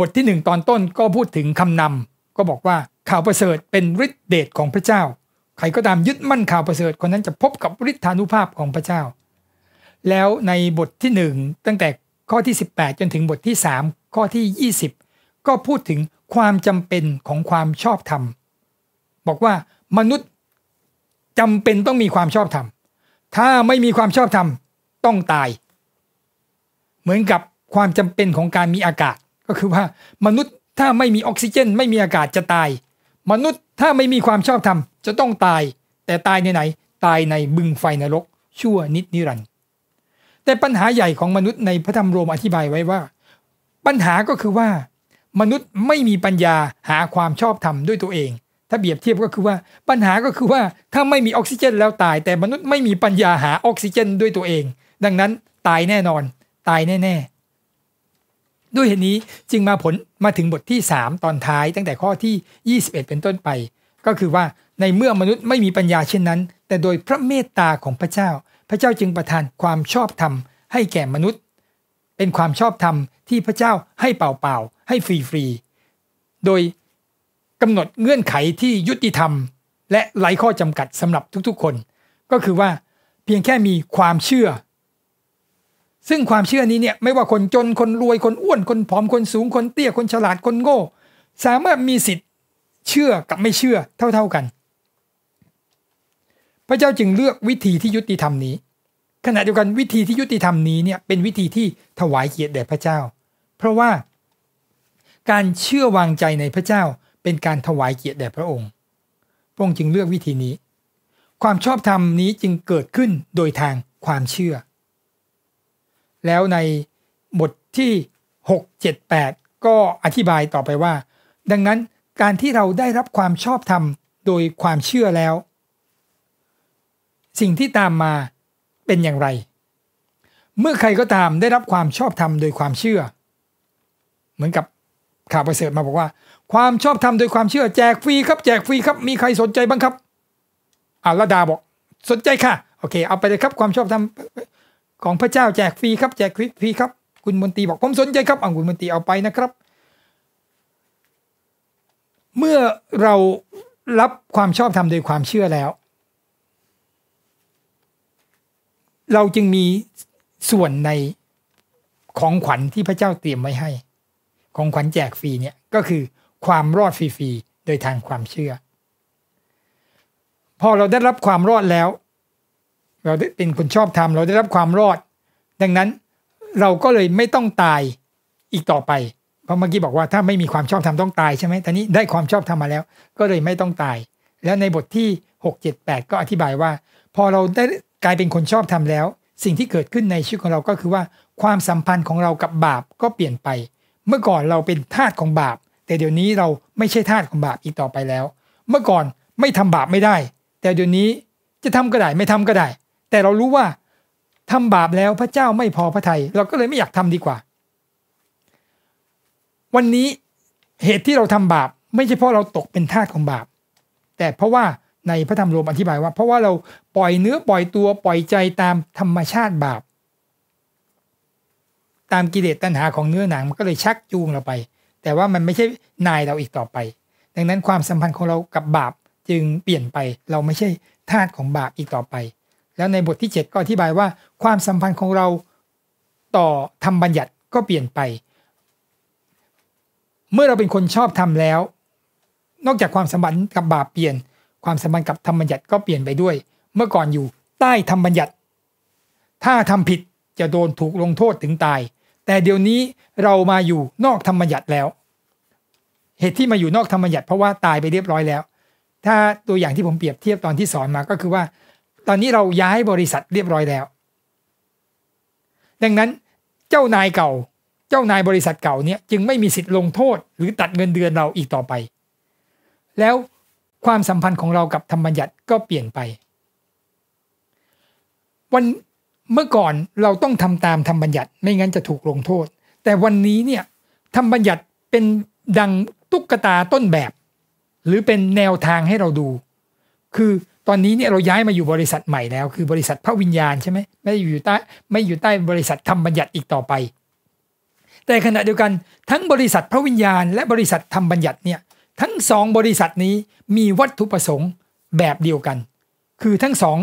บท ที่หนึ่งตอนต้นก็พูดถึงคำนำ ก็บอกว่าข่าวประเสริฐเป็นฤทธิเดชของพระเจ้า ใครก็ตามยึดมั่นข่าวประเสริฐคนนั้นจะพบกับฤทธานุภาพของพระเจ้า แล้วในบทที่หนึ่งตั้งแต่ข้อที่ 18 จนถึงบทที่ 3 ข้อที่ 20 ก็พูดถึงความจำเป็นของความชอบธรรม บอกว่ามนุษย์จำเป็นต้องมีความชอบธรรม ถ้าไม่มีความชอบธรรม ต้องตาย เหมือนกับความจำเป็นของการมีอากาศก็คือว่ามนุษย์ถ้าไม่มีออกซิเจนไม่มีอากาศจะตาย มนุษย์ถ้าไม่มีความชอบธรรม จะต้องตาย แต่ตายในไหน ตายในบึงไฟนรก ชั่วนิดนิรันด์แต่ปัญหาใหญ่ของมนุษย์ในพระธรรมโรมอธิบายไว้ว่า ปัญหาก็คือว่า มนุษย์ไม่มีปัญญาหาความชอบธรรมด้วยตัวเอง ถ้าเปรียบเทียบก็คือว่า ปัญหาก็คือว่าถ้าไม่มีออกซิเจนแล้วตาย แต่มนุษย์ไม่มีปัญญาหาออกซิเจนด้วยตัวเอง ดังนั้นตายแน่นอน ตายแน่ๆด้วยเหตุนี้จึงมาผลมาถึงบทที่ 3 ตอนท้ายตั้งแต่ข้อที่ 21 เป็นต้นไป ก็คือว่าในเมื่อมนุษย์ไม่มีปัญญาเช่นนั้น แต่โดยพระเมตตาของพระเจ้า พระเจ้าจึงประทานความชอบธรรมให้แก่มนุษย์ เป็นความชอบธรรมที่พระเจ้าให้เปล่าๆให้ฟรีๆโดยกำหนดเงื่อนไขที่ยุติธรรม และไร้ข้อจำกัดสำหรับทุกๆ คน ก็คือว่าเพียงแค่มีความเชื่อซึ่งความเชื่อนี้เนี่ยไม่ว่าคนจนคนรวยคนอ้วนคนผอมคนสูงคนเตี้ยคนฉลาดคนโง่สามารถมีสิทธิ์เชื่อกับไม่เชื่อเท่าเท่ากัน พระเจ้าจึงเลือกวิธีที่ยุติธรรมนี้ ขณะเดียวกันวิธีที่ยุติธรรมนี้เนี่ยเป็นวิธีที่ถวายเกียรติแด่พระเจ้า เพราะว่าการเชื่อวางใจในพระเจ้าเป็นการถวายเกียรติแด่พระองค์ พระองค์จึงเลือกวิธีนี้ ความชอบธรรมนี้จึงเกิดขึ้นโดยทางความเชื่อแล้วในบทที่ 678ก็อธิบายต่อไปว่า ดังนั้นการที่เราได้รับความชอบธรรมโดยความเชื่อแล้ว สิ่งที่ตามมาเป็นอย่างไร เมื่อใครก็ตามได้รับความชอบธรรมโดยความเชื่อ เหมือนกับข่าวประเสริฐมาบอกว่า ความชอบธรรมโดยความเชื่อแจกฟรีครับ แจกฟรีครับมีใครสนใจบ้างครับอาลดาบอก สนใจค่ะโอเคเอาไปเลยครับความชอบธรรมของพระเจ้าแจกฟรีครับแจกฟรีครับ คุณมนตรีบอกผมสนใจครับอัาคุณมนตรีเอาไปนะครับ เมื่อเรารับความชอบธรรมโดยความเชื่อแล้ว เราจึงมีส่วนในของขวัญที่พระเจ้าเตรียมไว้ให้ ของขวัญแจกฟรีเนี่ยก็คือความรอดฟรีๆโดยทางความเชื่อ พอเราได้รับความรอดแล้วเราได้เป็นคนชอบธรรมเราได้รับความรอด ดังนั้นเราก็เลยไม่ต้องตายอีกต่อไป เพราะเมื่อกี้บอกว่าถ้าไม่มีความชอบธรรมต้องตายใช่ไหมตอนนี้ ได้ความชอบธรรมมาแล้ว ก็เลยไม่ต้องตาย แล้วในบทที่ 6 7 8 ก็อธิบายว่า พอเราได้กลายเป็นคนชอบธรรมแล้ว สิ่งที่เกิดขึ้นในชีวิตของเราก็คือว่าความสัมพันธ์ของเรากับบาปก็เปลี่ยนไป เมื่อก่อนเราเป็นทาสของบาป แต่เดี๋ยวนี้เราไม่ใช่ทาสของบาปอีกต่อไปแล้ว เมื่อก่อนไม่ทำบาปไม่ได้ แต่เดี๋ยวนี้จะทำก็ได้ไม่ทำก็ได้แต่เรารู้ว่า ทำบาปแล้วพระเจ้าไม่พอพระทยัยเราก็เลยไม่อยากทำดีกว่า วันนี้เหตุที่เราทำบาปไม่ใช่เพราะเราตกเป็นทาสของบาป แต่เพราะว่าในพระธรรมรวมอธิบายว่า เพราะว่าเราปล่อยเนื้อปล่อยตัวปล่อยใจตามธรรมชาติบาป ตามกิเลสตัณหาของเนื้อหนังมันก็เลยชักจูงเราไป แต่ว่ามันไม่ใช่นายเราอีกต่อไป ดังนั้นความสัมพันธ์ของเรากับบาปจึงเปลี่ยนไป เราไม่ใช่ทาสของบาปอีกต่อไปแล้วในบทที่ 7 ก็อธิบายว่าความสัมพันธ์ของเราต่อธรรมบัญญัติก็เปลี่ยนไป เมื่อเราเป็นคนชอบทำแล้ว นอกจากความสัมพันธ์กับบาปเปลี่ยน ความสัมพันธ์กับธรรมบัญญัติก็เปลี่ยนไปด้วย เมื่อก่อนอยู่ใต้ธรรมบัญญัติ ถ้าทำผิดจะโดนถูกลงโทษถึงตาย แต่เดี๋ยวนี้เรามาอยู่นอกธรรมบัญญัติแล้ว เหตุที่มาอยู่นอกธรรมบัญญัติเพราะว่าตายไปเรียบร้อยแล้ว ถ้าตัวอย่างที่ผมเปรียบเทียบตอนที่สอนมาก็คือว่าตอนนี้เราย้ายบริษัทเรียบร้อยแล้ว ดังนั้นเจ้านายเก่า เจ้านายบริษัทเก่าเนี่ยจึงไม่มีสิทธิ์ลงโทษหรือตัดเงินเดือนเราอีกต่อไป แล้วความสัมพันธ์ของเรากับธรรมบัญญัติก็เปลี่ยนไป วันเมื่อก่อนเราต้องทำตามธรรมบัญญัติ ไม่งั้นจะถูกลงโทษ แต่วันนี้เนี่ยธรรมบัญญัติเป็นดังตุ๊กตาต้นแบบ หรือเป็นแนวทางให้เราดู คือตอนนี้เนี่ยเราย้ายมาอยู่บริษัทใหม่แล้ว คือบริษัทพระวิญญาณใช่ไหมไม่อยู่ใต้ไม่อยู่ใต้บริษัทธรรมบัญญัติอีกต่อไป แต่ขณะเดียวกัน ทั้งบริษัทพระวิญญาณและบริษัทธรรมบัญญัติเนี่ยทั้งสองบริษัทนี้มีวัตถุประสงค์แบบเดียวกัน คือทั้งสอง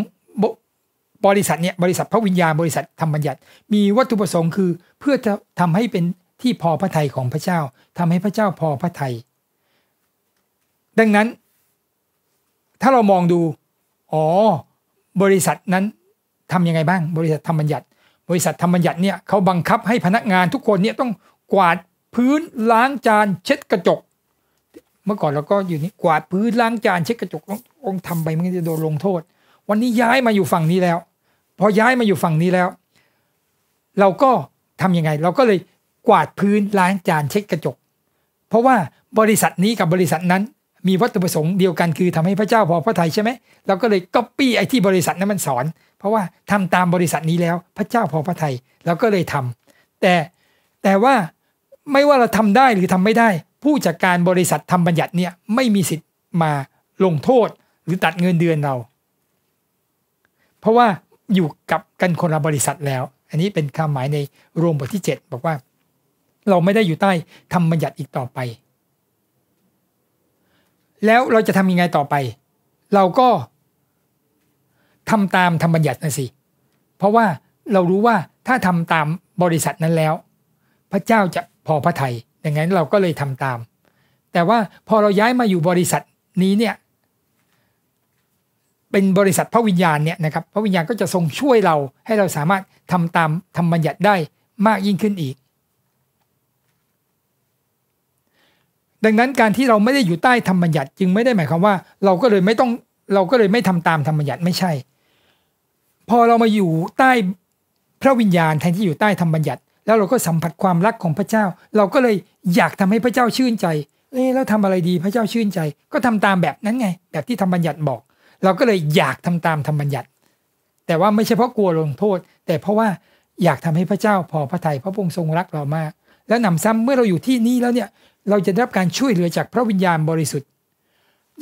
บริษัทเนี่ยบริษัทพระวิญญาณบริษัทธรรมบัญญัติมีวัตถุประสงค์คือเพื่อจะทำให้เป็นที่พอพระทัยของพระเจ้า ทำให้พระเจ้าพอพระทัยดังนั้นถ้าเรามองดูอ๋อบริษัทนั้นทํำยังไงบ้างบริษัททำบัญญัติ บริษัททำบัญญัติเนี่ยเขาบังคับให้พนักงานทุกคนเนี่ยต้องกวาดพื้นล้างจานเช็ดกระจก เมื่อก่อนเราก็อยู่นี่กวาดพื้นล้างจานเช็ดกระจกต้องทำไปมันจะโดนลงโทษ วันนี้ย้ายมาอยู่ฝั่งนี้แล้ว พอย้ายมาอยู่ฝั่งนี้แล้ว เราก็ทํำยังไงเราก็เลยกวาดพื้นล้างจานเช็ดกระจก เพราะว่าบริษัทนี้กับบริษัทนั้นมีวัตถุประสงค์เดียวกันคือทำให้พระเจ้าพอพระทัยใช่ไหมเราก็เลยก๊อปปี้ไอ้ที่บริษัทนั้นมันสอน เพราะว่าทำตามบริษัทนี้แล้ว พระเจ้าพอพระทัยเราก็เลยทำ แต่แต่ว่าไม่ว่าเราทำได้หรือทำไม่ได้ ผู้จัดการบริษัททำบัญญัติเนี่ยไม่มีสิทธิ์มาลงโทษหรือตัดเงินเดือนเรา เพราะว่าอยู่กับกันคนละบริษัทแล้ว อันนี้เป็นความหมายในรวมบทที่ 7 บอกว่า เราไม่ได้อยู่ใต้ทำบัญญัติอีกต่อไปแล้วเราจะทำยังไงต่อไป เราก็ทำตามธรรมบัญญัตินะสิ เพราะว่าเรารู้ว่าถ้าทำตามบริษัทนั้นแล้ว พระเจ้าจะพอพระทยัยดังนั้นเราก็เลยทำตาม แต่ว่าพอเราย้ายมาอยู่บริษัทนี้เนี่ย เป็นบริษัทพระวิญญาณเนี่ยนะครับ พระวิญญาณก็จะทรงช่วยเราให้เราสามารถทำตามธรรมบัญญัติได้มากยิ่งขึ้นอีกดังนั้นการที่เราไม่ได้อยู่ใต้ธรรมบัญญัติจึงไม่ได้หมายความว่าเราก็เลยไม่ต้องเราก็เลยไม่ทำตามธรรมบัญญัติไม่ใช่ พอเรามาอยู่ใต้พระวิญญาณแทนที่อยู่ใต้ธรรมบัญญัติ แล้วเราก็สัมผัสความรักของพระเจ้า เราก็เลยอยากทำให้พระเจ้าชื่นใจเอ้แล้วทำอะไรดีพระเจ้าชื่นใจ ก็ทำตามแบบนั้นไงแบบที่ธรรมบัญญัติบอก เราก็เลยอยากทำตามธรรมบัญญัติ แต่ว่าไม่ใช่เพราะกลัวลงโทษแต่เพราะว่าอยากทำให้พระเจ้าพอพระทัยพระองค์ทรงรักเรามากแล้วนํำซ้ำเมื่อเราอยู่ที่นี่แล้วเนี่ยเราจะได้รับการช่วยเหลือจากพระวิญญาณบริสุทธิ์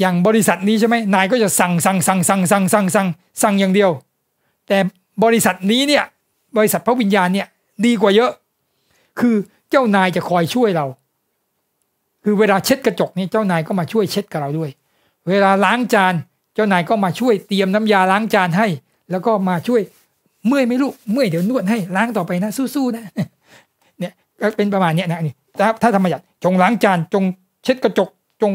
อย่างบริษัทนี้ใช่ไหมนายก็จะสั่งสั่งสั่งสั่งสั่งสั่งสั่งสั่งอย่างเดียว แต่บริษัทนี้เนี่ย บริษัทพระวิญญาณเนี่ย ดีกว่าเยอะ คือเจ้านายจะคอยช่วยเรา คือเวลาเช็ดกระจกนี่เจ้านายก็มาช่วยเช็ดกับเราด้วย เวลาล้างจานเจ้านายก็มาช่วยเตรียมน้ำยาล้างจานให้ แล้วก็มาช่วยเมื่อยไม่ลูกเมื่อยเดี๋ยวนวดให้ล้างต่อไปนะ สู้ๆนะเนี่ยก็เป็นประมาณเนี้ยนะนี่ถ้าธรรมยัติจงล้างจานจงเช็ดกระจกจง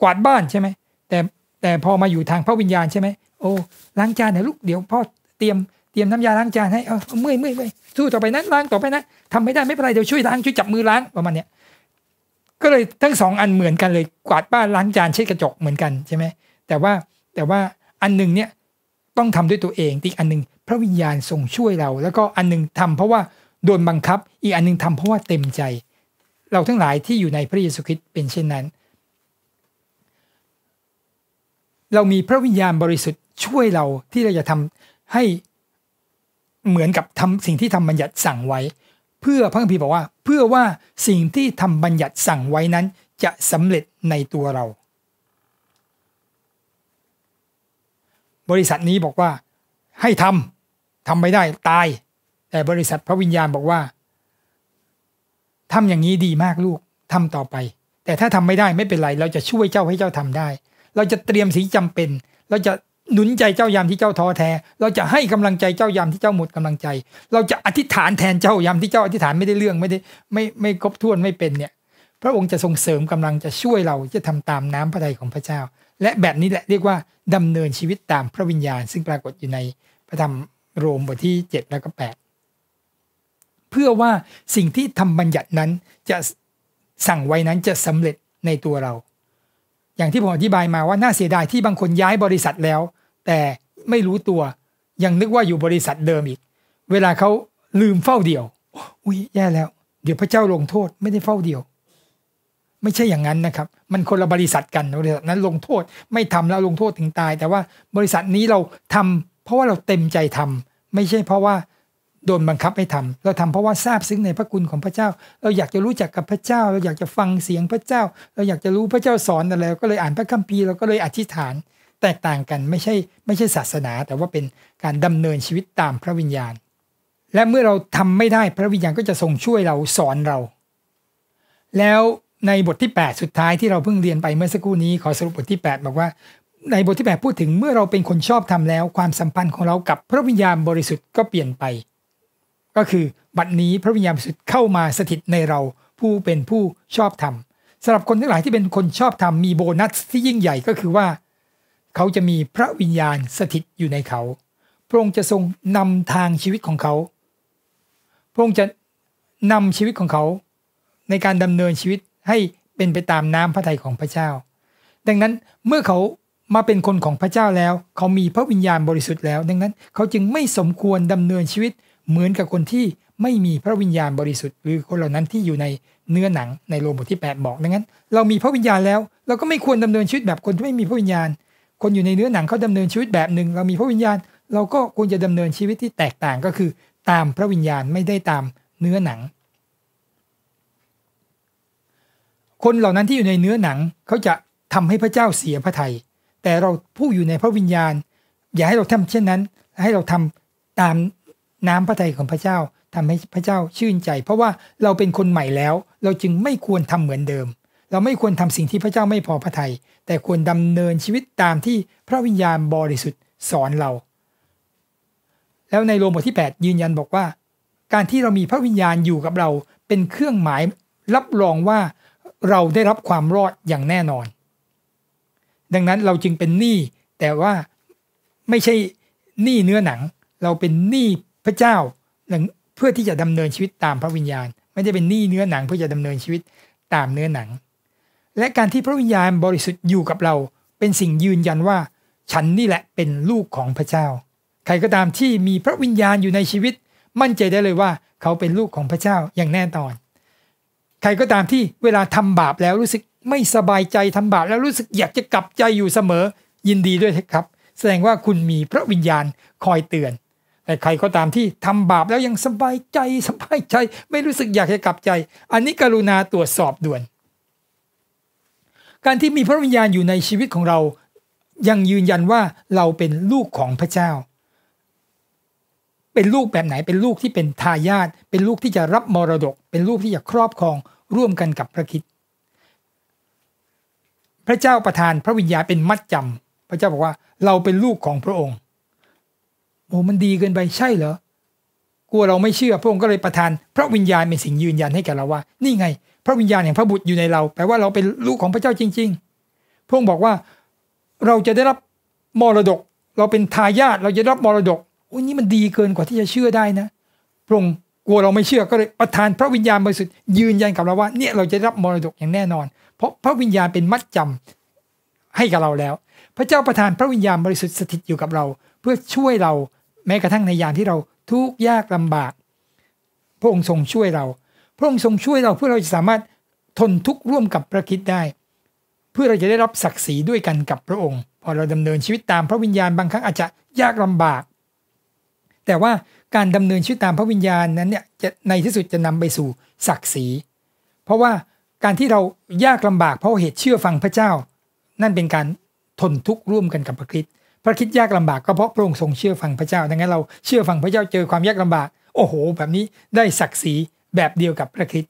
กวาดบ้านใช่ไหมแต่แต่พอมาอยู่ทางพระวิญญาณใช่ไหมโอ้ล้างจานเดี๋ยวลูกเดี๋ยวพ่อเตรียมเตรียมน้ำยาล้างจานให้เออเมื่อยเมื่อยเมื่อยสู้ต่อไปนั้นล้างต่อไปนะทำไม่ได้ไม่เป็นไรเดี๋ยวช่วยล้างช่วยจับมือล้างประมาณเนี้ยก็เลยทั้งสองอันเหมือนกันเลยกวาดบ้านล้างจานเช็ดกระจกเหมือนกันใช่ไหมแต่ว่าแต่ว่าอันหนึ่งเนี่ยต้องทำด้วยตัวเองอีกอันหนึ่งพระวิญญาณทรงช่วยเรา แล้วก็อันนึงทำเพราะว่าโดนบังคับ อีกอันนึงทำเพราะว่าเต็มใจเราทั้งหลายที่อยู่ในพระเยซูคริสต์เป็นเช่นนั้น เรามีพระวิญญาณบริสุทธิ์ช่วยเราที่เราจะทำให้เหมือนกับทำสิ่งที่ทาบัญญัติสั่งไว้ เพื่อพระคัมภีร์บอกว่าเพื่อว่าสิ่งที่ทาบัญญัติสั่งไว้นั้นจะสำเร็จในตัวเรา บริษัทนี้บอกว่าให้ทำทำไม่ได้ตาย แต่บริษัทพระวิญญาณบอกว่าทำอย่างนี้ดีมากลูกทำต่อไป แต่ถ้าทำไม่ได้ไม่เป็นไร เราจะช่วยเจ้าให้เจ้าทำได้ เราจะเตรียมสีจำเป็น เราจะหนุนใจเจ้ายามที่เจ้าท้อแท้เราจะให้กำลังใจเจ้ายามที่เจ้าหมดกำลังใจ เราจะอธิษฐานแทนเจ้ายามที่เจ้าอธิษฐานไม่ได้เรื่องไม่ได้ ไม่ไม่ครบถ้วนไม่เป็นเนี่ยพระองค์จะส่งเสริมกำลังจะช่วยเราจะทำตามน้ำพระทัยของพระเจ้า และแบบนี้แหละเรียกว่าดำเนินชีวิตตามพระวิญญาณซึ่งปรากฏอยู่ในพระธรรมโรมบทที่ 7 แล้วก็8เพื่อว่าสิ่งที่ทำบัญญัตินั้นจะสั่งไว้นั้นจะสำเร็จในตัวเรา อย่างที่ผมอธิบายมาว่าน่าเสียดายที่บางคนย้ายบริษัทแล้ว แต่ไม่รู้ตัว ยังนึกว่าอยู่บริษัทเดิมอีกเวลาเขาลืมเฝ้าเดี่ยว อุ้ยแย่แล้ว เดี๋ยวพระเจ้าลงโทษ ไม่ได้เฝ้าเดี่ยว ไม่ใช่อย่างนั้นนะครับ มันคนละบริษัทกันบริษัทนั้น ลงโทษ ไม่ทำแล้วลงโทษถึงตาย แต่ว่าบริษัทนี้เราทำ เพราะว่าเราเต็มใจทำ ไม่ใช่เพราะว่าโดนบังคับให้ทำเราทำเพราะว่าทราบซึ้งในพระคุณของพระเจ้า เราอยากจะรู้จักกับพระเจ้า เราอยากจะฟังเสียงพระเจ้า เราอยากจะรู้พระเจ้าสอนอะไรก็เลยอ่านพระคัมภีร์เราก็เลยอธิษฐานแตกต่างกันไม่ใช่ไม่ใช่ศาสนา แต่ว่าเป็นการดำเนินชีวิตตามพระวิญญาณ และเมื่อเราทำไม่ได้พระวิญญาณก็จะทรงช่วยเราสอนเรา แล้วในบทที่ 8 สุดท้ายที่เราเพิ่งเรียนไปเมื่อสักครู่นี้ขอสรุปบทที่ 8 บอกว่าในบทที่ 8 พูดถึงเมื่อเราเป็นคนชอบทำแล้วความสัมพันธ์ของเรากับพระวิญญาณบริสุทธิ์ก็เปลี่ยนไปก็คือบัดนี้พระวิญญาณบริสุทธิ์เข้ามาสถิตในเรา ผู้เป็นผู้ชอบธรรมสำหรับคนทั้งหลายที่เป็นคนชอบธรรมมีโบนัสที่ยิ่งใหญ่ก็คือว่า เขาจะมีพระวิญญาณสถิตอยู่ในเขา พระองค์จะทรงนำทางชีวิตของเขา พระองค์จะนำชีวิตของเขาในการดำเนินชีวิตให้เป็นไปตามน้ำพระทัยของพระเจ้า ดังนั้นเมื่อเขามาเป็นคนของพระเจ้าแล้ว เขามีพระวิญญาณบริสุทธิ์แล้ว ดังนั้นเขาจึงไม่สมควรดำเนินชีวิตเหมือนกับคนที่ไม่มีพระวิญญาณบริสุทธิ์หรือคนเหล่านั้นที่อยู่ในเนื้อหนังในโรมบทที่ 8 บอกดังนั้น เรามีพระวิญญาณแล้วเราก็ไม่ควรดำเนินชีวิตแบบคนที่ไม่มีพระวิญญาณ คนอยู่ในเนื้อหนังเขาดำเนินชีวิตแบบหนึ่งเรามีพระวิญญาณ เราก็ควรจะดำเนินชีวิตที่แตกต่างก็คือตามพระวิญญาณไม่ได้ตามเนื้อหนัง คนเหล่านั้นที่อยู่ในเนื้อหนังเขาจะทำให้พระเจ้าเสียพระทยัยแต่เราผู้อยู่ในพระวิญญาณ อย่าให้เราทำเช่นนั้นให้เราทำตามน้ำพระทัยของพระเจ้าทำให้พระเจ้าชื่นใจเพราะว่าเราเป็นคนใหม่แล้วเราจึงไม่ควรทำเหมือนเดิม เราไม่ควรทำสิ่งที่พระเจ้าไม่พอพระทยัย แต่ควรดำเนินชีวิตตามที่พระวิญญาณบริสุทธิ์สอนเรา แล้วในโรมบทที่ 8 ยืนยันบอกว่า การที่เรามีพระวิญญาณอยู่กับเราเป็นเครื่องหมายรับรองว่าเราได้รับความรอดอย่างแน่นอน ดังนั้นเราจึงเป็นหนี้แต่ว่าไม่ใช่หนี้เนื้อหนังเราเป็นหนี้พระเจ้าเพื่อที่จะดำเนินชีวิตตามพระวิญญาณ ไม่ได้เป็นหนี้เนื้อหนังเพื่อจะดำเนินชีวิตตามเนื้อหนัง และการที่พระวิญญาณบริสุทธิ์อยู่กับเราเป็นสิ่งยืนยันว่า ฉันนี่แหละเป็นลูกของพระเจ้า ใครก็ตามที่มีพระวิญญาณอยู่ในชีวิต มั่นใจได้เลยว่าเขาเป็นลูกของพระเจ้าอย่างแน่นอน ใครก็ตามที่เวลาทำบาปแล้วรู้สึกไม่สบายใจทำบาปแล้วรู้สึกอยากจะกลับใจอยู่เสมอยินดีด้วยครับ แสดงว่าคุณมีพระวิญญาณคอยเตือนต่ใครก็ตามที่ทำบาปแล้วยังสบายใจ สบายใจ ไม่รู้สึกอยากจะกลับใจ อันนี้กรุณาตรวจสอบด่วน การที่มีพระวิญญาณอยู่ในชีวิตของเรายังยืนยันว่าเราเป็นลูกของพระเจ้า เป็นลูกแบบไหนเป็นลูกที่เป็นทายาทเป็นลูกที่จะรับมรดก เป็นลูกที่จะครอบครองร่วมกันกับพระคิดพระเจ้าประทานพระวิญญาณเป็นมัดจำ พระเจ้าบอกว่าเราเป็นลูกของพระองค์โอ้มันดีเกินไปใช่เหรอกลัวเราไม่เชื่อ พระองค์ก็เลยประทานพระวิญญาณเป็นสิ่งยืนยันให้แก่เราว่านี่ไง พระวิญญาณแห่งพระบุตรอยู่ในเราแปลว่าเราเป็นลูกของพระเจ้าจริงๆพระองค์บอกว่าเราจะได้รับมรดก เราเป็นทายาทเราจะรับมรดกโอ้นี่มันดีเกินกว่าที่จะเชื่อได้นะพระองค์กลัวเราไม่เชื่อก็เลยประทานพระวิญญาณบริสุทธิ์ยืนยันกับเราว่าเนี่ยเราจะรับมรดกอย่างแน่นอน เพราะพระวิญญาณเป็นมัดจำให้กับเราแล้ว พระเจ้าประทานพระวิญญาณบริสุทธิ์สถิตอยู่กับเราเพื่อช่วยเราแม้กระทั่งในยามที่เราทุกข์ยากลำบาก พระองค์ทรงช่วยเรา พระองค์ทรงช่วยเราเพื่อเราจะสามารถทนทุกข์ร่วมกับพระคิดได้ เพื่อเราจะได้รับศักดิ์ศรีด้วยกันกับพระองค์ พอเราดำเนินชีวิตตามพระวิญญาณบางครั้งอาจจะยากลำบาก แต่ว่าการดำเนินชีวิตตามพระวิญญาณนั้นเนี่ยจะในที่สุดจะนำไปสู่ศักดิ์ศรี เพราะว่าการที่เรายากลำบากเพราะเหตุเชื่อฟังพระเจ้า นั่นเป็นการทนทุกข์ร่วมกันกับพระคิดพระคิดยากลำบากก็เพราะพระองค์ทรงเชื่อฟังพระเจ้า ดังนั้นเราเชื่อฟังพระเจ้าเจอความยากลำบาก โอ้โห แบบนี้ได้ศักดิ์ศรี แบบเดียวกับพระคิด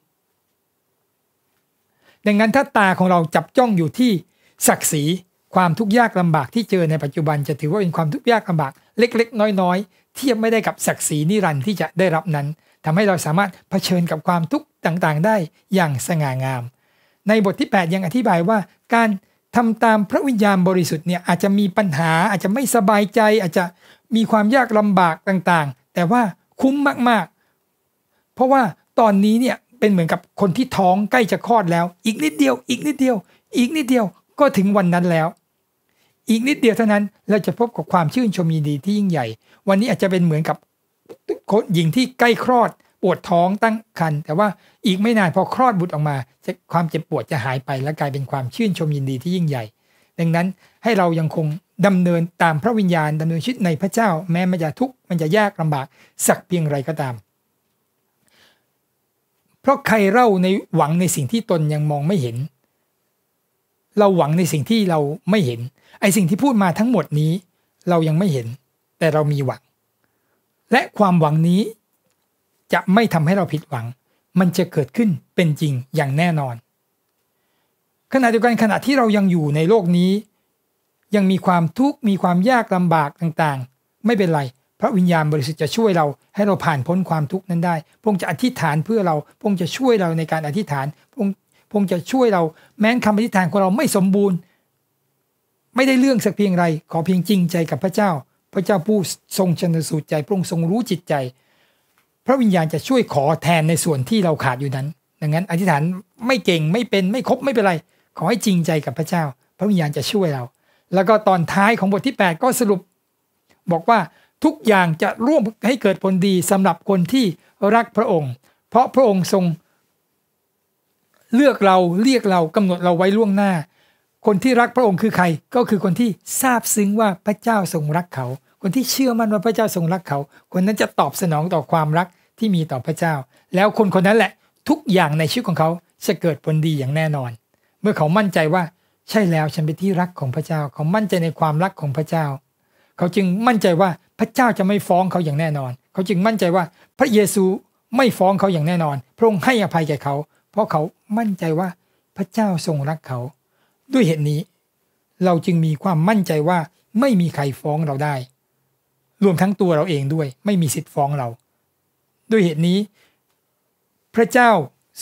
ดังนั้นถ้าตาของเราจับจ้องอยู่ที่ศักดิ์ศรี ความทุกข์ยากลำบากที่เจอในปัจจุบันจะถือว่าเป็นความทุกข์ยากลำบากเล็กๆน้อยๆ เทียบไม่ได้กับศักดิ์ศรีนิรันดร์ที่จะได้รับนั้น ทำให้เราสามารถเผชิญกับความทุกข์ต่างๆ ได้อย่างสง่างาม ในบทที่ 8 ยังอธิบายว่าการทำตามพระวิญญาณบริสุทธิ์เนี่ยอาจจะมีปัญหาอาจจะไม่สบายใจอาจจะมีความยากลำบากต่างๆ แต่ว่าคุ้มมากๆ เพราะว่าตอนนี้เนี่ยเป็นเหมือนกับคนที่ท้องใกล้จะคลอดแล้ว อีกนิดเดียวอีกนิดเดียว อีกนิดเดียวก็ถึงวันนั้นแล้ว อีกนิดเดียวเท่านั้นเราจะพบกับความชื่นชมยินดีที่ยิ่งใหญ่ วันนี้อาจจะเป็นเหมือนกับคนหญิงที่ใกล้คลอด ปวดท้องตั้งครรภ์แต่ว่าอีกไม่นานพอคลอดบุตรออกมา ความเจ็บปวดจะหายไปและกลายเป็นความชื่นชมยินดีที่ยิ่งใหญ่ ดังนั้นให้เรายังคงดำเนินตามพระวิญญาณดำเนินชีวิตในพระเจ้า แม้มันจะทุกข์มันจะยากลำบากสักเพียงไรก็ตาม เพราะใครเล่าในหวังในสิ่งที่ตนยังมองไม่เห็น เราหวังในสิ่งที่เราไม่เห็น ไอสิ่งที่พูดมาทั้งหมดนี้ เรายังไม่เห็นแต่เรามีหวัง และความหวังนี้จะไม่ทำให้เราผิดหวังมันจะเกิดขึ้นเป็นจริงอย่างแน่นอน ขณะเดียวกันขณะที่เรายังอยู่ในโลกนี้ยังมีความทุกข์มีความยากลำบากต่างๆ ไม่เป็นไร พระวิญญาณบริสุทธิ์จะช่วยเรา ให้เราผ่านพ้นความทุกข์นั้นได้พงจะอธิษฐานเพื่อเราพงจะช่วยเราในการอธิษฐานพงพงจะช่วยเรา แม้นคำอธิษฐานของเราไม่สมบูรณ์ ไม่ได้เรื่องสักเพียงไร ขอเพียงจริงใจกับพระเจ้า พระเจ้าผู้ทรงชนสูตรใจ พระองค์ทรงรู้จิตใจพระวิญญาณจะช่วยขอแทนในส่วนที่เราขาดอยู่นั้น ดังนั้น อธิษฐานไม่เก่ง ไม่เป็นไม่ครบ ไม่เป็นไร ขอให้จริงใจกับพระเจ้า พระวิญญาณจะช่วยเรา แล้วก็ตอนท้ายของบทที่8ก็สรุปบอกว่าทุกอย่างจะร่วมให้เกิดผลดีสำหรับคนที่รักพระองค์ เพราะพระองค์ทรง เลือกเราเรียกเรากำหนดเราไว้ล่วงหน้า คนที่รักพระองค์คือใคร ก็คือคนที่ทราบซึ้งว่าพระเจ้าทรงรักเขาคนที่เชื่อมั่นว่าพระเจ้าทรงรักเขาคนนั้นจะตอบสนองต่อความรักที่มีต่อพระเจ้า แล้วคนคนนั้นแหละ ทุกอย่างในชีวิตของเขาจะเกิดผลดีอย่างแน่นอน เมื่อเขามั่นใจว่าใช่แล้วฉันเป็นที่รักของพระเจ้าเขามั่นใจในความรักของพระเจ้า เขาจึงมั่นใจว่าพระเจ้าจะไม่ฟ้องเขาอย่างแน่นอน เขาจึงมั่นใจว่าพระเยซูไม่ฟ้องเขาอย่างแน่นอน พระองค์ให้อภัยแก่เขา เพราะเขามั่นใจว่าพระเจ้าทรงรักเขา ด้วยเหตุนี้ เราจึงมีความมั่นใจว่าไม่มีใครฟ้องเราได้รวมทั้งตัวเราเองด้วยไม่มีสิทธิ์ฟ้องเรา ด้วยเหตุนี้ พระเจ้า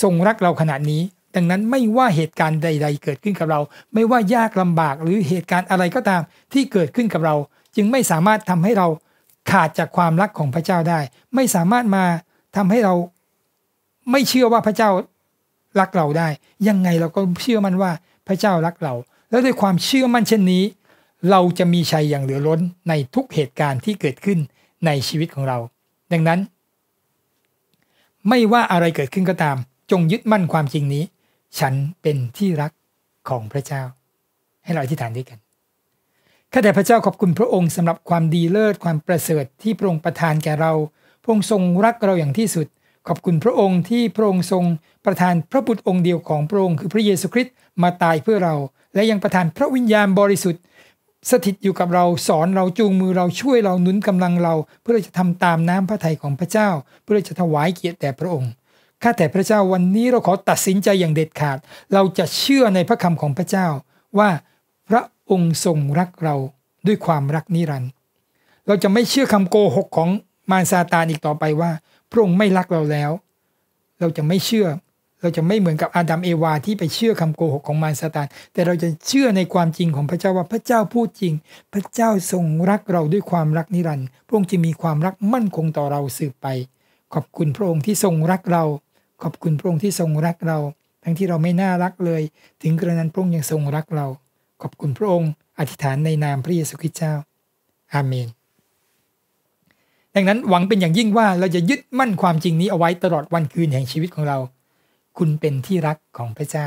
ทรงรักเราขนาดนี้ ดังนั้นไม่ว่าเหตุการณ์ใด ๆ เกิดขึ้นกับเราไม่ว่ายากลำบากหรือเหตุการณ์อะไรก็ตามที่เกิดขึ้นกับเรา จึงไม่สามารถทำให้เราขาดจากความรักของพระเจ้าได้ ไม่สามารถมาทำให้เราไม่เชื่อว่าพระเจ้ารักเราได้ ยังไงเราก็เชื่อมั่นว่าพระเจ้ารักเราแล้วด้วยความเชื่อมั่นเช่นนี้เราจะมีชัยอย่างเหลือล้นในทุกเหตุการณ์ที่เกิดขึ้นในชีวิตของเรา ดังนั้น ไม่ว่าอะไรเกิดขึ้นก็ตาม จงยึดมั่นความจริงนี้ ฉันเป็นที่รักของพระเจ้า ให้เราอธิษฐานด้วยกันข้าแต่พระเจ้าขอบคุณพระองค์สำหรับความดีเลิศความประเสริฐที่พระองค์ประทานแก่เราพระองค์ทรงรักเราอย่างที่สุด ขอบคุณพระองค์ที่พระองค์ทรงประทานพระบุตรองค์เดียวของพระองค์คือพระเยซูคริสต์มาตายเพื่อเรา และยังประทานพระวิญญาณบริสุทธิ์สถิตอยู่กับเราสอนเราจูงมือเราช่วยเราหนุนกำลังเรา เพื่อจะทำตามน้ำพระทัยของพระเจ้า เพื่อจะถวายเกียรติแด่พระองค์ ข้าแต่พระเจ้าวันนี้เราขอตัดสินใจอย่างเด็ดขาด เราจะเชื่อในพระคำของพระเจ้า ว่าพระองค์ทรงรักเราด้วยความรักนิรันดร์เราจะไม่เชื่อคำโกหกของมารซาตานอีกต่อไปว่า พระองค์ไม่รักเราแล้ว เราจะไม่เชื่อเราจะไม่เหมือนกับอาดัมเอวาที่ไปเชื่อคำโกหกของมารซาตาน แต่เราจะเชื่อในความจริงของพระเจ้าว่าพระเจ้าพูดจริง พระเจ้าทรงรักเราด้วยความรักนิรันดร์ พระองค์จะมีความรักมั่นคงต่อเราสืบไป ขอบคุณพระองค์ที่ทรงรักเรา ขอบคุณพระองค์ที่ทรงรักเรา ทั้งที่เราไม่น่ารักเลย ถึงกระนั้นพระองค์ยังทรงรักเรา ขอบคุณพระองค์ อธิษฐานในนามพระเยซูคริสต์เจ้าอาเมน ดังนั้นหวังเป็นอย่างยิ่งว่าเราจะยึดมั่นความจริงนี้เอาไว้ตลอดวันคืนแห่งชีวิตของเราคุณเป็นที่รักของพระเจ้า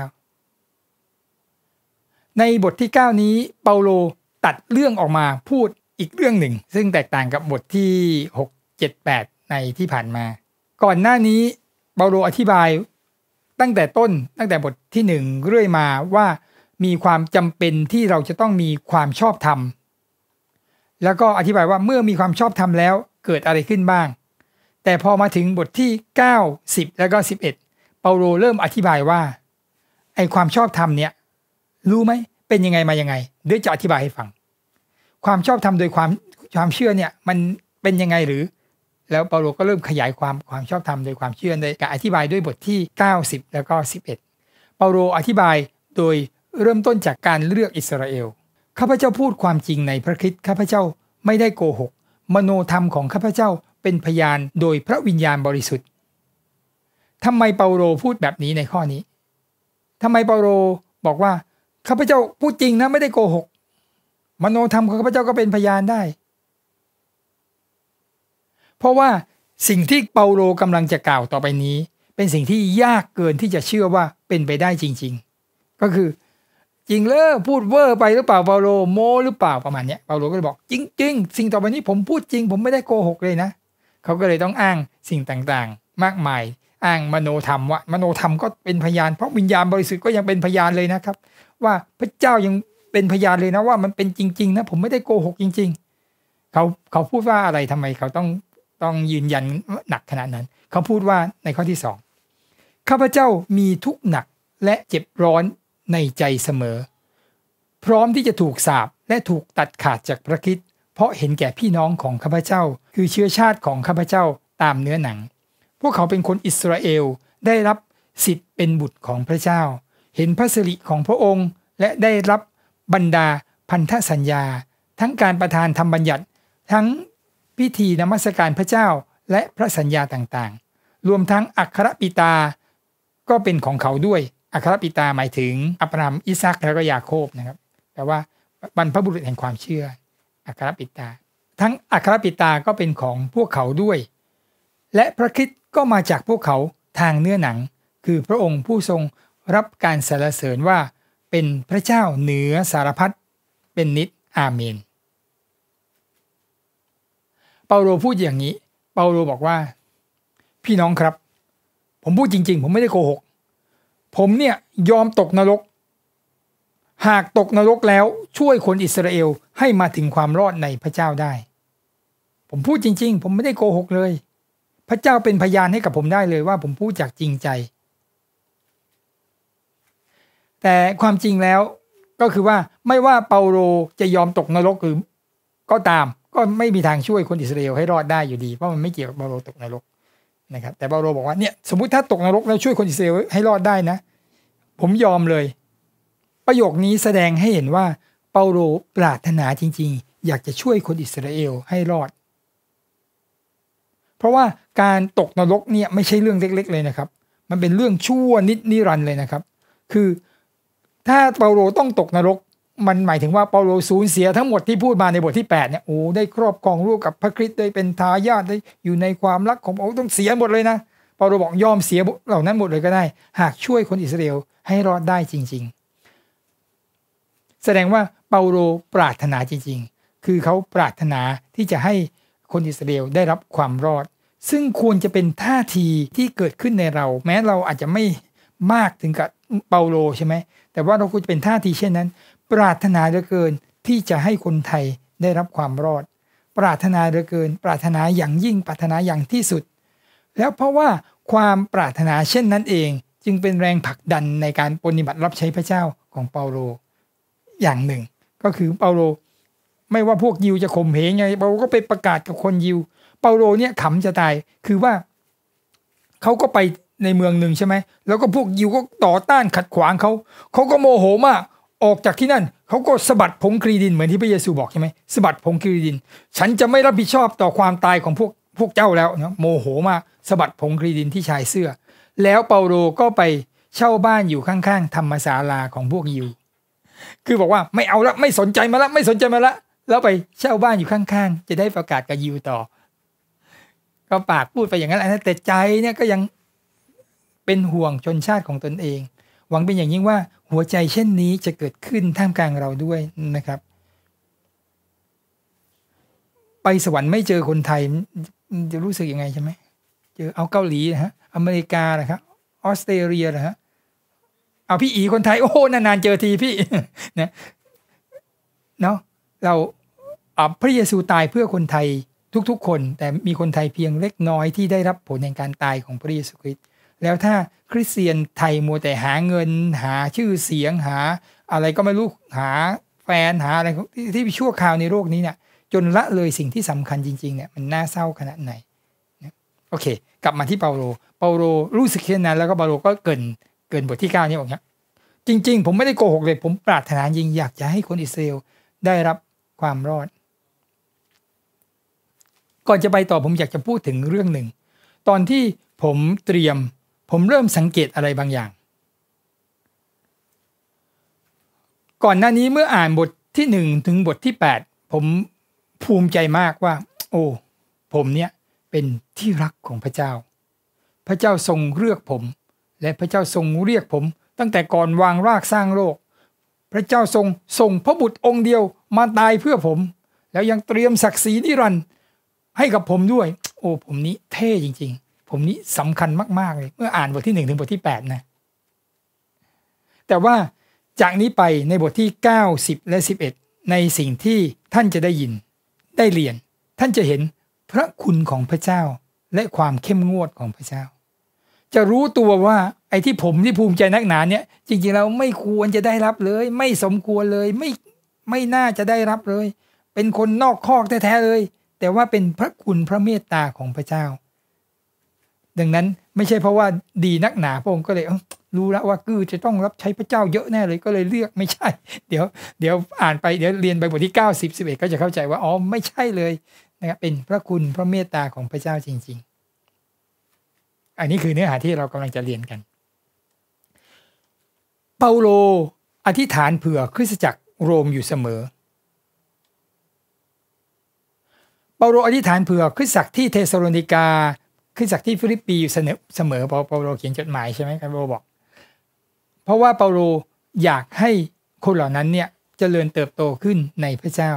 ในบทที่ 9 นี้เปาโลตัดเรื่องออกมาพูดอีกเรื่องหนึ่ง ซึ่งแตกต่างกับบทที่ 6 7 8 ในที่ผ่านมา ก่อนหน้านี้ เปาโลอธิบายตั้งแต่ต้นตั้งแต่บทที่ 1 เรื่อยมาว่า มีความจำเป็นที่เราจะต้องมีความชอบธรรมแล้วก็อธิบายว่าเมื่อมีความชอบธรรมแล้วเกิดอะไรขึ้นบ้าง แต่พอมาถึงบทที่9 10แล้วก็เปาโลเริ่มอธิบายว่าไอความชอบธรรมเนี่ยรู้ไหมเป็นยังไงมายังไงเดี๋ยวจะอธิบายให้ฟังความชอบธรรมโดยความความเชื่อเนี่ยมันเป็นยังไงหรือแล้วเปาโลก็เริ่มขยายความความชอบธรรมโดยความเชื่อโดยการอธิบายด้วยบทที่ 90 แล้วก็11เปาโลอธิบายโดยเริ่มต้นจากการเลือกอิสราเอลข้าพเจ้าพูดความจริงในพระคิดข้าพเจ้าไม่ได้โกหกมโนธรรมของข้าพเจ้าเป็นพยานโดยพระวิญญาณบริสุทธิ์ทำไมเปาโลพูดแบบนี้ในข้อนี้ ทำไมเปาโลบอกว่าข้าพเจ้าพูดจริงนะไม่ได้โกหก มโนธรรมของข้าพเจ้าก็เป็นพยานได้ เพราะว่าสิ่งที่เปาโลกำลังจะกล่าวต่อไปนี้ เป็นสิ่งที่ยากเกินที่จะเชื่อว่าเป็นไปได้จริง ๆ ก็คือ จริงเลอพูดเวอร์ไปหรือเปล่าเปาโลโมหรือเปล่าประมาณเนี้ยเปาโลก็เลยบอกจริงจริงสิ่งต่อไปนี้ผมพูดจริง ผมไม่ได้โกหกเลยนะเขาก็เลยต้องอ้างสิ่งต่างๆ มากมายอ้างมโนธรรมว่ามโนธรรมก็เป็นพยานเพราะวิญญาณบริสุทธิ์ก็ยังเป็นพยานเลยนะครับ ว่าพระเจ้ายังเป็นพยานเลยนะว่ามันเป็นจริงๆนะผมไม่ได้โกหกจริงๆเขาเขาพูดว่าอะไรทำไมเขาต้องต้องยืนยันหนักขนาดนั้น เขาพูดว่าในข้อที่สองข้าพเจ้ามีทุกข์หนักและเจ็บร้อนในใจเสมอ พร้อมที่จะถูกสาบและถูกตัดขาดจากพระคิดเพราะเห็นแก่พี่น้องของข้าพเจ้า คือเชื้อชาติของข้าพเจ้าตามเนื้อหนังพวกเขาเป็นคนอิสราเอลได้รับสิทธิ์เป็นบุตรของพระเจ้า เห็นพระสิริของพระองค์ และได้รับบรรดาพันธสัญญา ทั้งการประทานธรรมบัญญัติ ทั้งพิธีนมัสการพระเจ้าและพระสัญญาต่างๆ รวมทั้งอัครปิตาก็เป็นของเขาด้วยอัครปิตาหมายถึงอับราฮัมอิซักและก็ยาโคบนะครับแต่ว่าบรรพบุรุษแห่งความเชื่ออัครปิตา ทั้งอัครปิตาก็เป็นของพวกเขาด้วย และพระคิดก็มาจากพวกเขาทางเนื้อหนังคือพระองค์ผู้ทรงรับการสรรเสริญว่าเป็นพระเจ้าเหนือสารพัด เป็นนิดอาเมน เปาโลพูดอย่างนี้ เปาโลบอกว่า พี่น้องครับ ผมพูดจริงๆ ผมไม่ได้โกหก ผมเนี่ยยอมตกนรก หากตกนรกแล้วช่วยคนอิสราเอล ให้มาถึงความรอดในพระเจ้าได้ ผมพูดจริง ๆ ผมไม่ได้โกหกเลยพระเจ้าเป็นพยานให้กับผมได้เลยว่าผมพูดจากจริงใจ แต่ความจริงแล้วก็คือว่าไม่ว่าเปาโลจะยอมตกนรกหรือ ก็ตาม ก็ไม่มีทางช่วยคนอิสราเอลให้รอดได้อยู่ดี เพราะมันไม่เกี่ยวกับเปาโลตกนรกนะครับแต่เปาโลบอกว่าเนี่ยสมมติถ้าตกนรกแล้วช่วยคนอิสราเอลให้รอดได้นะ ผมยอมเลย ประโยคนี้แสดงให้เห็นว่าเปาโลปรารถนาจริง ๆ อยากจะช่วยคนอิสราเอลให้รอด เพราะว่าการตกนรกเนี่ยไม่ใช่เรื่องเล็กๆ เลยนะครับ มันเป็นเรื่องชั่วนิดนิรันเลยนะครับ คือถ้าเปาโลต้องตกนรก มันหมายถึงว่าเปาโลสูญเสียทั้งหมดที่พูดมาในบทที่8เนี่ย โอ้ได้ครอบครองร่วมกับพระคริสต์ได้เป็นทายาทได้อยู่ในความรักขององค์ต้องเสียหมดเลยนะ เปาโลบอกยอมเสียเหล่านั้นหมดเลยก็ได้ หากช่วยคนอิสราเอลให้รอดได้จริง ๆ แสดงว่าเปาโลปรารถนาจริง ๆ คือเขาปรารถนาที่จะให้คนอิสราเอลได้รับความรอดซึ่งควรจะเป็นท่าทีที่เกิดขึ้นในเรา แม้เราอาจจะไม่มากถึงกับเปาโลใช่ไหมแต่ว่าเราควรจะเป็นท่าทีเช่นนั้น ปรารถนาเหลือเกินที่จะให้คนไทยได้รับความรอด ปรารถนาเหลือเกิน ปรารถนาอย่างยิ่งปรารถนาอย่างที่สุด แล้วเพราะว่าความปรารถนาเช่นนั้นเองจึงเป็นแรงผลักดันในการปฏิบัติรับใช้พระเจ้าของเปาโล อย่างหนึ่ง ก็คือเปาโล ไม่ว่าพวกยิวจะข่มเหงไงเปาโลก็ไปประกาศกับคนยิวเปาโลเนี่ยขำจะตายคือว่าเขาก็ไปในเมืองหนึ่งใช่ไหมแล้วก็พวกยิวก็ต่อต้านขัดขวางเขา เขาก็โมโหมากออกจากที่นั่นเขาก็สะบัดผงครีดินเหมือนที่พระเยซูบอกใช่ไหมสะบัดผงครีดิน ฉันจะไม่รับผิดชอบต่อความตายของพวกพวกเจ้าแล้วนะโมโหมากสะบัดผงครีดินที่ชายเสื้อ แล้วเปาโลก็ไปเช่าบ้านอยู่ข้างๆธรรมศาลาของพวกยิวคือบอกว่าไม่เอาละไม่สนใจมาละไม่สนใจมาละ แล้วไปเช่าบ้านอยู่ข้างๆจะได้ประกาศกับยิวต่อก็ปากพูดไปอย่างนั้นแหละแต่ใจเนี่ย ก็ยังเป็นห่วงชนชาติของตนเอง หวังเป็นอย่างยิ่งว่าหัวใจเช่นนี้จะเกิดขึ้นท่ามกลางเราด้วยนะครับ ไปสวรรค์ไม่เจอคนไทย จะรู้สึกยังไงใช่ไหมเจอเอาเกาหลีนะฮะอเมริกานะครับออสเตรเลียนะฮะเอาพี่อีคนไทยโอ้โหนานๆ เจอทีพี่นะเนาะเราพระเยซูตายเพื่อคนไทยทุกๆ คนแต่มีคนไทยเพียงเล็กน้อยที่ได้รับผลแห่งการตายของพระเยซูคริสต์แล้วถ้าคริสเตียนไทย มัวแต่หาเงินหาชื่อเสียงหาอะไรก็ไม่รู้ หาแฟนหาอะไรที่ชั่วคราวในโลกนี้เนี่ยจนละเลยสิ่งที่สำคัญจริงๆเนี่ยมันน่าเศร้าขนาดไหนโอเค กลับมาที่เปาโลเปาโลรู้สึกเช่นนั้น แล้วก็เปาโลก็เกินเกินบทที่9นี้บอกเนี่ยจริงๆ ผมไม่ได้โกหกเลยผมปรารถนาจริงอยากจะให้คนอิสราเอลได้รับความรอดก่อนจะไปต่อผมอยากจะพูดถึงเรื่องหนึ่ง ตอนที่ผมเตรียมผมเริ่มสังเกตอะไรบางอย่าง ก่อนหน้านี้เมื่ออ่านบทที่หนึ่งถึงบทที่แปดผมภูมิใจมากว่า โอ้ผมเนี่ยเป็นที่รักของพระเจ้า พระเจ้าทรงเลือกผม และพระเจ้าทรงเรียกผม ตั้งแต่ก่อนวางรากสร้างโลกพระเจ้าทรงส่งพระบุตรองค์เดียวมาตายเพื่อผม แล้วยังเตรียมศักดิ์ศรีนิรันดร์ให้กับผมด้วย โอ้ผมนี้เท่จริงๆ ผมนี้สำคัญมากๆเลยเมื่ออ่านบทที่หนึ่งถึงบทที่แปดนะ แต่ว่าจากนี้ไปในบทที่เก้าสิบและสิบเอ็ดในสิ่งที่ท่านจะได้ยินได้เรียน ท่านจะเห็นพระคุณของพระเจ้าและความเข้มงวดของพระเจ้า จะรู้ตัวว่าไอ้ที่ผมที่ภูมิใจนักหนาเนี่ยจริงๆเราไม่ควรจะได้รับเลย ไม่สมควรเลยไม่ไม่น่าจะได้รับเลย เป็นคนนอกคอกแท้ๆเลยแต่ว่าเป็นพระคุณพระเมตตาของพระเจ้า ดังนั้นไม่ใช่เพราะว่าดีนักหนาพระองค์ก็เลยรู้แล้วว่ากือจะต้องรับใช้พระเจ้าเยอะแน่เลยก็เลยเลือกไม่ใช่ เดี๋ยว เดี๋ยวอ่านไปเดี๋ยวเรียนไปบทที่9 10 11 ก็จะเข้าใจว่าอ๋อไม่ใช่เลยนะครับเป็นพระคุณพระเมตตาของพระเจ้าจริง ๆ อันนี้คือเนื้อหาที่เรากำลังจะเรียนกัน เปาโลอธิษฐานเผื่อคริสตจักรโรมอยู่เสมอเปาโลอธิษฐานเผื่อคริสตจักรที่เทสโลนิกาคริสตจักรที่ฟิลิปปีอยู่เสมอเปาโลเขียนจดหมายใช่ไหมครับเปาโลบอก เพราะว่าเปาโลอยากให้คนเหล่านั้นเนี่ยจเจริญเติบโตขึ้นในพระเจ้า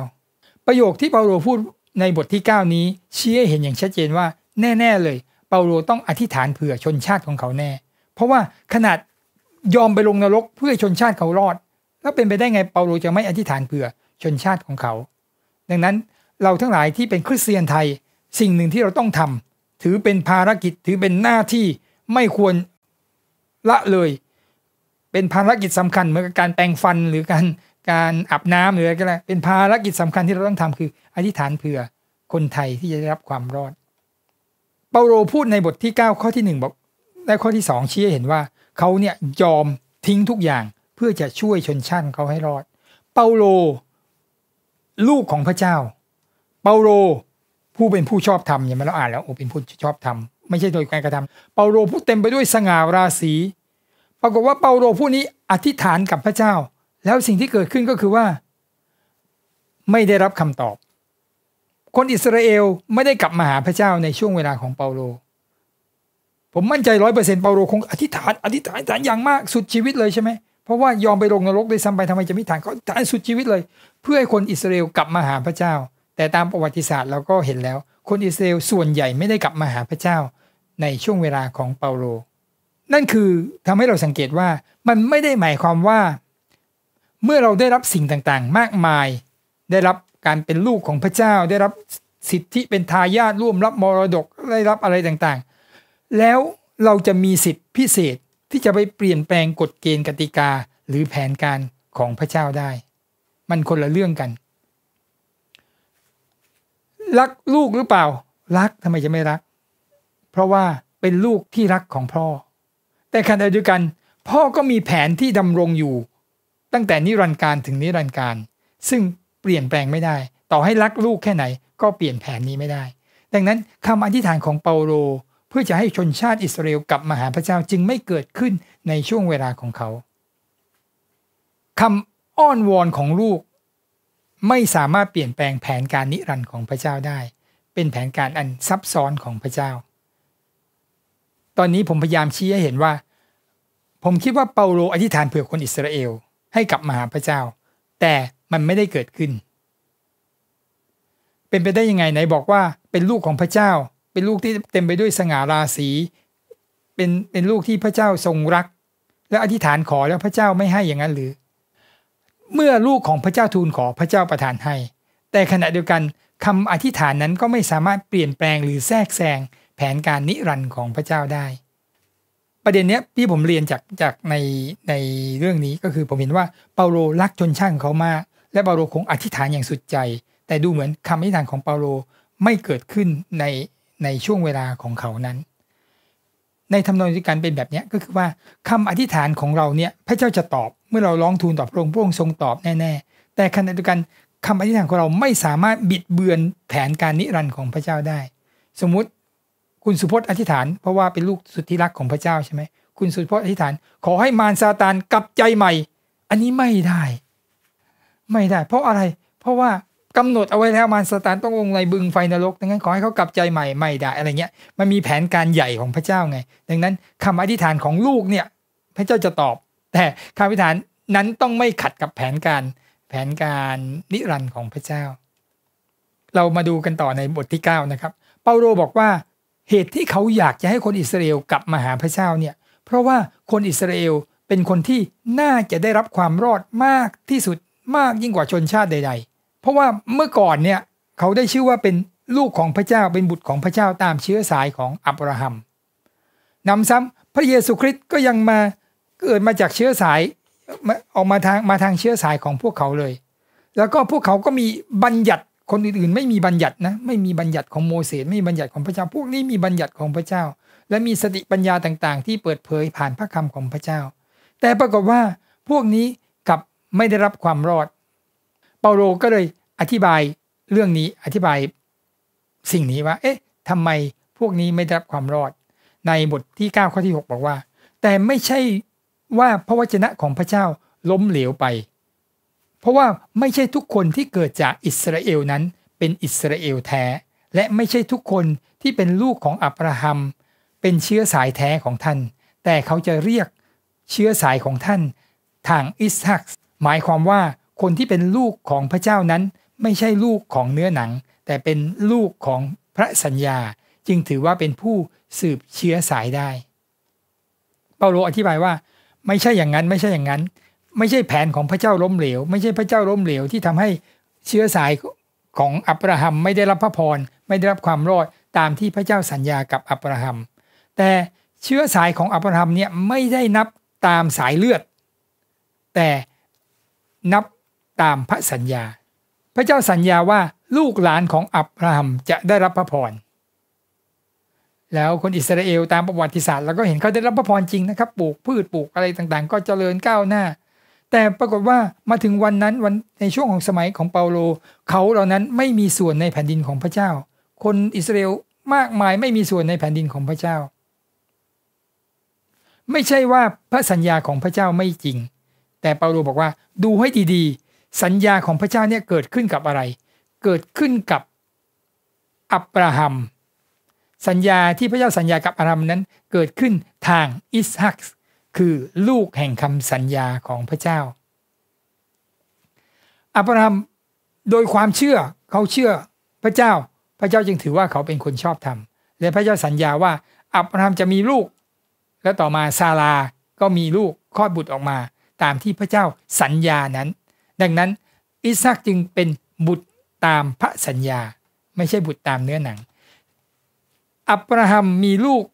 ประโยคที่เปาโลพูดในบทที่ 9 นี้ชี้ให้เห็นอย่างชัดเจนว่าแน่ๆเลย เปาโลต้องอธิษฐานเผื่อชนชาติของเขาแน่ เพราะว่าขนาดยอมไปลงนรกเพื่อชนชาติเขารอด แล้วเป็นไปได้ไงเปาโลจะไม่อธิษฐานเผื่อชนชาติของเขา ดังนั้นเราทั้งหลายที่เป็นคริสเตียนไทยสิ่งหนึ่งที่เราต้องทำ ถือเป็นภารกิจถือเป็นหน้าที่ไม่ควรละเลย เป็นภารกิจสำคัญ เหมือนกับการแป่งฟันหรือการการอาบน้ำหรืออะไรก็แล้วเป็นภารกิจสำคัญที่เราต้องทำคือ อธิษฐานเผื่อคนไทยที่จะได้รับความรอด เปาโลพูดในบทที่9ข้อที่1บอกและข้อที่2ชี้ให้เห็นว่าเขาเนี่ยยอมทิ้งทุกอย่างเพื่อจะช่วยชนชาติเขาให้รอด เปาโลลูกของพระเจ้าเปาโลผู้เป็นผู้ชอบธรรมเนง่ยมันเราอ่านแล้วโอเป็นผู้ชอบธรรมไม่ใช่โดยการกระทำเปาโลผู้เต็มไปด้วยสง่าราศี ปรากฏว่า เปาโลผู้นี้อธิษฐานกับพระเจ้า แล้วสิ่งที่เกิดขึ้นก็คือว่าไม่ได้รับคำตอบ คนอิสราเอลไม่ได้กลับมาหาพระเจ้าในช่วงเวลาของเปาโลผมมั่นใจร้อยเปอร์เซ็นต์เปาโลคงอธิษฐาน อธิษฐานฐานอย่างมากสุดชีวิตเลยใช่ไหมเพราะว่ายอมไปลงนรกด้วยซ้ำไปทำไมจะไม่ฐานเขาฐานสุดชีวิตเลย เพื่อให้คนอิสราเอลกลับมาหาพระเจ้าแต่ตามประวัติศาสตร์เราก็เห็นแล้ว คนอิสราเอลส่วนใหญ่ไม่ได้กลับมาหาพระเจ้าในช่วงเวลาของเปาโลนั่นคือทำให้เราสังเกตว่ามันไม่ได้หมายความว่า เมื่อเราได้รับสิ่งต่างๆ มากมาย ได้รับการเป็นลูกของพระเจ้า ได้รับสิทธิเป็นทายาทร่วม รับมรดกได้รับอะไรต่าง ๆ แล้วเราจะมีสิทธิพิเศษที่จะไปเปลี่ยนแปลงกฎเกณฑ์กติกาหรือแผนการของพระเจ้าได้ มันคนละเรื่องกันรักลูกหรือเปล่า รักทำไมจะไม่รัก เพราะว่าเป็นลูกที่รักของพ่อ แต่ขณะเดียวกันพ่อก็มีแผนที่ดำรงอยู่ ตั้งแต่นิรันดร์การถึงนิรันดร์การซึ่งเปลี่ยนแปลงไม่ได้ ต่อให้รักลูกแค่ไหน ก็เปลี่ยนแผนนี้ไม่ได้ดังนั้นคำอธิษฐานของเปาโลเพื่อจะให้ชนชาติอิสราเอลกลับมาหาพระเจ้าจึงไม่เกิดขึ้นในช่วงเวลาของเขาคำอ้อนวอนของลูกไม่สามารถเปลี่ยนแปลงแผนการนิรันดร์ของพระเจ้าได้ เป็นแผนการอันซับซ้อนของพระเจ้า ตอนนี้ผมพยายามชี้ให้เห็นว่า ผมคิดว่าเปาโลอธิษฐานเผื่อคนอิสราเอลให้กลับมาหาพระเจ้า แต่มันไม่ได้เกิดขึ้น เป็นไปได้ยังไงไหนบอกว่าเป็นลูกของพระเจ้า เป็นลูกที่เต็มไปด้วยสง่าราศี เป็นเป็นลูกที่พระเจ้าทรงรัก และอธิษฐานขอแล้วพระเจ้าไม่ให้อย่างนั้นหรือเมื่อลูกของพระเจ้าทูลขอพระเจ้าประทานให้ แต่ขณะเดียวกันคำอธิษฐานนั้นก็ไม่สามารถเปลี่ยนแปลงหรือแทรกแซงแผนการนิรันดร์ของพระเจ้าได้ ประเด็นเนี้ยี่ผมเรียนจากจากในในเรื่องนี้ก็คือผมเห็นว่า เปาโลรักชนชาติเขามาก และเปาโลคงอธิษฐานอย่างสุดใจ แต่ดูเหมือนคำอธิษฐานของเปาโลไม่เกิดขึ้นในในช่วงเวลาของเขานั้น ในทานองที่การเป็นแบบนี้ก็คือว่าคำอธิษฐานของเราเนี่ยพระเจ้าจะตอบเมื่อเราร้องทูลต่อพระองค์พระองค์ทรงตอบแน่ ๆ แต่ขณะเดียวกันคำอธิษฐานของเราไม่สามารถบิดเบือนแผนการนิรันดร์ของพระเจ้าได้ สมมุติคุณสุพจน์อธิษฐาน เพราะว่าเป็นลูกสุดที่รักของพระเจ้าใช่ไหมคุณสุพจน์อธิษฐานขอให้มารซาตานกลับใจใหม่ อันนี้ไม่ได้ ไม่ได้ เพราะอะไร เพราะว่ากำหนดเอาไว้แล้วมารซาตานต้องลงในบึงไฟนรกดังนั้นขอให้เขากลับใจใหม่ไม่ได้ อะไรเงี้ยมันมีแผนการใหญ่ของพระเจ้าไง ดังนั้นคำอธิษฐานของลูกเนี่ย พระเจ้าจะตอบแต่คำพิธานนั้นต้องไม่ขัดกับแผนการแผนการนิรันดร์ของพระเจ้า เรามาดูกันต่อในบทที่9นะครับเปาโลบอกว่าเหตุที่เขาอยากจะให้คนอิสราเอลกลับมาหาพระเจ้าเนี่ยเพราะว่าคนอิสราเอลเป็นคนที่น่าจะได้รับความรอดมากที่สุดมากยิ่งกว่าชนชาติใด ๆ เพราะว่าเมื่อก่อนเนี่ยเขาได้ชื่อว่าเป็นลูกของพระเจ้าเป็นบุตรของพระเจ้าตามเชื้อสายของอับราฮัมนำซ้ำพระเยซูคริสต์ก็ยังมาเกิดมาจากเชื้อสายออกมาทางมาทางเชื้อสายของพวกเขาเลย แล้วก็พวกเขาก็มีบัญญัติคนอื่นๆ ไม่มีบัญญัตินะไม่มีบัญญัติของโมเสส ไม่มีบัญญัติของพระเจ้า พวกนี้มีบัญญัติของพระเจ้า และมีสติปัญญาต่างๆที่เปิดเผยผ่านพระคำของพระเจ้า แต่ปรากฏว่าพวกนี้กลับไม่ได้รับความรอด เปาโลก็เลยอธิบายเรื่องนี้อธิบายสิ่งนี้ว่า เอ๊ะทำไมพวกนี้ไม่ได้รับความรอดในบทที่9ข้อที่6 บอกว่า แต่ไม่ใช่ว่าพระวจนะของพระเจ้าล้มเหลวไป เพราะว่าไม่ใช่ทุกคนที่เกิดจากอิสราเอลนั้นเป็นอิสราเอลแท้ และไม่ใช่ทุกคนที่เป็นลูกของอับราฮัมเป็นเชื้อสายแท้ของท่าน แต่เขาจะเรียกเชื้อสายของท่าน ทางอิสฮัก หมายความว่าคนที่เป็นลูกของพระเจ้านั้น ไม่ใช่ลูกของเนื้อหนัง แต่เป็นลูกของพระสัญญา จึงถือว่าเป็นผู้สืบเชื้อสายได้ เปาโลอธิบายว่าไม่ใช่อย่างนั้นไม่ใช่อย่างนั้น ไม่ใช่แผนของพระเจ้าล้มเหลว ไม่ใช่พระเจ้าล้มเหลวที่ทำให้เชื้อสายของอับราฮัมไม่ได้รับพระพรไม่ได้รับความรอดตามที่พระเจ้าสัญญากับอับราฮัมแต่เชื้อสายของอับราฮัมเนี่ยไม่ได้นับตามสายเลือด แต่นับตามพระสัญญา พระเจ้าสัญญาว่าลูกหลานของอับราฮัมจะได้รับพระพรแล้วคนอิสราเอลตามประวัติศาสตร์เราก็เห็นเขาได้รับพระพรจริงนะครับปลูกพืชปลูกอะไรต่างๆ ก็เจริญก้าวหน้า แต่ปรากฏว่ามาถึงวันนั้นวันในช่วงของสมัยของเปาโลเขาเหล่านั้นไม่มีส่วนในแผ่นดินของพระเจ้า คนอิสราเอลมากมายไม่มีส่วนในแผ่นดินของพระเจ้า ไม่ใช่ว่าพระสัญญาของพระเจ้าไม่จริง แต่เปาโลบอกว่าดูให้ดีๆสัญญาของพระเจ้าเนี่ยเกิดขึ้นกับอะไร เกิดขึ้นกับอับราฮัมสัญญาที่พระเจ้าสัญญากับอารัมนั้นเกิดขึ้นทางอิสฮัก คือลูกแห่งคำสัญญาของพระเจ้า อับราฮัมโดยความเชื่อเขาเชื่อพระเจ้าพระเจ้าจึงถือว่าเขาเป็นคนชอบธรรม และพระเจ้าสัญญาว่า อับราฮัมจะมีลูก และต่อมาซาลาก็มีลูกคลอดบุตรออกมา ตามที่พระเจ้าสัญญานั้น ดังนั้นอิสซักจึงเป็นบุตรตามพระสัญญาไม่ใช่บุตรตามเนื้อหนังอับราฮัมมีลูก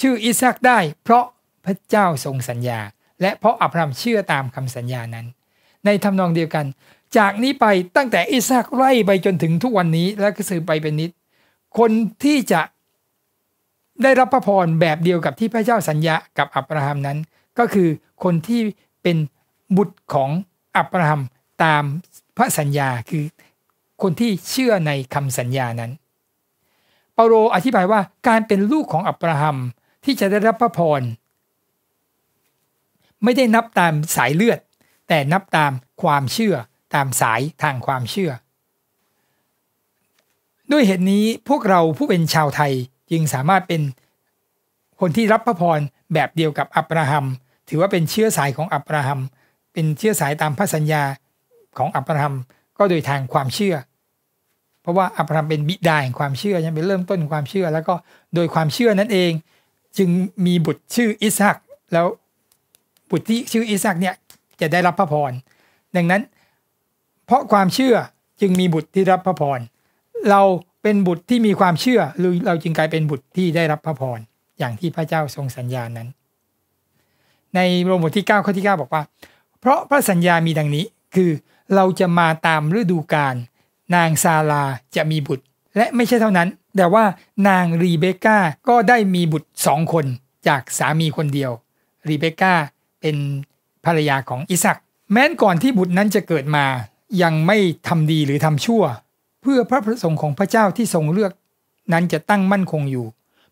ชื่ออิสักได้เพราะพระเจ้าทรงสัญญา และเพราะอับราฮัมเชื่อตามคำสัญญานั้น ในทำนองเดียวกัน จากนี้ไปตั้งแต่อิสักไล่ไปจนถึงทุกวันนี้และก็สืบไปเป็นนิด คนที่จะได้รับพระพรแบบเดียวกับที่พระเจ้าสัญญากับอับราฮัมนั้น ก็คือคนที่เป็นบุตรของอับราฮัมตามพระสัญญาคือคนที่เชื่อในคำสัญญานั้นเปาโลอธิบายว่าการเป็นลูกของอับราฮัมที่จะได้รับพระพรไม่ได้นับตามสายเลือด แต่นับตามความเชื่อตามสายทางความเชื่อ ด้วยเหตุนี้พวกเราผู้เป็นชาวไทยจึงสามารถเป็นคนที่รับพระพรแบบเดียวกับอับราฮัมถือว่าเป็นเชื้อสายของอับราฮัมเป็นเชื้อสายตามพระสัญญาของอับราฮัมก็โดยทางความเชื่อราะว่าอับราฮัมเป็นบิดาแห่งความเชื่อยังเป็นเริ่มต้นความเชื่อ แล้วก็โดยความเชื่อนั่นเองจึงมีบุตรชื่ออิสักแล้วบุตรที่ชื่ออิสักเนี่ยจะได้รับพระพรดังนั้น เพราะความเชื่อจึงมีบุตรที่รับพระพรเราเป็นบุตรที่มีความเชื่อหรือเราจึงกลายเป็นบุตรที่ได้รับพระพรอย่างที่พระเจ้าทรงสัญญานั้น ในโรมบทที่9ข้อที่9บอกว่า เพราะพระสัญญามีดังนี้คือเราจะมาตามฤดูกาลนางซาลาจะมีบุตร และไม่ใช่เท่านั้น แต่ว่านางรีเบคก้าก็ได้มีบุตรสองคนจากสามีคนเดียว รีเบคก้าเป็นภรรยาของ อิสักแม้นก่อนที่บุตรนั้นจะเกิดมา ยังไม่ทำดีหรือทำชั่ว เพื่อพระประสงค์ของพระเจ้าที่ทรงเลือก นั้นจะตั้งมั่นคงอยู่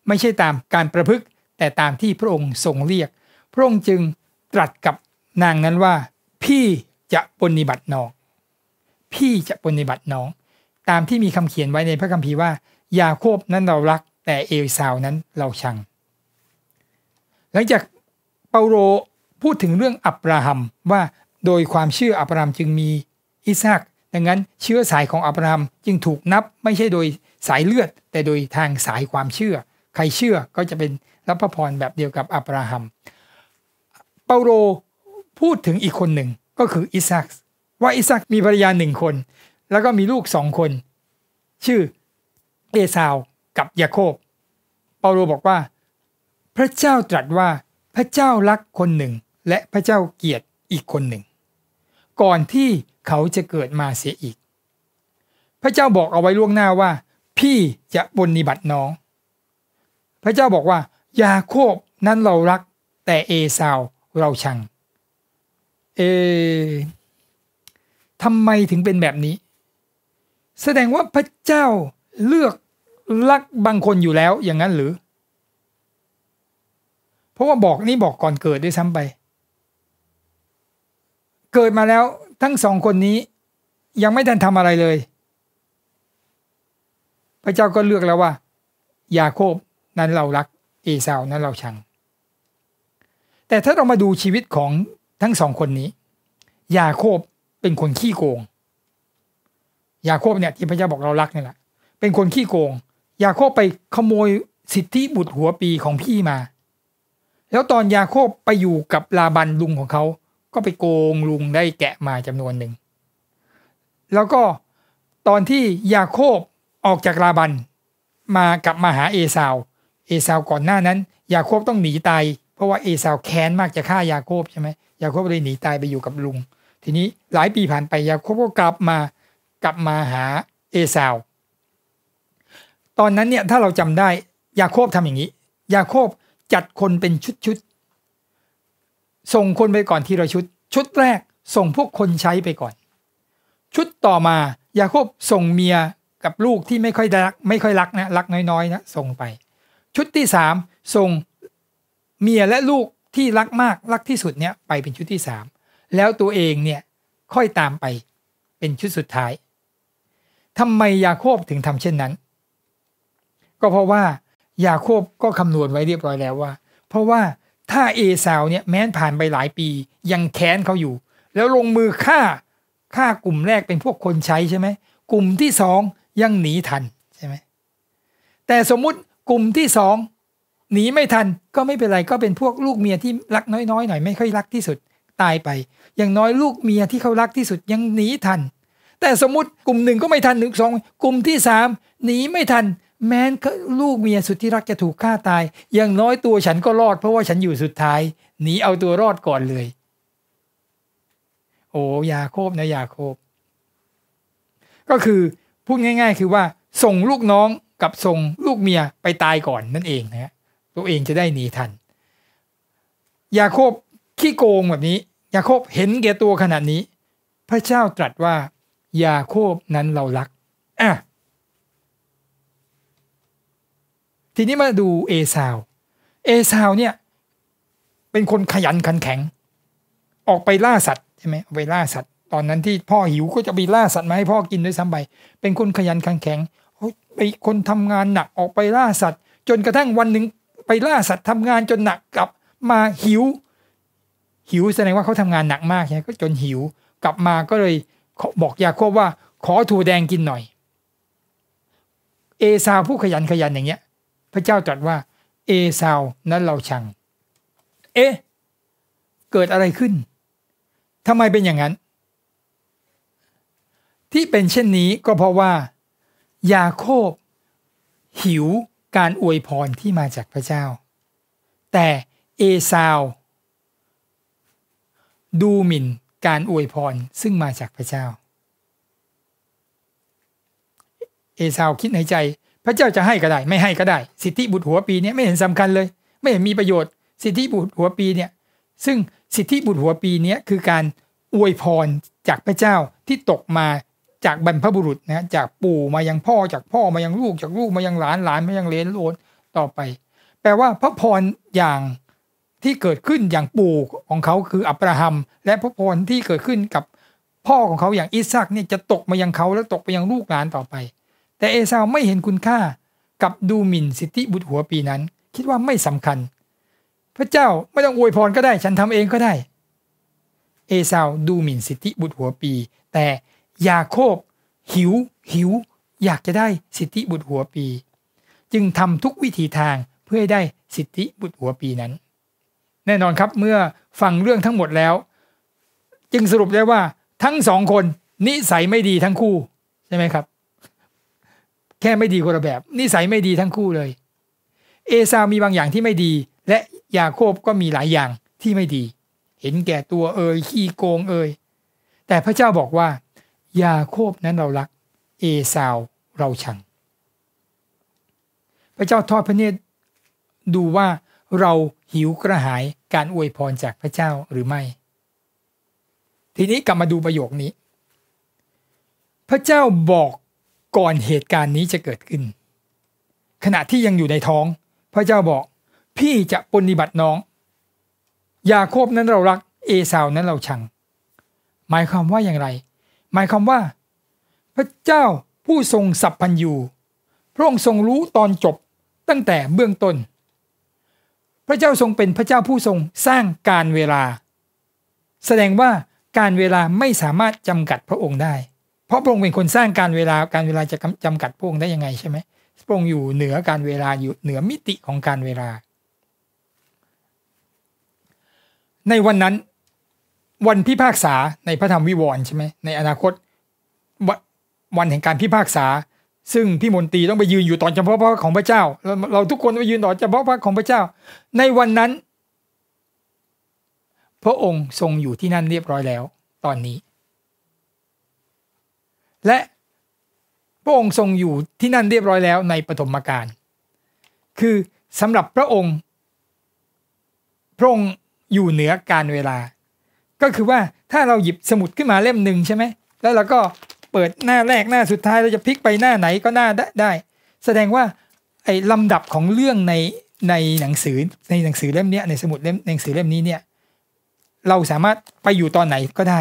ไม่ใช่ตามการประพฤกแต่ตามที่พระองค์ทรงเรียก พระองค์จึงตรัสกับนางนั้นว่า พี่จะปนิบัตินอกพี่จะปฏิบัติน้อง ตามที่มีคำเขียนไว้ในพระคัมภีร์ว่ายาโคบนั้นเรารัก แต่เอลซาวนั้นเราชัง หลังจากเปาโลพูดถึงเรื่องอับราฮัมว่าโดยความเชื่ออับราฮัมจึงมีอิสฮักดังนั้นเชื้อสายของอับราฮัมจึงถูกนับไม่ใช่โดยสายเลือด แต่โดยทางสายความเชื่อ ใครเชื่อก็จะเป็นรับพระพรแบบเดียวกับอับราฮัมเปาโลพูดถึงอีกคนหนึ่งก็คืออิสซักว่าอิสักมีภรรยาหนึ่งคน แล้วก็มีลูกสองคน ชื่อเอซาวกับยาโคบเปาโลบอกว่า พระเจ้าตรัสว่าพระเจ้ารักคนหนึ่ง และพระเจ้าเกลียดอีกคนหนึ่ง ก่อนที่เขาจะเกิดมาเสียอีก พระเจ้าบอกเอาไว้ล่วงหน้าว่า พี่จะบนิบัติน้อง พระเจ้าบอกว่า ยาโคบนั้นเรารัก แต่เอซาวเราชัง เอทำไมถึงเป็นแบบนี้ แสดงว่าพระเจ้าเลือกรักบางคนอยู่แล้วอย่างนั้นหรือ เพราะว่าบอกนี่บอกก่อนเกิดด้วยซ้ำไป เกิดมาแล้วทั้งสองคนนี้ยังไม่ทันทำอะไรเลย พระเจ้าก็เลือกแล้วว่ายาโคบนั้นเรารัก เอสาวนั้นเราชัง แต่ถ้าเรามาดูชีวิตของทั้งสองคนนี้ยาโคบเป็นคนขี้โกง ยาโคบเนี่ยที่พระเจ้าบอกเรารักนี่แหละ เป็นคนขี้โกง ยาโคบไปขโมยสิทธิบุตรหัวปีของพี่มา แล้วตอนยาโคบไปอยู่กับลาบันลุงของเขา ก็ไปโกงลุงได้แกะมาจำนวนหนึ่ง แล้วก็ตอนที่ยาโคบออกจากลาบันมากลับมาหาเอซาว เอซาวก่อนหน้านั้นยาโคบต้องหนีตายเพราะว่าเอซาวแค้นมากจะฆ่ายาโคบใช่ไหมยาโคบเลยหนีตายไปอยู่กับลุงทีนี้หลายปีผ่านไปยาโคบก็กลับมา กลับมาหาเอซาวตอนนั้นเนี่ยถ้าเราจำได้ ยาโคบทำอย่างนี้ ยาโคบจัดคนเป็นชุดๆ ส่งคนไปก่อนทีละชุดชุดแรกส่งพวกคนใช้ไปก่อน ชุดต่อมา ยาโคบส่งเมียกับลูกที่ไม่ค่อยรักไม่ค่อยรักนะรักน้อยๆนะส่งไป ชุดที่สามส่งเมียและลูกที่รักมากรักที่สุดเนี่ยไปเป็นชุดที่สามแล้วตัวเองเนี่ย ค่อยตามไป เป็นชุดสุดท้ายทำไมยาโคบถึงทำเช่นนั้น ก็เพราะว่า ยาโคบก็คำนวณไว้เรียบร้อยแล้วว่า เพราะว่าถ้าเอสาวเนี่ยแม้นผ่านไปหลายปียังแค้นเขาอยู่ แล้วลงมือฆ่าฆ่ากลุ่มแรกเป็นพวกคนใช้ใช่ไหมกลุ่มที่สองยังหนีทันใช่ไหมแต่สมมุติกลุ่มที่สองหนีไม่ทันก็ไม่เป็นไรก็เป็นพวกลูกเมียที่รักน้อยๆหน่อยไม่ค่อยรักที่สุดตายไปอย่างน้อยลูกเมียที่เขารักที่สุด ยังหนีทัน แต่สมมติกลุ่มหนึ่งก็ไม่ทันหนึ่งสองกลุ่มที่สามหนีไม่ทัน แม้นลูกเมียสุดที่รักจะถูกฆ่าตายอย่างน้อยตัวฉันก็รอดเพราะว่าฉันอยู่สุดท้ายหนีเอาตัวรอดก่อนเลย โอ้ยาโคบนะยาโคบ ก็คือพูดง่าย ๆ คือว่าส่งลูกน้องกับส่งลูกเมียไปตายก่อน นั่นเองนะฮะตัวเองจะได้หนีทัน ยาโคบขี้โกงแบบนี้ยาโคบเห็นแก่ตัวขนาดนี้ พระเจ้าตรัสว่ายาโคบนั้นเรารัก อ่ะ ทีนี้มาดูเอซาว เอซาวเนี่ย เป็นคนขยันขันแข็ง ออกไปล่าสัตว์ใช่ไหมไปล่าสัตว์ ตอนนั้นที่พ่อหิวก็จะไปล่าสัตว์มาให้พ่อกินด้วยซ้ำไปเป็นคนขยันขันแข็งไปคนทำงานหนักออกไปล่าสัตว์ จนกระทั่งวันหนึ่ง ไปล่าสัตว์ทำงานจนหนักกลับมาหิวหิวแสดงว่าเขาทำงานหนักมากใช่ก็จนหิวกลับมาก็เลยบอกยาโคบว่า ขอถั่วแดงกินหน่อย เอซาวผู้ขยันขยันอย่างเงี้ยพระเจ้าตรัสว่า เอซาวนั้นเราชังเอ๊ะเกิดอะไรขึ้น ทำไมเป็นอย่างนั้น ที่เป็นเช่นนี้ก็เพราะว่า ยาโคบหิวการอวยพรที่มาจากพระเจ้า แต่ เอซาวดูหมิ่นการอวยพรซึ่งมาจากพระเจ้า เอสาวคิดในใจ พระเจ้าจะให้ก็ได้ไม่ให้ก็ได้ สิทธิบุตรหัวปีเนี่ยไม่เห็นสำคัญเลย ไม่เห็นมีประโยชน์สิทธิบุตรหัวปีเนี่ยซึ่งสิทธิบุตรหัวปีเนี่ยคือการ อวยพรจากพระเจ้าที่ตกมาจากบรรพบุรุษนะจากปู่มายังพ่อจากพ่อมายังลูกจากลูกมายังหลานหลานมายังเลนโลนต่อไป แปลว่าพระพรอย่างที่เกิดขึ้นอย่างปู่ของเขาคืออับราฮัม และพระพรที่เกิดขึ้นกับพ่อของเขาอย่างอิสซักเนี่ยจะตกมายังเขาแล้วตกไปยังลูกหลานต่อไป แต่เอซาวไม่เห็นคุณค่ากับดูหมิ่นสิทธิบุตรหัวปีนั้น คิดว่าไม่สำคัญ พระเจ้าไม่ต้องอวยพรก็ได้ฉันทำเองก็ได้ เอซาวดูหมิ่นสิทธิบุตรหัวปี แต่ยาโคบหิวหิวอยากจะได้สิทธิบุตรหัวปี จึงทำทุกวิถีทางเพื่อให้ได้สิทธิบุตรหัวปีนั้นแน่นอนครับเมื่อฟัง เรื่องทั้งหมดแล้ว จึงสรุปได้ว่าทั้งสองคน นิสัยไม่ดีทั้งคู่ใช่ไหมครับ แค่ไม่ดีคนละแบบนิสัยไม่ดีทั้งคู่เลย เอซาวมีบางอย่างที่ไม่ดี และยาโคบก็มีหลายอย่างที่ไม่ดี เห็นแก่ตัวเอ่ยขี้โกงเอ่ยแต่พระเจ้าบอกว่า ยาโคบนั้นเรารัก เอซาวเราชัง พระเจ้าทอดพระเนตรดูว่าเราหิวกระหายการอวยพรจากพระเจ้าหรือไม่ ทีนี้กลับมาดูประโยคนี้ พระเจ้าบอกก่อนเหตุการณ์นี้จะเกิดขึ้น ขณะที่ยังอยู่ในท้อง พระเจ้าบอกพี่จะปนิบัติน้อง ยาโคบนั้นเรารัก เอสาวนั้นเราชัง หมายความว่าอย่างไร หมายความว่า พระเจ้าผู้ทรงสัพพันยูพระองค์ทรงรู้ตอนจบตั้งแต่เบื้องต้นพระเจ้าทรงเป็นพระเจ้าผู้ทรงสร้างการเวลา แสดงว่าการเวลาไม่สามารถจำกัดพระองค์ได้ เพราะพระองค์เป็นคนสร้างการเวลาการเวลาจะจำกัดพระองค์ได้ยังไงใช่ไหมพระองค์อยู่เหนือการเวลาอยู่เหนือมิติของการเวลา ในวันนั้น วันพิพากษาในพระธรรมวิวรณ์ใช่ไหมในอนาคตวันแห่งการพิพากษาซึ่งพี่มนตรีต้องไปยืนอยู่ตอนเฉพาะพระของพระเจ้าเราเราทุกคนไปยืนต่อเฉพาะพระของพระเจ้า ในวันนั้น พระองค์ทรงอยู่ที่นั่นเรียบร้อยแล้วตอนนี้ และพระองค์ทรงอยู่ที่นั่นเรียบร้อยแล้วในปฐมกาลคือสำหรับพระองค์ พระองค์อยู่เหนือการเวลา ก็คือว่าถ้าเราหยิบสมุดขึ้นมาเล่มหนึ่งใช่ไหมแล้วเราก็ปิดหน้าแรกหน้าสุดท้ายเราจะพลิกไปหน้าไหนก็หน้าได้แสดงว่าไอ้ลำดับของเรื่องในในหนังสือในหนังสือเล่มนี้ในสมุดเล่มหนังสือเล่มนี้เนี่ยเราสามารถไปอยู่ตอนไหนก็ได้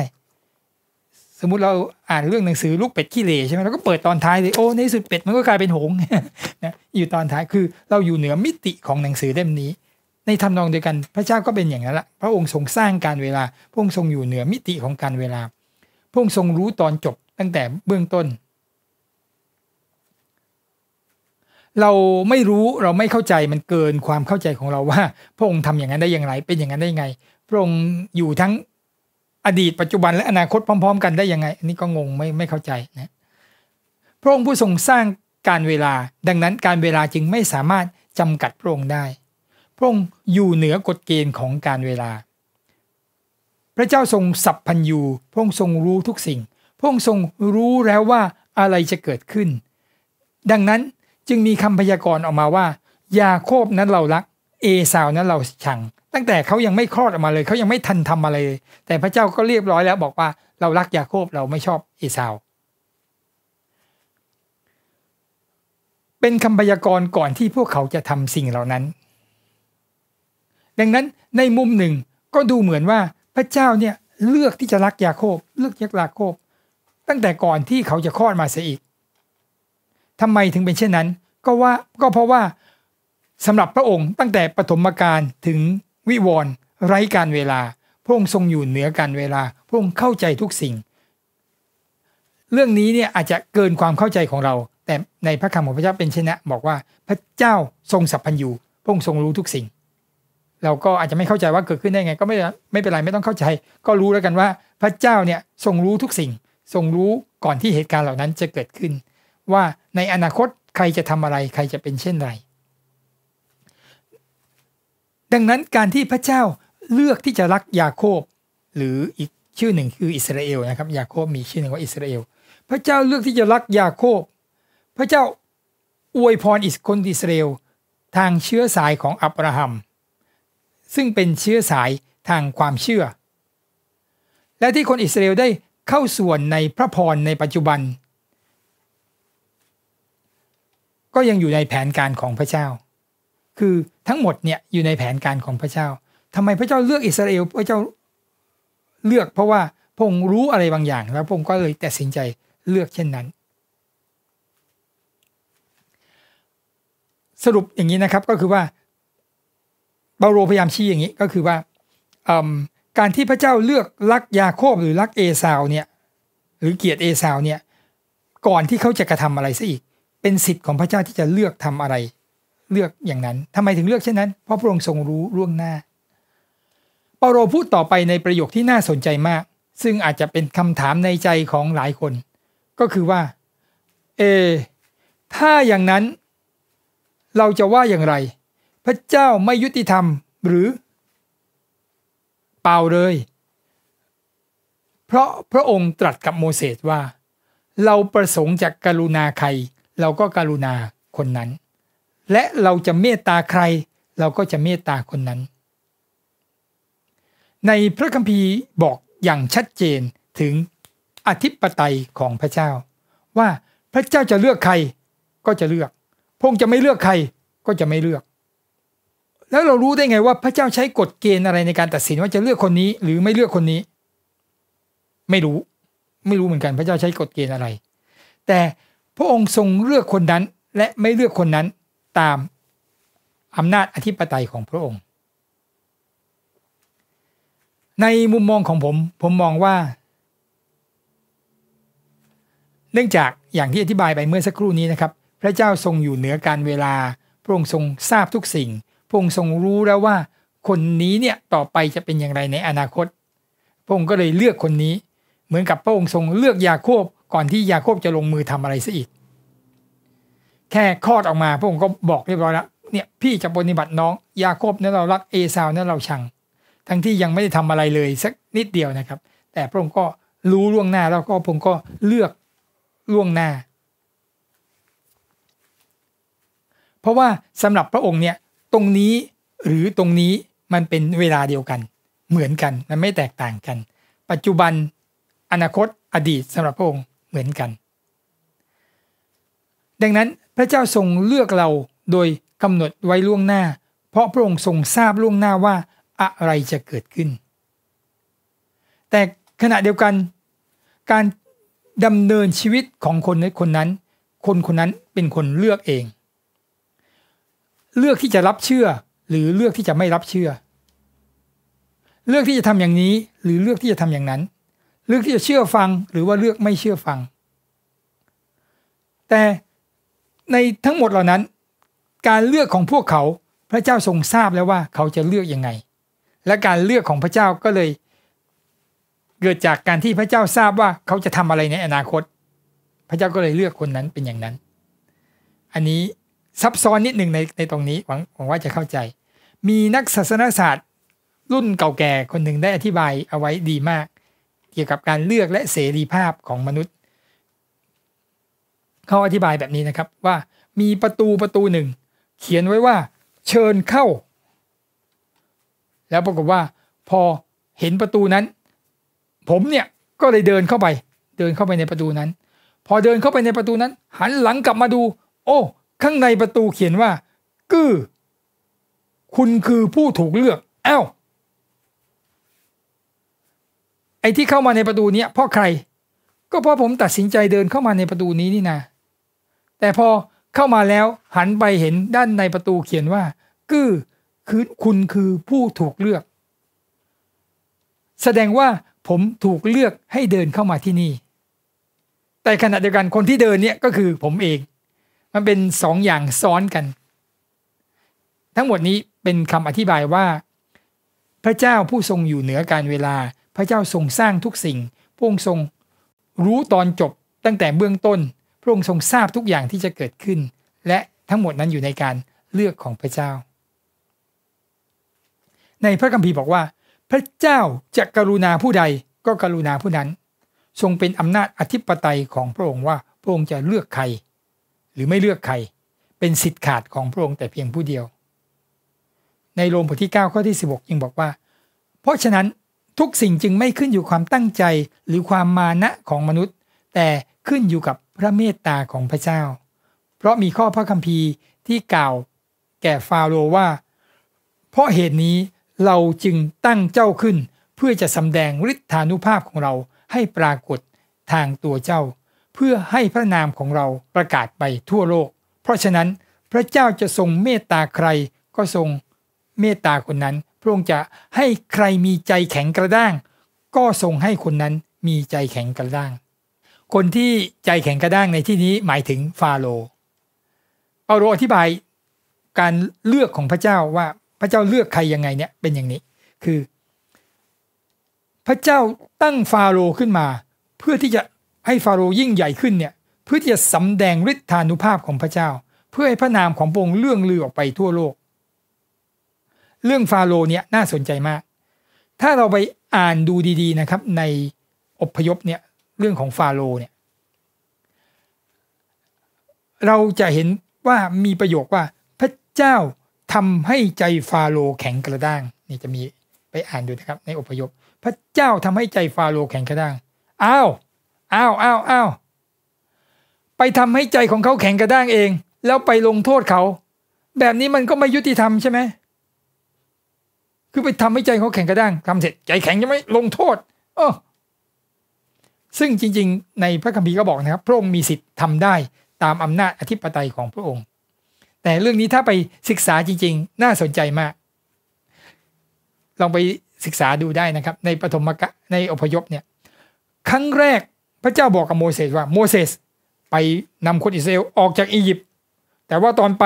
สมมุติเราอ่านเรื่องหนังสือลูกเป็ดขี้เหร่ใช่ไหมเราก็เปิดตอนท้ายเลยโอ้ในสุดเป็ดมันก็กลายเป็นหงนะอยู่ตอนท้ายคือเราอยู่เหนือมิติของหนังสือเล่มนี้ ในทำนองเดียวกันพระเจ้าก็เป็นอย่างนั้นละพระองค์ทรงสร้างการเวลาพระองค์ทรงอยู่เหนือมิติของการเวลา พระองค์ทรงรู้ตอนจบตั้งแต่เบื้องต้น เราไม่รู้เราไม่เข้าใจมันเกินความเข้าใจของเราว่า พระองค์ทำอย่างนั้นได้อย่างไร เป็นอย่างนั้นได้ยังไง พระองค์อยู่ทั้งอดีตปัจจุบันและอนาคต พร้อมๆ กันได้ยังไงอันนี้ก็งงไม่ไม่เข้าใจนะพระองค์ผู้ทรงสร้างการเวลา ดังนั้นการเวลาจึงไม่สามารถจำกัดพระองค์ได้ พระองค์อยู่เหนือกฎเกณฑ์ของการเวลา พระเจ้าทรงสัพพัญญู พระองค์ทรงรู้ทุกสิ่งพระองค์ทรงรู้แล้วว่าอะไรจะเกิดขึ้น ดังนั้นจึงมีคำพยากรณ์ออกมาว่า ยาโคบนั้นเรารัก เอสาวนั้นเราชังตั้งแต่เขายังไม่คลอดออกมาเลย เขายังไม่ทันทำอะไรเลย แต่พระเจ้าก็เรียบร้อยแล้วบอกว่าเรารักยาโคบเราไม่ชอบเอสาว เป็นคำพยากรณ์ก่อนที่พวกเขาจะทำสิ่งเหล่านั้น ดังนั้นในมุมหนึ่งก็ดูเหมือนว่าพระเจ้าเนี่ยเลือกที่จะรักยาโคบ เลือกยักลาโคบตั้งแต่ก่อนที่เขาจะคลอดมาเสียอีก ทำไมถึงเป็นเช่นนั้นก็ว่าก็เพราะว่าสำหรับพระองค์ตั้งแต่ปฐมกาลถึงวิวรณ์ ไร้การเวลา พระองค์ทรงอยู่เหนือการเวลา พระองค์เข้าใจทุกสิ่ง เรื่องนี้เนี่ยอาจจะเกินความเข้าใจของเรา แต่ในพระคำของพระเจ้าเป็นเช่นนะบอกว่าพระเจ้าทรงสัพพัญญูพระองค์ทรงรู้ทุกสิ่ง เราก็อาจจะไม่เข้าใจว่าเกิดขึ้นได้ไงก็ไม่ไม่เป็นไรไม่ต้องเข้าใจ ก็รู้แล้วกันว่าพระเจ้าเนี่ยทรงรู้ทุกสิ่งทรงรู้ก่อนที่เหตุการณ์เหล่านั้นจะเกิดขึ้น ว่าในอนาคตใครจะทำอะไรใครจะเป็นเช่นไร ดังนั้นการที่พระเจ้าเลือกที่จะรักยาโคบหรืออีกชื่อหนึ่งคืออิสราเอลนะครับยาโคบมีชื่อหนึ่งว่าอิสราเอลพระเจ้าเลือกที่จะรักยาโคบพระเจ้าอวยพรอิสคนอิสราเอลทางเชื้อสายของอับราฮัมซึ่งเป็นเชื้อสายทางความเชื่อ และที่คนอิสราเอลได้เข้าส่วนในพระพรในปัจจุบัน ก็ยังอยู่ในแผนการของพระเจ้า คือทั้งหมดเนี่ยอยู่ในแผนการของพระเจ้า ทำไมพระเจ้าเลือกอิสราเอลพระเจ้าเลือกเพราะว่าพงรู้อะไรบางอย่าง แล้วพงก็เลยตัดสินใจเลือกเช่นนั้น สรุปอย่างนี้นะครับก็คือว่าเปาโลพยายามชี้อย่างนี้ก็คือว่าการที่พระเจ้าเลือกรักยาโคบหรือรักเอซาวเนี่ยหรือเกียรติเอซาวเนี่ยก่อนที่เขาจะกระทำอะไรซะอีก เป็นสิทธิ์ของพระเจ้าที่จะเลือกทำอะไร เลือกอย่างนั้นทำไมถึงเลือกเช่นนั้น เพราะพระองค์ทรงรู้ล่วงหน้าเปาโลพูดต่อไปในประโยคที่น่าสนใจมาก ซึ่งอาจจะเป็นคำถามในใจของหลายคน ก็คือว่า เอ ถ้าอย่างนั้น เราจะว่าอย่างไร พระเจ้าไม่ยุติธรรมหรือเปล่าเลย เพราะพระองค์ตรัสกับโมเสสว่า เราประสงค์จะกรุณาใคร เราก็กรุณาคนนั้น และเราจะเมตตาใครเราก็จะเมตตาคนนั้น ในพระคัมภีร์บอกอย่างชัดเจนถึงอธิปไตยของพระเจ้า ว่าพระเจ้าจะเลือกใครก็จะเลือกพง์จะไม่เลือกใครก็จะไม่เลือกแล้วเรารู้ได้ไงว่าพระเจ้าใช้กฎเกณฑ์อะไรในการตัดสินว่าจะเลือกคนนี้หรือไม่เลือกคนนี้ ไม่รู้ ไม่รู้เหมือนกัน พระเจ้าใช้กฎเกณฑ์อะไร แต่พระองค์ทรงเลือกคนนั้นและไม่เลือกคนนั้นตามอำนาจอธิปไตยของพระองค์ ในมุมมองของผม ผมมองว่า เนื่องจากอย่างที่อธิบายไปเมื่อสักครู่นี้นะครับพระเจ้าทรงอยู่เหนือการเวลา พระองค์ทรงทราบทุกสิ่งพระองค์ทรงรู้แล้วว่าคนนี้เนี่ยต่อไปจะเป็นอย่างไรในอนาคต พระองค์ก็เลยเลือกคนนี้ เหมือนกับพระองค์ทรงเลือกยาโคบ ก่อนที่ยาโคบจะลงมือทำอะไรซะอีก แค่คลอดออกมาพระองค์ก็บอกเรียบร้อยแล้วเนี่ยพี่จะปฏิบัติน้อง ยาโคบนั้นเรารักเอซาวนั้นเราชัง ทั้งที่ยังไม่ได้ทำอะไรเลยสักนิดเดียวนะครับ แต่พระองค์ก็รู้ล่วงหน้าแล้วก็พระองค์ก็เลือกล่วงหน้า เพราะว่าสำหรับพระองค์เนี่ยตรงนี้หรือตรงนี้มันเป็นเวลาเดียวกันเหมือนกัน มันไม่แตกต่างกัน ปัจจุบันอนาคตอดีตสำหรับพระองค์เหมือนกัน ดังนั้นพระเจ้าทรงเลือกเราโดยกำหนดไว้ล่วงหน้า เพราะพระองค์ทรงทราบล่วงหน้าว่าอะไรจะเกิดขึ้น แต่ขณะเดียวกัน การดำเนินชีวิตของคนคนนั้น คนคนนั้นเป็นคนเลือกเองเลือกที่จะรับเชื่อหรือเลือกที่จะไม่รับเชื่อ เลือกที่จะทำอย่างนี้หรือเลือกที่จะทำอย่างนั้น เลือกที่จะเชื่อฟังหรือว่าเลือกไม่เชื่อฟัง แต่ในทั้งหมดเหล่านั้น การเลือกของพวกเขาพระเจ้าทรงทราบแล้วว่าเขาจะเลือกยังไง และการเลือกของพระเจ้าก็เลย เกิดจากการที่พระเจ้าทราบว่าเขาจะทำอะไรในอนาคต พระเจ้าก็เลยเลือกคนนั้นเป็นอย่างนั้น อันนี้ซับซ้อนนิดหนึ่งในในตรงนี้ หวังหวังว่าจะเข้าใจ มีนักศาสนศาสตร์ รุ่นเก่าแก่คนหนึ่งได้อธิบายเอาไว้ดีมาก เกี่ยวกับการเลือกและเสรีภาพของมนุษย์ เขาอธิบายแบบนี้นะครับว่า มีประตูประตูหนึ่ง เขียนไว้ว่า เชิญเข้า แล้วปรากฏว่า พอเห็นประตูนั้น ผมเนี่ยก็เลยเดินเข้าไป เดินเข้าไปในประตูนั้น พอเดินเข้าไปในประตูนั้น หันหลังกลับมาดู โอ้ข้างในประตูเขียนว่ากื้อคุณคือผู้ถูกเลือก เอา้า ไอ้ที่เข้ามาในประตูเนี้ยเพราะใคร ก็เพราะผมตัดสินใจเดินเข้ามาในประตูนี้นี่นะ แต่พอเข้ามาแล้ว หันไปเห็นด้านในประตูเขียนว่ากื้อคือคุณคือผู้ถูกเลือก แสดงว่า ผมถูกเลือกให้เดินเข้ามาที่นี่ แต่ขณะเดียวกันคนที่เดินเนี่ยก็คือผมเองมันเป็นสองอย่างซ้อนกัน ทั้งหมดนี้เป็นคำอธิบายว่า พระเจ้าผู้ทรงอยู่เหนือการเวลา พระเจ้าทรงสร้างทุกสิ่ง พระองค์ทรงรู้ตอนจบตั้งแต่เบื้องต้น พระองค์ทรงทราบทุกอย่างที่จะเกิดขึ้น และทั้งหมดนั้นอยู่ในการเลือกของพระเจ้า ในพระคัมภีร์บอกว่า พระเจ้าจะกรุณาผู้ใดก็กรุณาผู้นั้น ทรงเป็นอำนาจอธิปไตยของพระองค์ว่าพระองค์จะเลือกใครหรือไม่เลือกใคร เป็นสิทธิ์ขาดของพระองค์แต่เพียงผู้เดียว ในโรมบทที่9ข้อที่16ยังบอกว่า เพราะฉะนั้นทุกสิ่งจึงไม่ขึ้นอยู่ความตั้งใจหรือความมานะของมนุษย์ แต่ขึ้นอยู่กับพระเมตตาของพระเจ้า เพราะมีข้อพระคัมภีร์ที่กล่าวแก่ฟาโรว่า เพราะเหตุนี้เราจึงตั้งเจ้าขึ้น เพื่อจะสำแดงฤทธานุภาพของเราให้ปรากฏทางตัวเจ้าเพื่อให้พระนามของเราประกาศไปทั่วโลก เพราะฉะนั้นพระเจ้าจะทรงเมตตาใครก็ทรงเมตตาคนนั้น พระองค์จะให้ใครมีใจแข็งกระด้าง ก็ทรงให้คนนั้นมีใจแข็งกระด้าง คนที่ใจแข็งกระด้างในที่นี้หมายถึงฟาโรห์เปาโลอธิบายการเลือกของพระเจ้าว่าพระเจ้าเลือกใครยังไงเนี่ยเป็นอย่างนี้ คือ พระเจ้าตั้งฟาโรห์ขึ้นมาเพื่อที่จะให้ฟาโรห์ยิ่งใหญ่ขึ้นเนี่ยเพื่อที่จะสำแดงฤทธานุภาพของพระเจ้า เพื่อให้พระนามของพระองค์เลื่องลือออกไปทั่วโลกเรื่องฟาโรห์เนี่ยน่าสนใจมากถ้าเราไปอ่านดูดีๆนะครับในอพยพเนี่ยเรื่องของฟาโรห์เนี่ยเราจะเห็นว่ามีประโยคว่าพระเจ้าทำให้ใจฟาโรแข็งกระด้างนี่จะมีไปอ่านดูนะครับในอพยพ พระเจ้าทำให้ใจฟาโรแข็งกระด้างอ้าวอ้าวอ้าวอ้าวไปทำให้ใจของเขาแข็งกระด้างเอง แล้วไปลงโทษเขา แบบนี้มันก็ไม่ยุติธรรมใช่ไหมคือไปทำให้ใจเขาแข็งกระด้างทำเสร็จ ใจแข็งยังไม่ลงโทษเออซึ่งจริงๆในพระคัมภีร์ก็บอกนะครับ พระองค์มีสิทธิ์ทำได้ ตามอำนาจอธิปไตยของพระองค์ แต่เรื่องนี้ถ้าไปศึกษาจริงๆ น่าสนใจมาก ลองไปศึกษาดูได้นะครับ ในปฐมกะในอพยพเนี่ยครั้งแรกพระเจ้าบอกกับโมเสสว่าโมเสสไปนำคนอิสราเอลออกจากอียิปต์แต่ว่าตอนไป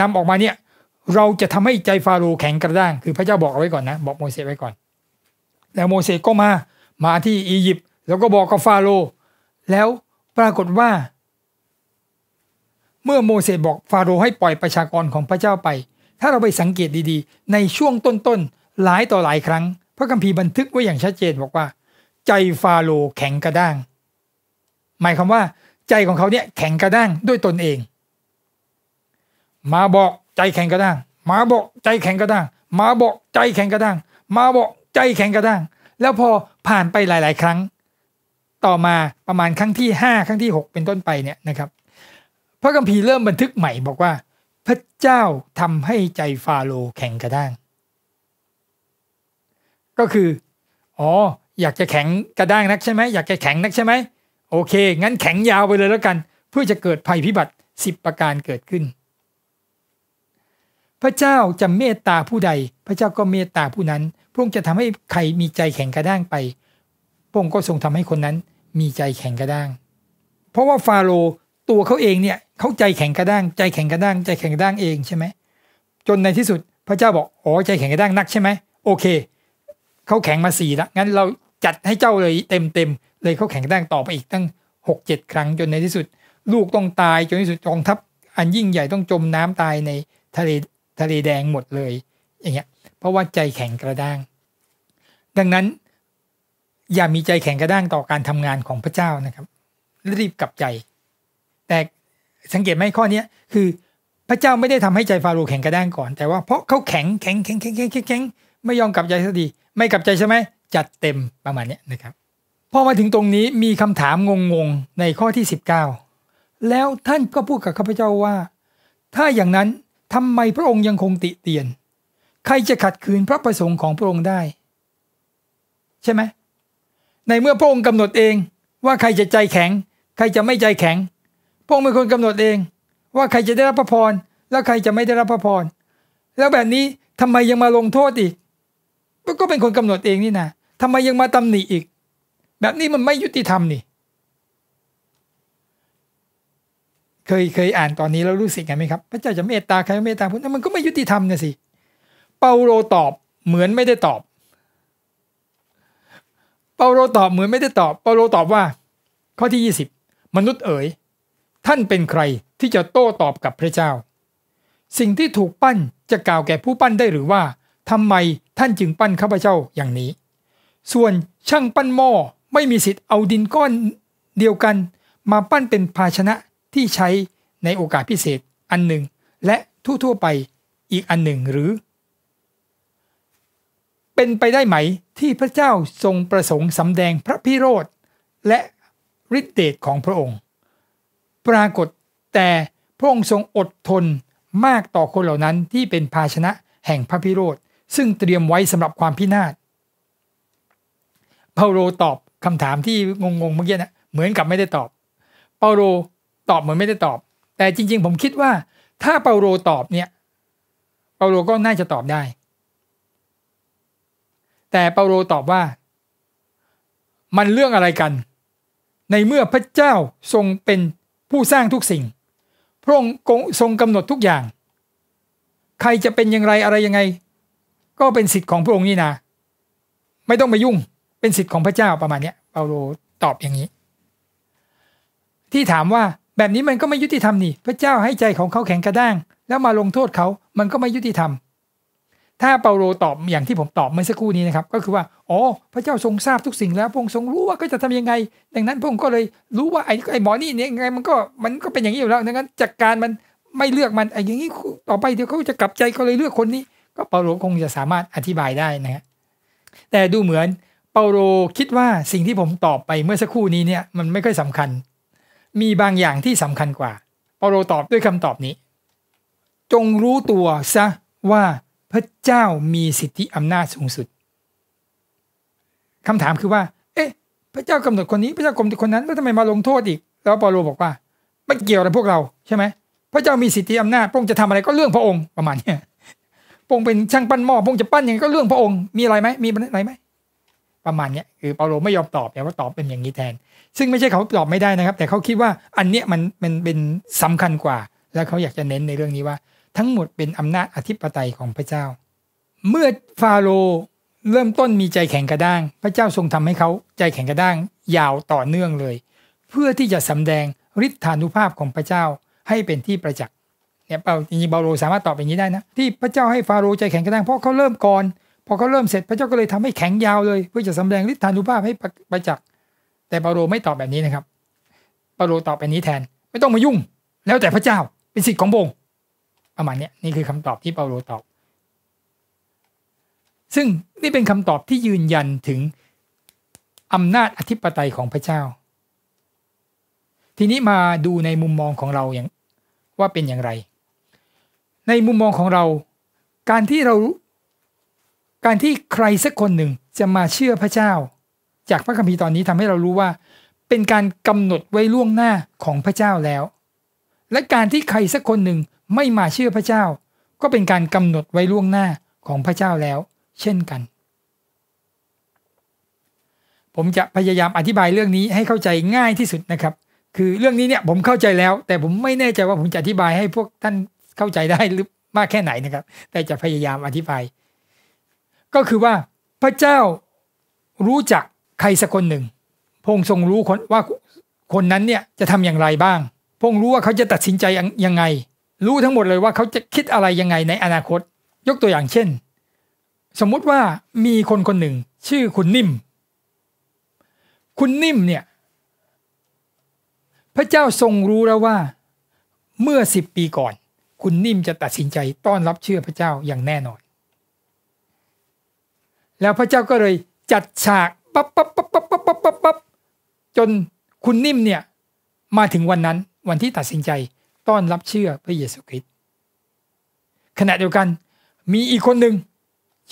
นำออกมาเนี่ยเราจะทำให้ใจฟาโรห์แข็งกระด้างคือพระเจ้าบอกเอาไว้ก่อนนะ บอกโมเสสไว้ก่อนแล้วโมเสสก็มามาที่อียิปต์แล้วก็บอกกับฟาโรห์แล้วปรากฏว่า เมื่อโมเสสบอกฟาโรห์ให้ปล่อยประชากรของพระเจ้าไป ถ้าเราไปสังเกตดีๆ ในช่วงต้นๆหลายต่อหลายครั้ง พระคัมภีร์บันทึกไว้อย่างชัดเจนบอกว่าใจฟาโรแข็งกระด้าง หมายความว่า ใจของเขาเนี่ยแข็งกระด้างด้วยตนเอง มาบอกใจแข็งกระด้าง มาบอกใจแข็งกระด้าง มาบอกใจแข็งกระด้าง มาบอกใจแข็งกระด้าง แล้วพอผ่านไปหลาย ๆ ครั้ง ต่อมาประมาณครั้งที่5ครั้งที่ 6 เป็นต้นไปเนี่ยนะครับ พระกัมพีเริ่มบันทึกใหม่บอกว่า พระเจ้าทำให้ใจฟาโรแข็งกระด้าง ก็คือ อ๋ออยากจะแข็งกระด้างนักใช่ไหมอยากจะแข็งนักใช่ไหม โอเค งั้นแข็งยาวไปเลยแล้วกัน เพื่อจะเกิดภัยพิบัติ 10 ประการเกิดขึ้น พระเจ้าจะเมตตาผู้ใด พระเจ้าก็เมตตาผู้นั้น พระองค์จะทำให้ใครมีใจแข็งกระด้างไปพระองค์ก็ทรงทำให้คนนั้น มีใจแข็งกระด้าง เพราะว่าฟาโรตัวเขาเอง เนี่ยเขาใจแข็งกระด้าง ใจแข็งกระด้าง ใจแข็งกระด้างเองใช่ไหมจนในที่สุด พระเจ้าบอก อ๋อ ใจแข็งกระด้างนักใช่ไหมโอเค เขาแข็งมาสี่ละงั้นเราจัดให้เจ้าเลยเต็มเต็มเลยเขาแข่งแต้งต่อไปอีกตั้งหกเจ็ดครั้งจนในที่สุด ลูกต้องตายจนในที่สุดกองทัพอันยิ่งใหญ่ต้องจมน้ำตายในทะเลทะเลแดงหมดเลยอย่างเงี้ยเพราะว่าใจแข็งกระด้าง ดังนั้นอย่ามีใจแข็งกระด้างต่อการทำงานของพระเจ้านะครับรีบกลับใจ แต่สังเกตไหมข้อเนี้ยคือพระเจ้าไม่ได้ทำให้ใจฟาโรห์แข็งกระด้างก่อน แต่ว่าเพราะเขาแข็งแข็งแข็งแข็งแข็งแข็งไม่ยอมกลับใจสักทีไม่กลับใจใช่ไหมจัดเต็มประมาณนี้นะครับพอมาถึงตรงนี้มีคำถามงง ๆในข้อที่ 19 แล้วท่านก็พูดกับข้าพเจ้าว่า ถ้าอย่างนั้นทำไมพระองค์ยังคงติเตียน ใครจะขัดขืนพระประสงค์ของพระองค์ได้ ใช่ไหมในเมื่อพระองค์กำหนดเอง ว่าใครจะใจแข็ง ใครจะไม่ใจแข็ง พระองค์เป็นคนกำหนดเอง ว่าใครจะได้รับพระพรแล้วใครจะไม่ได้รับพระพรแล้วแบบนี้ทำไมยังมาลงโทษอีกก็ก็เป็นคนกำหนดเองนี่นะทำไมยังมาตำหนิอีก แบบนี้มันไม่ยุติธรรมนี่ เคยเคยอ่านตอนนี้แล้วรู้สึกไงไหมครับ พระเจ้าจะเมตตาใครเมตตาพุทธมันก็ไม่ยุติธรรมนะสิ เปาโลตอบเหมือนไม่ได้ตอบ เปาโลตอบเหมือนไม่ได้ตอบ เปาโลตอบว่า ข้อที่20มนุษย์เอ๋ย ท่านเป็นใครที่จะโต้ตอบกับพระเจ้า สิ่งที่ถูกปั้นจะกล่าวแก่ผู้ปั้นได้หรือว่าทำไมท่านจึงปั้นข้าพเจ้าอย่างนี้ ส่วนช่างปั้นหม้อไม่มีสิทธิ์เอาดินก้อนเดียวกันมาปั้นเป็นภาชนะที่ใช้ในโอกาสพิเศษอันหนึ่ง และทั่วๆ ไปอีกอันหนึ่งหรือ เป็นไปได้ไหมที่พระเจ้าทรงประสงค์สำแดงพระพิโรธและฤทธิเดชของพระองค์ ปรากฏแต่พระองค์ทรงอดทนมากต่อคนเหล่านั้นที่เป็นภาชนะแห่งพระพิโรธซึ่งเตรียมไว้สำหรับความพินาศ เปาโลตอบคำถามที่งงๆเมื่อกี้นะเหมือนกับไม่ได้ตอบ เปาโลตอบเหมือนไม่ได้ตอบ แต่จริง ๆผมคิดว่า ถ้าเปาโลตอบเนี่ย เปาโลก็น่าจะตอบได้ แต่เปาโลตอบว่ามันเรื่องอะไรกัน ในเมื่อพระเจ้าทรงเป็นผู้สร้างทุกสิ่ง พระองค์ทรงกำหนดทุกอย่าง ใครจะเป็นอย่างไรอะไรยังไงก็เป็นสิทธิ์ของพระองค์นี่นะไม่ต้องไปยุ่ง เป็นสิทธิ์ของพระเจ้าประมาณนี้เปาโลตอบอย่างนี้ ที่ถามว่าแบบนี้มันก็ไม่ยุติธรรมนี่พระเจ้าให้ใจของเขาแข็งกระด้าง แล้วมาลงโทษเขา มันก็ไม่ยุติธรรมถ้าเปาโลตอบอย่างที่ผมตอบเมื่อสักครู่นี้นะครับ ก็คือว่าอ๋อพระเจ้าทรงทราบทุกสิ่งแล้ว พระองค์ทรงรู้ว่าก็จะทำยังไง ดังนั้นพระองค์ก็เลยรู้ว่าไอ้ไอ้หมอนี่เนี่ยไงมันก็มันก็เป็นอย่างนี้อยู่แล้วดังนั้นจัดกการมันไม่เลือกมันไอ้อย่างนี้ต่อไปเดี๋ยวเขาจะกลับใจก็เลยเลือกคนนี้ก็เปาโลคงจะสามารถอธิบายได้นะฮะแต่ดูเหมือนเปาโลคิดว่าสิ่งที่ผมตอบไปเมื่อสักครู่นี้เนี่ยมันไม่ค่อยสำคัญ มีบางอย่างที่สำคัญกว่า เปาโลตอบด้วยคำตอบนี้ จงรู้ตัวซะว่าพระเจ้ามีสิทธิอำนาจสูงสุดคำถามคือว่า เอ๊ะพระเจ้ากำหนดคนนี้พระเจ้ากำหนดคนนั้นแล้วทำไมมาลงโทษอีก แล้วเปาโลบอกว่า ไม่เกี่ยวอะไรพวกเราใช่ไหมพระเจ้ามีสิทธิอำนาจพระองค์จะทำอะไรก็เรื่องพระองค์ประมาณนี้พงเป็นช่างปั้นหม้อพงจะปั้นยังไงก็เรื่องพระองค์มีอะไรไหมมีอะไรไหมประมาณนี้คือเปาโลไม่ยอมตอบแต่ว่าตอบเป็นอย่างนี้แทน ซึ่งไม่ใช่เขาตอบไม่ได้นะครับ แต่เขาคิดว่าอันเนี้ยมันมันเป็นสำคัญกว่า และเขาอยากจะเน้นในเรื่องนี้ว่า ทั้งหมดเป็นอำนาจอธิปไตยของพระเจ้า เมื่อฟาโรเริ่มต้นมีใจแข็งกระด้าง พระเจ้าทรงทำให้เขาใจแข็งกระด้างยาวต่อเนื่องเลย เพื่อที่จะสำแดงฤทธานุภาพของพระเจ้าให้เป็นที่ประจักษ์เนี่ยเปาจริงๆเปาโลสามารถตอบอย่างนี้ได้นะที่พระเจ้าให้ฟาโรห์ใจแข็งกระด้างเพราะเขาเริ่มก่อนพอเขาเริ่มเสร็จพระเจ้าก็เลยทำให้แข็งยาวเลยเพื่อจะสำแดงฤทธานุภาพให้ประจักษ์แต่เปาโลไม่ตอบแบบนี้นะครับเปาโลตอบแบบนี้แทนไม่ต้องมายุ่ง แล้วแต่พระเจ้า เป็นสิทธิ์ของบงประมาณนี้นี่คือคำตอบที่เปาโลตอบ ซึ่งนี่เป็นคำตอบที่ยืนยันถึงอำนาจอธิปไตยของพระเจ้า ทีนี้มาดูในมุมมองของเราอย่างว่าเป็นอย่างไรในมุมมองของเรา การที่เรา การที่ใคร สักคนหนึ่งจะมาเชื่อพระเจ้า จากพระคัมภีร์ตอนนี้ทำให้เรารู้ว่า เป็นการกำหนดไว้ล่วงหน้าของพระเจ้าแล้ว และการที่ใครสักคนหนึ่งไม่มาเชื่อพระเจ้า ก็เป็นการกำหนดไว้ล่วงหน้าของพระเจ้าแล้ว เช่นกัน ผมจะพยายามอธิบายเรื่องนี้ให้เข้าใจง่ายที่สุดนะครับ คือเรื่องนี้เนี่ยผมเข้าใจแล้ว แต่ผมไม่แน่ใจว่าผมจะอธิบายให้พวกท่านเข้าใจได้หรือมากแค่ไหนนะครับ แต่จะพยายามอธิบาย ก็คือว่าพระเจ้ารู้จักใครสักคนหนึ่งพงทรงรู้คนว่าคนนั้นเนี่ย จะทำอย่างไรบ้าง พงรู้ว่าเขาจะตัดสินใจยังไง รู้ทั้งหมดเลยว่า เขาจะคิดอะไรยังไงในอนาคต ยกตัวอย่างเช่น สมมุติว่ามีคนคนหนึ่ง ชื่อคุณนิ่ม คุณนิ่มเนี่ยพระเจ้าทรงรู้แล้วว่าเมื่อสิบปีก่อนคุณนิ่มจะตัดสินใจต้อนรับเชื่อพระเจ้าอย่างแน่นอน แล้วพระเจ้าก็เลยจัดฉากปั๊บปั๊บปั๊บปั๊บปั๊บปั๊บปั๊บปั๊บจนคุณนิ่มเนี่ยมาถึงวันนั้นวันที่ตัดสินใจต้อนรับเชื่อพระเยซูคริสต์ขณะเดียวกันมีอีกคนหนึ่ง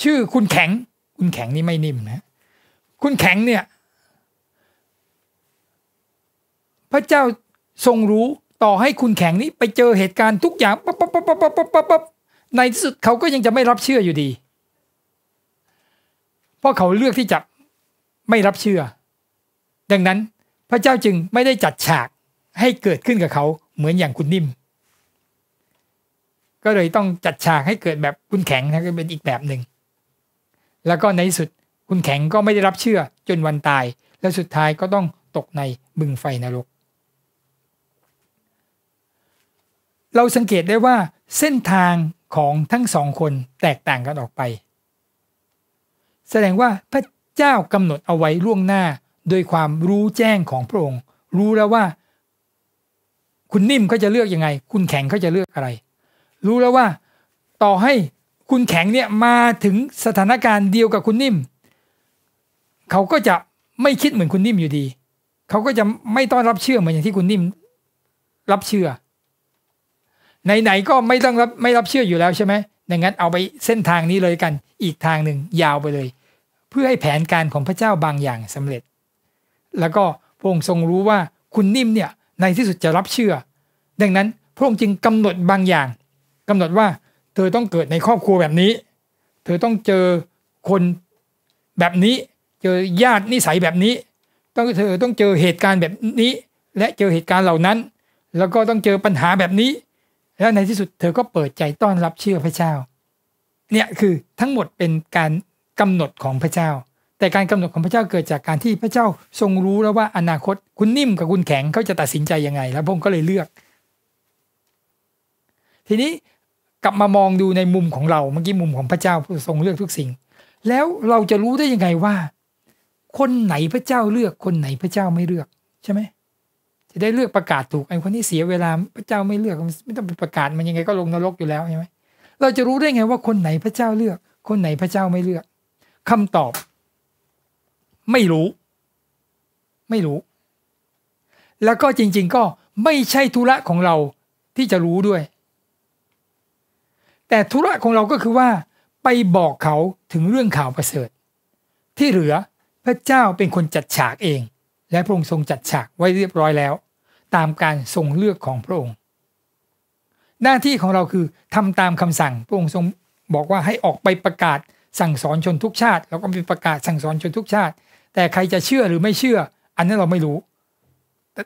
ชื่อคุณแข็ง คุณแข็งนี่ไม่นิ่มนะคุณแข็งเนี่ยพระเจ้าทรงรู้ต่อให้คุณแข็งนี้ไปเจอเหตุการณ์ทุกอย่างป๊ป๊ป๊ป๊ป๊ป๊ปในที่สุดเขาก็ยังจะไม่รับเชื่ออยู่ดี เพราะเขาเลือกที่จะไม่รับเชื่อ ดังนั้นพระเจ้าจึงไม่ได้จัดฉากให้เกิดขึ้นกับเขาเหมือนอย่างคุณนิ่ม ก็เลยต้องจัดฉากให้เกิดแบบคุณแข็งนะก็เป็นอีกแบบหนึ่งแล้วก็ในที่สุดคุณแข็งก็ไม่ได้รับเชื่อจนวันตายและสุดท้ายก็ต้องตกในบึงไฟนรกเราสังเกตได้ว่าเส้นทางของทั้งสองคนแตกต่างกันออกไป แสดงว่าพระเจ้ากำหนดเอาไว้ล่วงหน้าโดยความรู้แจ้งของพระองค์รู้แล้วว่า คุณนิ่มเขาจะเลือกอยังไง คุณแข็งเขาจะเลือกอะไร รู้แล้วว่าต่อให้คุณแข็งเนี่ยมาถึงสถานการณ์เดียวกับคุณนิ่มเขาก็จะไม่คิดเหมือนคุณนิ่มอยู่ดีเขาก็จะไม่ต้อนรับเชื่อเหมือนอย่างที่คุณนิ่มรับเชื่อไหนๆ ก็ไม่ต้องรับไม่รับเชื่ออยู่แล้วใช่ไหมดังนั้นเอาไปเส้นทางนี้เลยกัน อีกทางหนึ่งยาวไปเลย เพื่อให้แผนการของพระเจ้าบางอย่างสำเร็จ แล้วก็พระองค์ทรงรู้ว่าคุณนิ่มเนี่ยในที่สุดจะรับเชื่อ ดังนั้นพระองค์จึงกำหนดบางอย่าง กำหนดว่าเธอต้องเกิดในครอบครัวแบบนี้ เธอต้องเจอคนแบบนี้ เจอญาตินิสัยแบบนี้ ต้องเธอต้องเจอเหตุการณ์แบบนี้ และเจอเหตุการณ์เหล่านั้น แล้วก็ต้องเจอปัญหาแบบนี้แล้วในที่สุดเธอก็เปิดใจต้อนรับเชื่อพระเจ้า เนี่ยคือทั้งหมดเป็นการกำหนดของพระเจ้า แต่การกำหนดของพระเจ้าเกิดจากการที่พระเจ้าทรงรู้แล้วว่าอนาคตคุณนิ่มกับคุณแข็งเขาจะตัดสินใจยังไง แล้วพระองค์ก็เลยเลือก ทีนี้กลับมามองดูในมุมของเราเมื่อกี้มุมของพระเจ้าทรงเลือกทุกสิ่ง แล้วเราจะรู้ได้ยังไงว่า คนไหนพระเจ้าเลือกคนไหนพระเจ้าไม่เลือกใช่ไหมจะได้เลือกประกาศถูกไอ้คนที่เสียเวลาพระเจ้าไม่เลือกไม่ต้องไปประกาศมันยังไงก็ ลงนรกอยู่แล้วใช่ไหมเราจะรู้ได้ไงว่าคนไหนพระเจ้าเลือก คนไหนพระเจ้าไม่เลือก คำตอบ ไม่รู้ ไม่รู้ แล้วก็จริง ๆ ก็ไม่ใช่ธุระของเราที่จะรู้ด้วย แต่ธุระของเราก็คือว่า ไปบอกเขาถึงเรื่องข่าวประเสริฐ ที่เหลือพระเจ้าเป็นคนจัดฉากเองและพระองค์ทรงจัดฉากไว้เรียบร้อยแล้ว ตามการทรงเลือกของพระองค์ หน้าที่ของเราคือทำตามคำสั่งพระองค์ทรงบอกว่าให้ออกไปประกาศสั่งสอนชนทุกชาติ เราก็ไปประกาศสั่งสอนชนทุกชาติ แต่ใครจะเชื่อหรือไม่เชื่อ อันนั้นเราไม่รู้ แต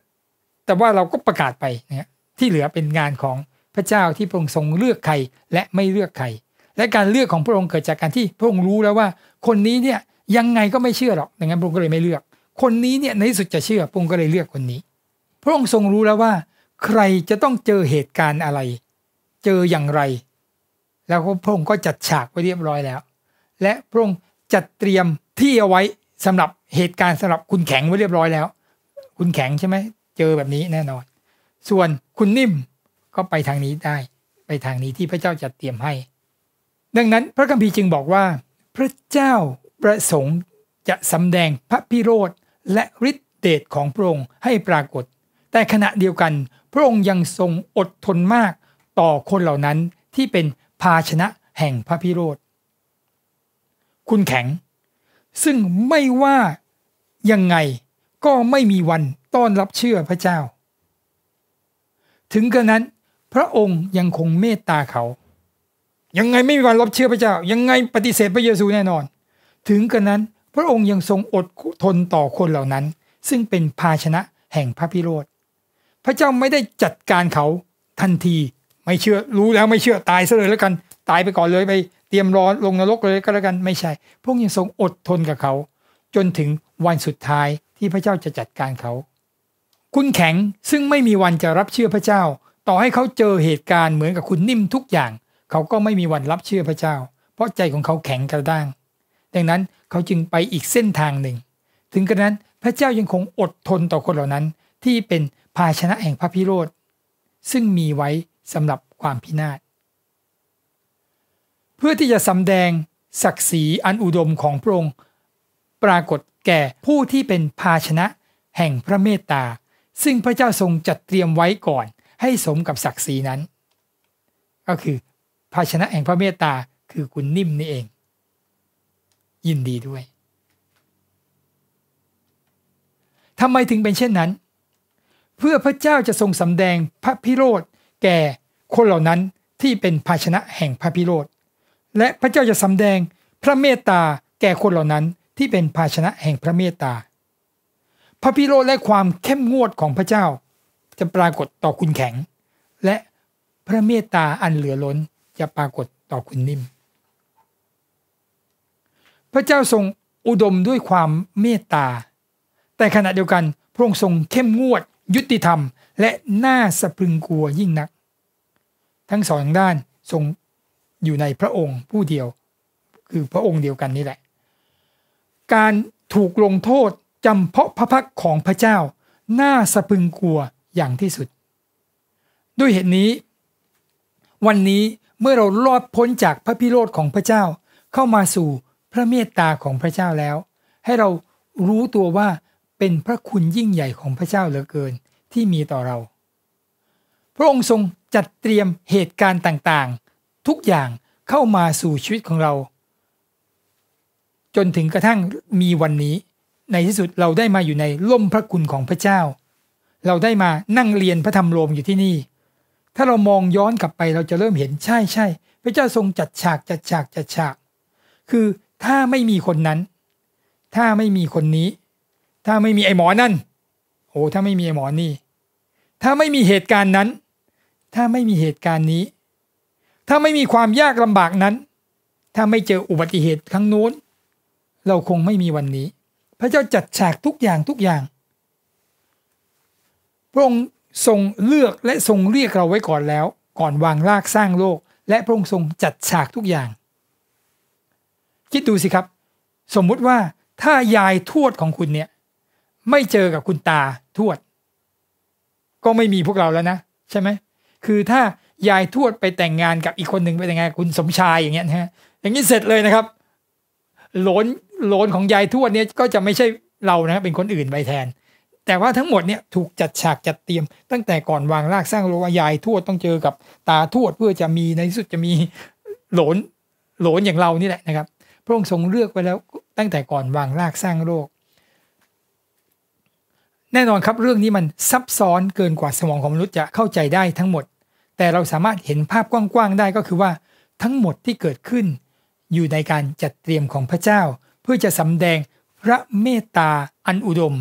แต่ว่าเราก็ประกาศไปนะที่เหลือเป็นงานของพระเจ้าที่พระองค์ทรงเลือกใครและไม่เลือกใคร และการเลือกของพระองค์เกิดจากการที่พระองค์รู้แล้วว่า คนนี้เนี่ยยังไงก็ไม่เชื่อหรอกดังนั้นพระองค์ก็เลยไม่เลือกคนนี้เนี่ยในที่สุดจะเชื่อพระองค์ก็เลยเลือกคนนี้ พระองค์ทรงรู้แล้วว่า ใครจะต้องเจอเหตุการณ์อะไร เจออย่างไร แล้วพระองค์ก็จัดฉากไว้เรียบร้อยแล้ว และพระองค์จัดเตรียมที่เอาไว้สำหรับเหตุการณ์สำหรับคุณแข็งไว้เรียบร้อยแล้ว คุณแข็งใช่ไหมเจอแบบนี้แน่นอน ส่วนคุณนิ่มก็ไปทางนี้ได้ ไปทางนี้ที่พระเจ้าจัดเตรียมให้ ดังนั้นพระคัมภีร์จึงบอกว่า พระเจ้าประสงค์จะสำแดงพระพิโรธและฤทธิเดชของพระองค์ให้ปรากฏ แต่ขณะเดียวกัน พระองค์ยังทรงอดทนมากต่อคนเหล่านั้นที่เป็น ภาชนะแห่งพระพิโรธ คุณแข็ง ซึ่งไม่ว่ายังไงก็ไม่มีวันต้อนรับเชื่อพระเจ้า ถึงกระนั้น พระองค์ยังคงเมตตาเขา ยังไงไม่มีวันรับเชื่อพระเจ้า ยังไงปฏิเสธพระเยซูแน่นอน ถึงกระนั้นพระองค์ยังทรงอดทนต่อคนเหล่านั้น ซึ่งเป็นภาชนะแห่งพระพิโรธพระเจ้าไม่ได้จัดการเขาทันทีไม่เชื่อรู้แล้วไม่เชื่อตายซะเลยแล้วกันตายไปก่อนเลยไป เตรียมร้อนลงนรกเลยก็แล้วกันไม่ใช่พระองค์ยังทรงอดทนกับเขา จนถึงวันสุดท้ายที่พระเจ้าจะจัดการเขา คุณแข็งซึ่งไม่มีวันจะรับเชื่อพระเจ้า ต่อให้เขาเจอเหตุการณ์เหมือนกับคุณนิ่มทุกอย่าง เขาก็ไม่มีวันรับเชื่อพระเจ้า เพราะใจของเขาแข็งกระด้าง ดังนั้นเขาจึงไปอีกเส้นทางหนึ่ง ถึงกระนั้นพระเจ้ายังคงอดทนต่อคนเหล่านั้นที่เป็นภาชนะแห่งพระพิโรธซึ่งมีไว้สำหรับความพินาศเพื่อที่จะสำแดงศักดิ์ศรีอันอุดมของพระองค์ปรากฏแก่ผู้ที่เป็นภาชนะแห่งพระเมตตา ซึ่งพระเจ้าทรงจัดเตรียมไว้ก่อนให้สมกับศักดิ์ศรีนั้น ก็คือภาชนะแห่งพระเมตตาคือคุณนิ่มนี่เองยินดีด้วย ทำไมถึงเป็นเช่นนั้น เพื่อพระเจ้าจะทรงสำแดงพระพิโรธแก่คนเหล่านั้นที่เป็นภาชนะแห่งพระพิโรธ และพระเจ้าจะสำแดงพระเมตตาแก่คนเหล่านั้นที่เป็นภาชนะแห่งพระเมตตา พระพิโรธและความเข้มงวดของพระเจ้าจะปรากฏต่อคุณแข็ง และพระเมตตาอันเหลือล้นจะปรากฏต่อคุณนิ่มพระเจ้าทรงอุดมด้วยความเมตตา แต่ขณะเดียวกันพระองค์ทรงเข้มงวด ยุติธรรม และน่า สะพรึงกลัวยิ่งนัก ทั้งสองด้านทรงอยู่ในพระองค์ผู้เดียว คือพระองค์เดียวกันนี่แหละ การถูกลงโทษจำเพาะพระพักของพระเจ้า น่าสะพึงกลัวอย่างที่สุด ด้วยเหตุนี้วันนี้เมื่อเราลอดพ้นจากพระพิโรธของพระเจ้าเข้ามาสู่พระเมตตาของพระเจ้าแล้ว ให้เรารู้ตัวว่าเป็นพระคุณยิ่งใหญ่ของพระเจ้าเหลือเกินที่มีต่อเรา พระองค์ทรงจัดเตรียมเหตุการณ์ต่างๆ ทุกอย่างเข้ามาสู่ชีวิตของเรา จนถึงกระทั่งมีวันนี้ ในที่สุดเราได้มาอยู่ในร่มพระคุณของพระเจ้า เราได้มานั่งเรียนพระธรรมโรมอยู่ที่นี่ ถ้าเรามองย้อนกลับไปเราจะเริ่มเห็นใช่ใช่พระเจ้าทรงจัดฉากจัดฉากจัดฉาก คือถ้าไม่มีคนนั้น ถ้าไม่มีคนนี้ ถ้าไม่มีไอ้หมอนั่น โอ้ ถ้าไม่มีไอ้หมอนี่ ถ้าไม่มีเหตุการณ์นั้น ถ้าไม่มีเหตุการณ์นี้ ถ้าไม่มีความยากลำบากนั้น ถ้าไม่เจออุบัติเหตุครั้งโน้น เราคงไม่มีวันนี้ พระเจ้าจัดฉากทุกอย่างทุกอย่าง พระองค์ทรงเลือกและทรงเรียกเราไว้ก่อนแล้ว ก่อนวางรากสร้างโลก และพระองค์ทรงจัดฉากทุกอย่างคิดดูสิครับ สมมุติว่าถ้ายายทวดของคุณเนี่ยไม่เจอกับคุณตาทวด ก็ไม่มีพวกเราแล้วนะ ใช่ไหมคือถ้ายายทวดไปแต่งงานกับอีกคนหนึ่งไปแต่งงานคุณสมชายอย่างเงี้ยนะฮะอย่างนี้เสร็จเลยนะครับหลนหลนของยายทวดเนี่ยก็จะไม่ใช่เรานะ เป็นคนอื่นไปแทน แต่ว่าทั้งหมดเนี่ยถูกจัดฉากจัดเตรียม ตั้งแต่ก่อนวางรากสร้างโลว่ายายทวดต้องเจอกับตาทวดเพื่อจะมีในที่สุดจะมีหลนหลนอย่างเรานี่แหละนะครับพระองค์ทรงเลือกไว้แล้วตั้งแต่ก่อนวางรากสร้างโลก แน่นอนครับเรื่องนี้มันซับซ้อนเกินกว่าสมองของมนุษย์จะเข้าใจได้ทั้งหมด แต่เราสามารถเห็นภาพกว้างๆได้ก็คือว่าทั้งหมดที่เกิดขึ้น อยู่ในการจัดเตรียมของพระเจ้า เพื่อจะสำแดงพระเมตตาอันอุดม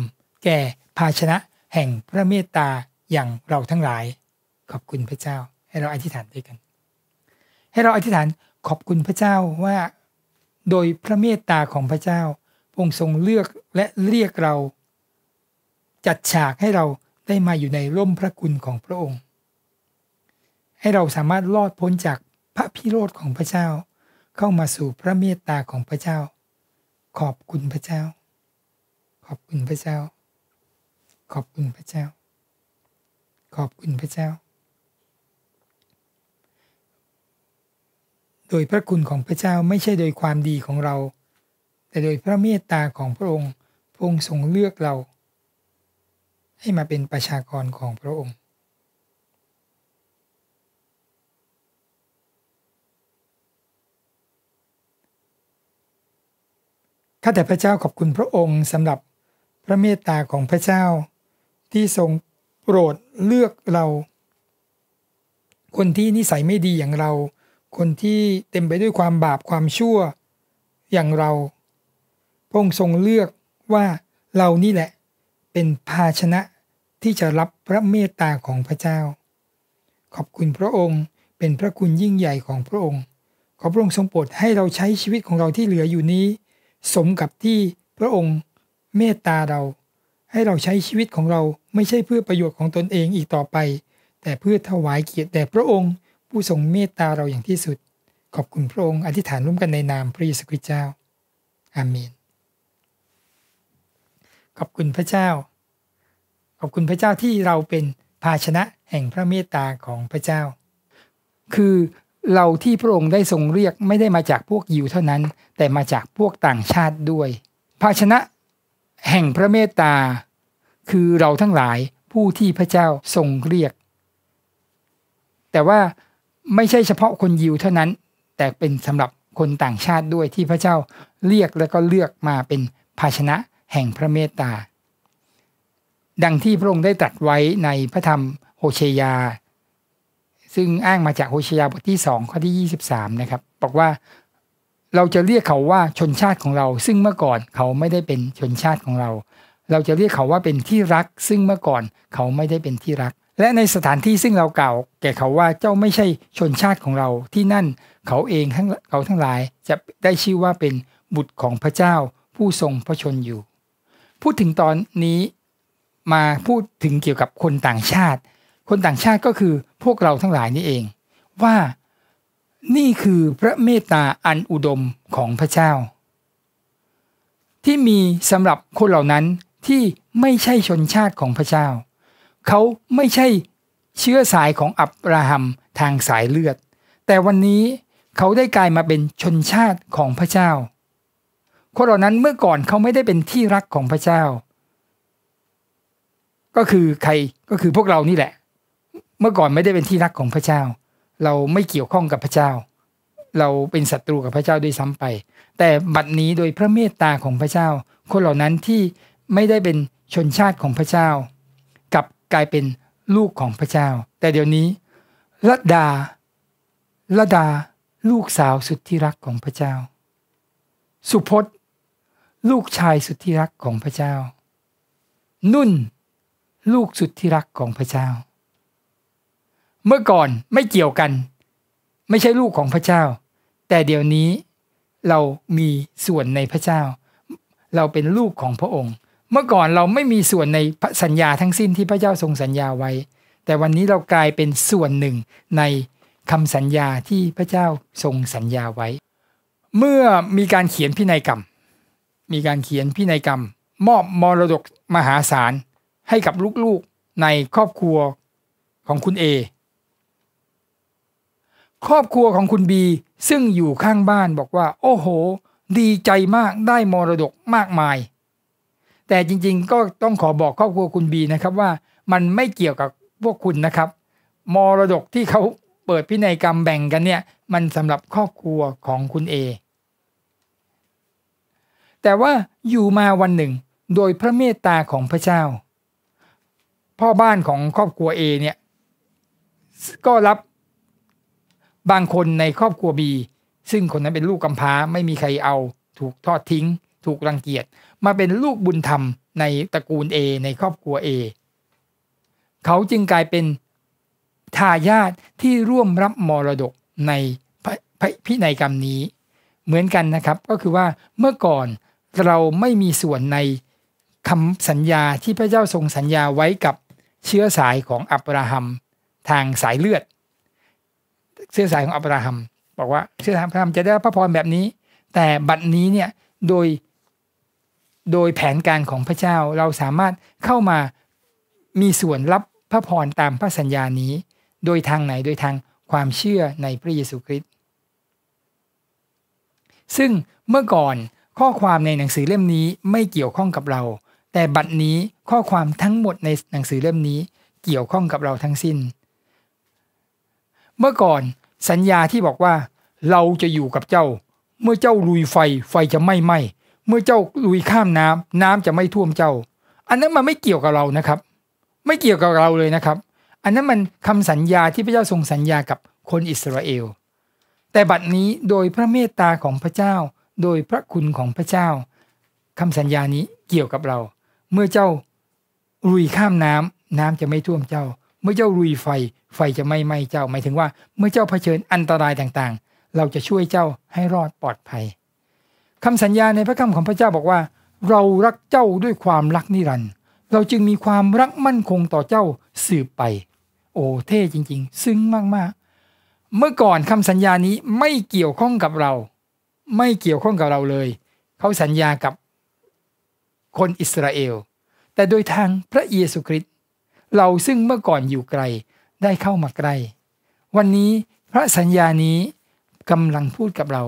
แก่ภาชนะแห่งพระเมตตาอย่างเราทั้งหลาย ขอบคุณพระเจ้า ให้เราอธิษฐานด้วยกัน ให้เราอธิษฐานขอบคุณพระเจ้าว่าโดยพระเมตตาของพระเจ้าพงทรงเลือกและเรียกเรา จัดฉากให้เราได้มาอยู่ในร่มพระคุณของพระองค์ ให้เราสามารถรอดพ้นจากพระพิโรธของพระเจ้า เข้ามาสู่พระเมตตาของพระเจ้า ขอบคุณพระเจ้า ขอบคุณพระเจ้า ขอบคุณพระเจ้า ขอบคุณพระเจ้าโดยพระคุณของพระเจ้าไม่ใช่โดยความดีของเรา แต่โดยพระเมตตาของพระองค์พระองค์ทรงเลือกเรา ให้มาเป็นประชากรของพระองค์ ข้าแต่พระเจ้าขอบคุณพระองค์สำหรับพระเมตตาของพระเจ้าที่ทรงโปรดเลือกเรา คนที่นิสัยไม่ดีอย่างเราคนที่เต็มไปด้วยความบาปความชั่วอย่างเรา พระองค์ทรงเลือกว่าเรานี่แหละเป็นภาชนะที่จะรับพระเมตตาของพระเจ้า ขอบคุณพระองค์เป็นพระคุณยิ่งใหญ่ของพระองค์ ขอพระองค์ทรงโปรดให้เราใช้ชีวิตของเราที่เหลืออยู่นี้ สมกับที่พระองค์เมตตาเราให้เราใช้ชีวิตของเราไม่ใช่เพื่อประโยชน์ของตนเองอีกต่อไป แต่เพื่อถวายเกียรติแด่พระองค์ผู้ทรงเมตตาเราอย่างที่สุด ขอบคุณพระองค์อธิษฐานร่วมกันในนามพระเยซูคริสต์เจ้าอาเมน ขอบคุณพระเจ้า ขอบคุณพระเจ้าที่เราเป็นภาชนะแห่งพระเมตตาของพระเจ้า คือเราที่พระองค์ได้ทรงเรียกไม่ได้มาจากพวกยิวเท่านั้น แต่มาจากพวกต่างชาติด้วย ภาชนะแห่งพระเมตตาคือเราทั้งหลายผู้ที่พระเจ้าทรงเรียก แต่ว่าไม่ใช่เฉพาะคนยิวเท่านั้น แต่เป็นสำหรับคนต่างชาติด้วยที่พระเจ้าเรียกและก็เลือกมาเป็นภาชนะแห่งพระเมตตาดังที่พระองค์ได้ตรัสไว้ในพระธรรมโฮเชยา ซึ่งอ้างมาจากโฮเชยาบทที่สองข้อที่ 23นะครับบอกว่าเราจะเรียกเขาว่าชนชาติของเรา ซึ่งเมื่อก่อนเขาไม่ได้เป็นชนชาติของเรา เราจะเรียกเขาว่าเป็นที่รัก ซึ่งเมื่อก่อนเขาไม่ได้เป็นที่รักและในสถานที่ซึ่งเรากล่าว แก่เขาว่าเจ้าไม่ใช่ชนชาติของเราที่นั่นเขาเองทั้งเขาทั้งหลายจะได้ชื่อว่าเป็นบุตรของพระเจ้า ผู้ทรงพระชนอยู่ พูดถึงตอนนี้มาพูดถึงเกี่ยวกับคนต่างชาติ คนต่างชาติก็คือพวกเราทั้งหลายนี่เอง ว่านี่คือพระเมตตาอันอุดมของพระเจ้า ที่มีสำหรับคนเหล่านั้นที่ไม่ใช่ชนชาติของพระเจ้าเขาไม่ใช่เชื้อสายของอับราฮัมทางสายเลือด แต่วันนี้เขาได้กลายมาเป็นชนชาติของพระเจ้า คนเหล่านั้นเมื่อก่อนเขาไม่ได้เป็นที่รักของพระเจ้า ก็คือใครก็คือพวกเรานี่แหละ เมื่อก่อนไม่ได้เป็นที่รักของพระเจ้า เราไม่เกี่ยวข้องกับพระเจ้า เราเป็นศัตรูกับพระเจ้าด้วยซ้าไป แต่บัดนี้โดยพระเมตตาของพระเจ้า คนเหล่านั้นที่ไม่ได้เป็นชนชาติของพระเจ้ากลายเป็นลูกของพระเจ้า แต่เดี๋ยวนี้ละดาละดาลูกสาวสุดที่รักของพระเจ้า สุพจน์ ลูกชายสุดที่รักของพระเจ้า นุ่น ลูกสุดที่รักของพระเจ้า เมื่อก่อนไม่เกี่ยวกัน ไม่ใช่ลูกของพระเจ้า แต่เดี๋ยวนี้เรามีส่วนในพระเจ้า เราเป็นลูกของพระองค์เมื่อก่อนเราไม่มีส่วนในสัญญาทั้งสิ้นที่พระเจ้าทรงสัญญาไว้ แต่วันนี้เรากลายเป็นส่วนหนึ่งในคำสัญญาที่พระเจ้าทรงสัญญาไว้ เมื่อมีการเขียนพินัยกรรม มีการเขียนพินัยกรรมมอบมรดกมหาศาลให้กับลูกๆในครอบครัวของคุณ A ครอบครัวของคุณ B ซึ่งอยู่ข้างบ้านบอกว่าโอ้โห ดีใจมากได้มรดกมากมายแต่จริงๆ ก็ต้องขอบอกครอบครัวคุณบีนะครับว่า มันไม่เกี่ยวกับพวกคุณนะครับมรดกที่เขาเปิดพินัยกรรมแบ่งกันเนี่ยมันสำหรับครอบครัวของคุณเอแต่ว่าอยู่มาวันหนึ่ง โดยพระเมตตาของพระเจ้า พ่อบ้านของครอบครัวเอเนี่ยก็รับบางคนในครอบครัวบีซึ่งคนนั้นเป็นลูกกำพร้า ไม่มีใครเอา ถูกทอดทิ้ง ถูกรังเกียจมาเป็นลูกบุญธรรมในตระกูล A ในครอบครัว A เขาจึงกลายเป็น ทายาทที่ร่วมรับมรดกในพิธีกรรมนี้เหมือนกันนะครับ ก็คือว่าเมื่อก่อนเราไม่มีส่วนในคำสัญญาที่พระเจ้าทรงสัญญาไว้กับเชื้อสายของอับราฮัมทางสายเลือดเชื้อสายของอับราฮัมบอกว่าเชื้อสายอับราฮัมจะได้พระพรแบบนี้ แต่บัดนี้เนี่ยโดยโดยแผนการของพระเจ้าเราสามารถเข้ามามีส่วนรับพระพรตามพระสัญญานี้ โดยทางไหนโดยทางความเชื่อในพระเยซูคริสต์ซึ่งเมื่อก่อนข้อความในหนังสือเล่มนี้ไม่เกี่ยวข้องกับเรา แต่บัดนี้ข้อความทั้งหมดในหนังสือเล่มนี้เกี่ยวข้องกับเราทั้งสิ้น เมื่อก่อนสัญญาที่บอกว่า เราจะอยู่กับเจ้า เมื่อเจ้าลุยไฟไฟจะไม่ไหม้เมื่อเจ้าลุยข้ามน้ำน้ำจะไม่ท่วมเจ้า อันนั้นมันไม่เกี่ยวกับเรานะครับ ไม่เกี่ยวกับเราเลยนะครับ อันนั้นมันคำสัญญาที่พระเจ้าทรงสัญญากับคนอิสราเอลแต่บัดนี้โดยพระเมตตาของพระเจ้า โดยพระคุณของพระเจ้า คำสัญญานี้เกี่ยวกับเรา เมื่อเจ้าลุยข้ามน้ำ น้ำจะไม่ท่วมเจ้า เมื่อเจ้าลุยไฟ ไฟจะไม่ไหม้เจ้าหมายถึงว่าเมื่อเจ้าเผชิญอันตรายต่างๆ เราจะช่วยเจ้าให้รอดปลอดภัยคำสัญญาในพระคำของพระเจ้าบอกว่า เรารักเจ้าด้วยความรักนิรันดร์เราจึงมีความรักมั่นคงต่อเจ้าสืบไป โอ้เท่จริงๆ ซึ้งมากๆ เมื่อก่อนคำสัญญานี้ไม่เกี่ยวข้องกับเรา ไม่เกี่ยวข้องกับเราเลย เขาสัญญากับคนอิสราเอลแต่โดยทางพระเยซูคริสต์เราซึ่งเมื่อก่อนอยู่ไกลได้เข้ามาใกล้วันนี้พระสัญญานี้กำลังพูดกับเรา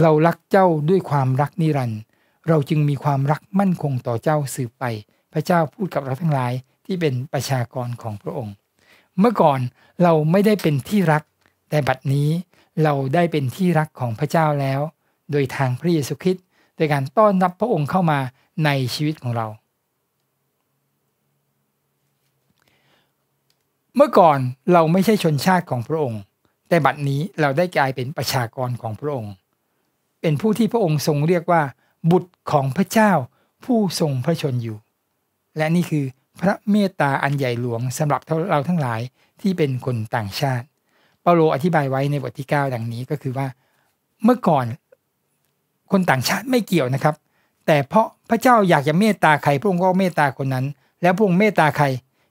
เรารักเจ้าด้วยความรักนิรันดร์เราจึงมีความรักมั่นคงต่อเจ้าสืบไป พระเจ้าพูดกับเราทั้งหลายที่เป็นประชากรของพระองค์ เมื่อก่อนเราไม่ได้เป็นที่รัก แต่บัดนี้เราได้เป็นที่รักของพระเจ้าแล้ว โดยทางพระเยซูคริสต์โดยการต้อนรับพระองค์เข้ามาในชีวิตของเรา เมื่อก่อนเราไม่ใช่ชนชาติของพระองค์ แต่บัดนี้เราได้กลายเป็นประชากรของพระองค์เป็นผู้ที่พระองค์ทรงเรียกว่าบุตรของพระเจ้า ผู้ทรงพระชนอยู่ และนี่คือพระเมตตาอันใหญ่หลวงสำหรับเราทั้งหลายที่เป็นคนต่างชาติเปาโลอธิบายไว้ในบทที่9ดังนี้ก็คือว่าเมื่อก่อนคนต่างชาติไม่เกี่ยวนะครับ แต่เพราะพระเจ้าอยากจะเมตตาใครพระองค์ก็เมตตาคนนั้น แล้วพระองค์เมตตาใคร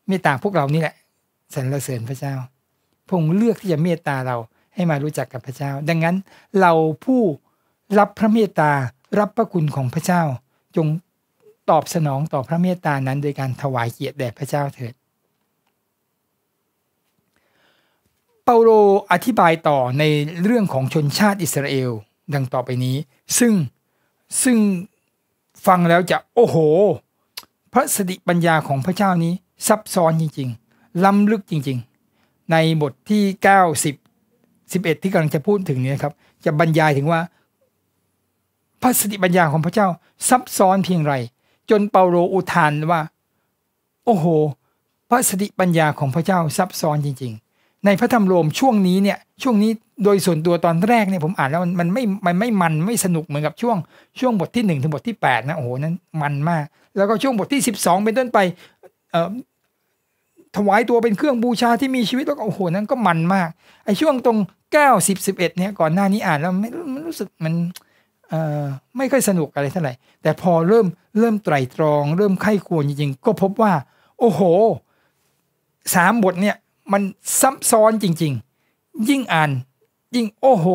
เมตตาพวกเรานี่แหละสรรเสริญพระเจ้าพระองค์เลือกที่จะเมตตาเราให้มารู้จักกับพระเจ้า ดังนั้นเราผู้รับพระเมตตา รับพระคุณของพระเจ้า จงตอบสนองต่อพระเมตตานั้น โดยการถวายเกียรติแด่พระเจ้าเถิด เปาโลอธิบายต่อในเรื่องของชนชาติอิสราเอลดังต่อไปนี้ ซึ่งซึ่งฟังแล้วจะโอ้โห พระสติปัญญาของพระเจ้านี้ซับซ้อนจริงๆล้ำลึกจริงๆ ในบทที่9 10 11 ที่กำลังจะพูดถึงนี้ครับจะบรรยายถึงว่าพระสติปัญญาของพระเจ้าซับซ้อนเพียงไรจนเปาโลอุทานว่า โอ้โห พระสติปัญญาของพระเจ้าซับซ้อนจริง ๆ ในพระธรรมโรมช่วงนี้เนี่ย ช่วงนี้โดยส่วนตัวตอนแรกเนี่ยผมอ่านแล้วมันไม่มันไม่มัน ไม่สนุกเหมือนกับช่วง ช่วงบทที่1ถึงบทที่8นะโอ้โหนั้น มันมาก แล้วก็ช่วงบทที่12เป็นต้นไปเอ่อถวายตัวเป็นเครื่องบูชาที่มีชีวิตแล้วก็โอ้โหนั้นก็มันมากไอช่วงตรง9 10 11เนี่ยก่อนหน้านี้อ่านแล้วมันรู้สึกมันไม่ค่อยสนุกอะไรเท่าไหร่แต่พอเริ่มเริ่มไตรตรอง เริ่มไข้ควรจริง ๆ ก็พบว่า โอ้โหสามบทเนี่ยมันซับซ้อนจริง ๆ ยิ่งอ่านยิ่งโอ้โห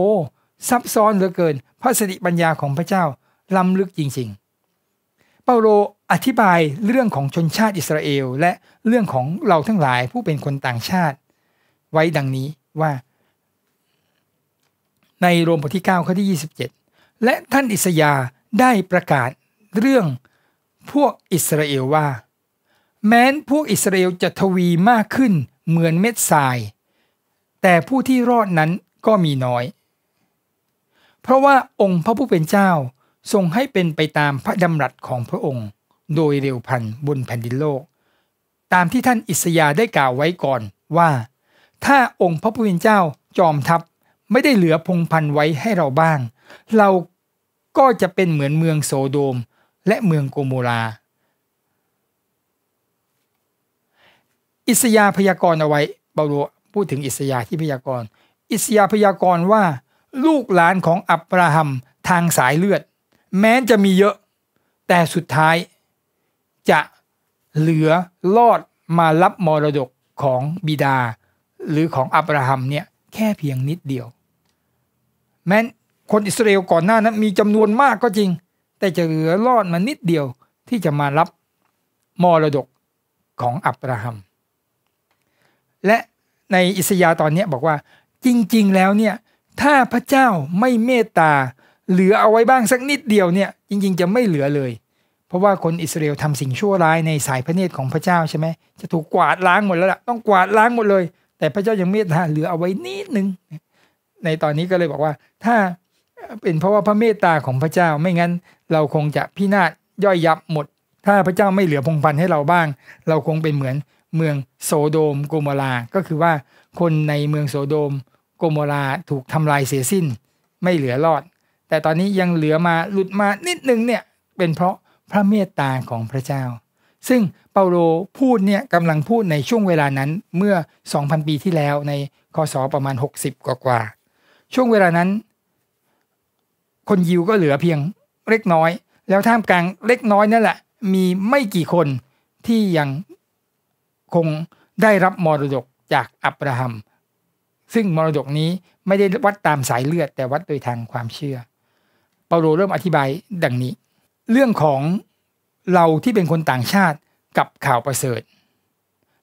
ซับซ้อนเหลือเกินพระสติปัญญาของพระเจ้าล้ำลึกจริงๆ เปาโลอธิบายเรื่องของชนชาติอิสราเอลและเรื่องของเราทั้งหลายผู้เป็นคนต่างชาติ ไว้ดังนี้ว่าในโรมบทที่9ข้อที่และท่านอิสยาได้ประกาศเรื่อง พวกอิสราเอลว่า แม้นพวกอิสราเอลจะทวีมากขึ้นเหมือนเม็ดทราย แต่ผู้ที่รอดนั้นก็มีน้อย เพราะว่าองค์พระผู้เป็นเจ้าทรงให้เป็นไปตามพระดำรัสของพระองค์ โดยเร็วพันบนแผ่นดินโลก ตามที่ท่านอิสยาได้กล่าวไว้ก่อนว่า ถ้าองค์พระผู้เป็นเจ้าจอมทัพไม่ได้เหลือพงพันไว้ให้เราบ้างเราก็จะเป็นเหมือนเมืองโซโดมและเมืองโกโมรา อิสยาพยากรณ์เอาไว้เปาโลพูดถึงอิสยาที่พยากรณ์อิสยาพยากรณ์ว่าลูกหลานของอับราฮัมทางสายเลือด แม้จะมีเยอะแต่สุดท้ายจะเหลือรอดมารับมรดกของบิดา หรือของอับราฮัมเนี่ยแค่เพียงนิดเดียว แม้คนอิสราเอลก่อนหน้านั้นมีจำนวนมากก็จริง แต่จะเหลือรอดมานิดเดียวที่จะมารับมรดกของอับราฮัมและในอิสยาตอนนี้บอกว่าจริงๆแล้วเนี่ยถ้าพระเจ้าไม่เมตตา เหลือเอาไว้บ้างสักนิดเดียวเนี่ยจริงๆ จะไม่เหลือเลย เพราะว่าคนอิสราเอลทำสิ่งชั่วร้ายในสายพระเนตรของพระเจ้าใช่ไหมจะถูกกวาดล้างหมดแล้วล่ะต้องกวาดล้างหมดเลย แต่พระเจ้ายังเมตตาเหลือเอาไว้นิดนึงในตอนนี้ก็เลยบอกว่าถ้าเป็นเพราะว่าพระเมตตาของพระเจ้า ไม่งั้นเราคงจะพินาศย่อยยับหมด ถ้าพระเจ้าไม่เหลือพงพันให้เราบ้าง เราคงเป็นเหมือนเมืองโซโดมโกโมลาก็คือว่าคนในเมืองโซโดม โกโมลาถูกทำลายเสียสิ้นไม่เหลือรอด แต่ตอนนี้ยังเหลือมาหลุดมานิดนึงเนี่ย เป็นเพราะพระเมตตาของพระเจ้า ซึ่งเปาโลพูดเนี่ยกำลังพูดในช่วงเวลานั้น เมื่อ2,000ปีที่แล้วในคศประมาณ 60กว่ากว่า ช่วงเวลานั้นคนยิวก็เหลือเพียง เล็กน้อย แล้วท่ามกลางเล็กน้อยนั่นแหละ มีไม่กี่คนที่ยังคงได้รับมรดกจากอับราฮัม ซึ่งมรดกนี้ไม่ได้วัดตามสายเลือดแต่วัดโดยทางความเชื่อ เปาโลเริ่มอธิบายดังนี้ เรื่องของเราที่เป็นคนต่างชาติกับข่าวประเสริฐ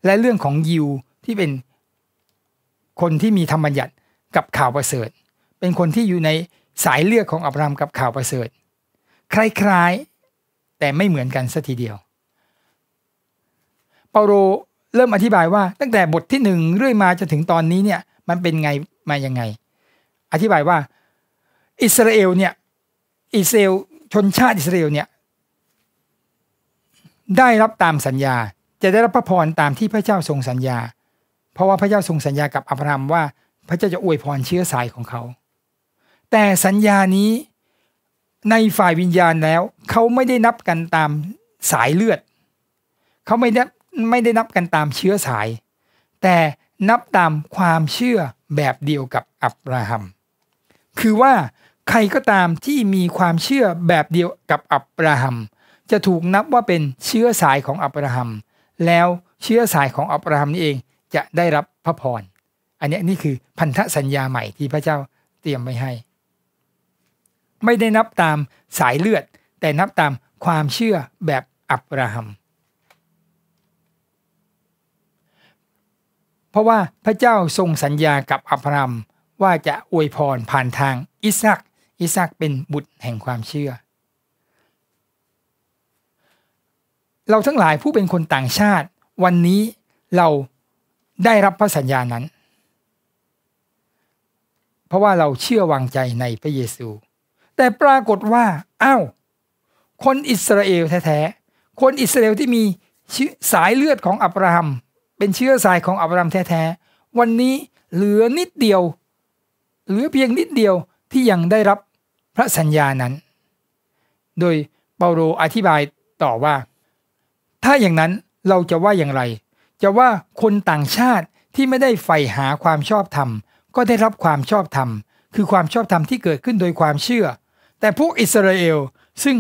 และเรื่องของยิว ที่เป็นคนที่มีธรรมบัญญัติกับข่าวประเสริฐ เป็นคนที่อยู่ในสายเลือดของอับรามกับข่าวประเสริฐคล้ายๆแต่ไม่เหมือนกันสัทีเดียว เปาโลเริ่มอธิบายว่า ตั้งแต่บทที่หนึ่งเรื่อย มาจนถึงตอนนี้เนี่ยมันเป็นไงมายังไง อธิบายว่าอิสราเอลเนี่ยอิสราเอลชนชาติอิสราเอลเนี่ยได้รับตามสัญญาจะได้รับพระพรตามที่พระเจ้าทรงสัญญา เพราะว่าพระเจ้าทรงสัญญากับอับรามว่าพระเจ้าจะอวยพรเชื้อสายของเขาแต่สัญญานี้ในฝ่ายวิญญาณแล้ว เขาไม่ได้นับกันตามสายเลือด เขาไม่ได้ไม่ได้นับกันตามเชื้อสาย แต่นับตามความเชื่อแบบเดียวกับอับราฮัมคือว่าใครก็ตามที่มีความเชื่อแบบเดียวกับอับราฮัมจะถูกนับว่าเป็นเชื้อสายของอับราฮัมแล้วเชื้อสายของอับราฮัมนี่เองจะได้รับพระพรอันนี้นี่คือพันธสัญญาใหม่ที่พระเจ้าเตรียมไว้ให้ไม่ได้นับตามสายเลือดแต่นับตามความเชื่อแบบอับราฮัม เพราะว่าพระเจ้าทรงสัญญากับอับราฮัมว่าจะอวยพรผ่านทางอิสัก อิสักเป็นบุตรแห่งความเชื่อ เราทั้งหลายผู้เป็นคนต่างชาติ วันนี้เราได้รับพระสัญญานั้น เพราะว่าเราเชื่อวางใจในพระเยซูแต่ปรากฏว่าอ้าว คนอิสราเอลแท้ ๆ คนอิสราเอลที่มีสายเลือดของอับราฮัมเป็นเชื้อสายของอับราฮัมแท้ ๆ วันนี้เหลือนิดเดียวเหลือเพียงนิดเดียวที่ยังได้รับพระสัญญานั้น โดยเปาโลอธิบายต่อว่า ถ้าอย่างนั้นเราจะว่าอย่างไร จะว่าคนต่างชาติที่ไม่ได้ใฝ่หาความชอบธรรม ก็ได้รับความชอบธรรม คือความชอบธรรมที่เกิดขึ้นโดยความเชื่อแต่พวกอิสราเอลซึ่ง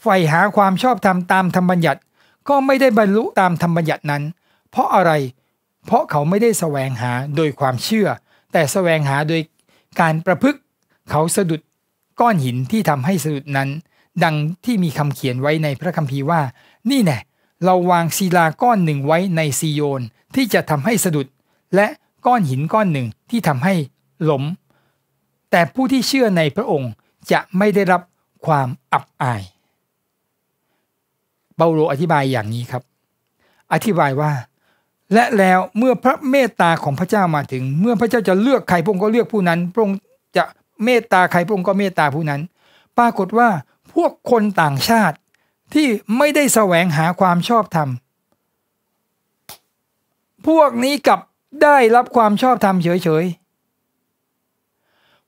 ใฝ่หาความชอบธรรมตามธรรมบัญญัติ ก็ไม่ได้บรรลุตามธรรมบัญญัตินั้น เพราะอะไร เพราะเขาไม่ได้แสวงหาโดยความเชื่อ แต่แสวงหาโดยการประพฤกเขาสะดุดก้อนหินที่ทำให้สะดุดนั้น ดังที่มีคำเขียนไว้ในพระคัมภีร์ว่า นี่แน่เราวางศิลาก้อนหนึ่งไว้ในซีโยนที่จะทำให้สะดุด และก้อนหินก้อนหนึ่งที่ทำให้หลมแต่ผู้ที่เชื่อในพระองค์จะไม่ได้รับความอับอายเปาโลอธิบายอย่างนี้ครับ อธิบายว่า และแล้วเมื่อพระเมตตาของพระเจ้ามาถึง เมื่อพระเจ้าจะเลือกใครพระองค์ก็เลือกผู้นั้นพระองค์จะเมตตาใครพระองค์ก็เมตตาผู้นั้น ปรากฏว่าพวกคนต่างชาติที่ไม่ได้แสวงหาความชอบธรรม พวกนี้กับได้รับความชอบธรรมเฉย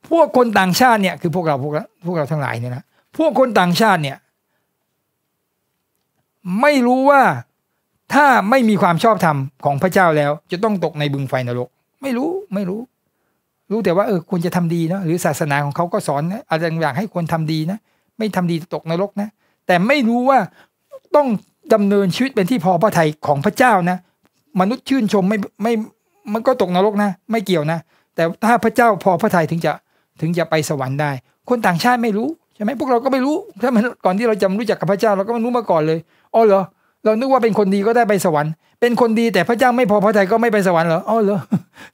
พวกคนต่างชาติเนี่ยคือพวกเราพวกเราพวกเราทั้งหลายเนี่ยนะพวกคนต่างชาติเนี่ย ไม่รู้ว่าถ้าไม่มีความชอบธรรมของพระเจ้าแล้ว จะต้องตกในบึงไฟนรก ไม่รู้ไม่รู้ รู้แต่ว่า เออควรจะทำดีนะหรือศาสนาของเขาก็สอนอาะารอ่างให้ควรทำดีนะไม่ทำดีตกนรกนะ แต่ไม่รู้ว่าต้องดำเนินชีวิตเป็นที่พอพระทัยของพระเจ้านะ มนุษย์ชื่นชมไม่ไม่มันก็ตกนรกนะ ไม่เกี่ยวนะแต่ถ้าพระเจ้าพอพระทัยถึงจะถึงจะไปสวรรค์ได้ คนต่างชาติไม่รู้ ใช่ไหมพวกเราก็ไม่รู้ ถ้ามันก่อนที่เราจะรู้จักกับพระเจ้าเราก็ไม่รู้มาก่อนเลย อ๋อเหรอ เรานึกว่าเป็นคนดีก็ได้ไปสวรรค์ เป็นคนดีแต่พระเจ้าไม่พอพระทัยก็ไม่ไปสวรรค์เหรอ อ๋อเหรอ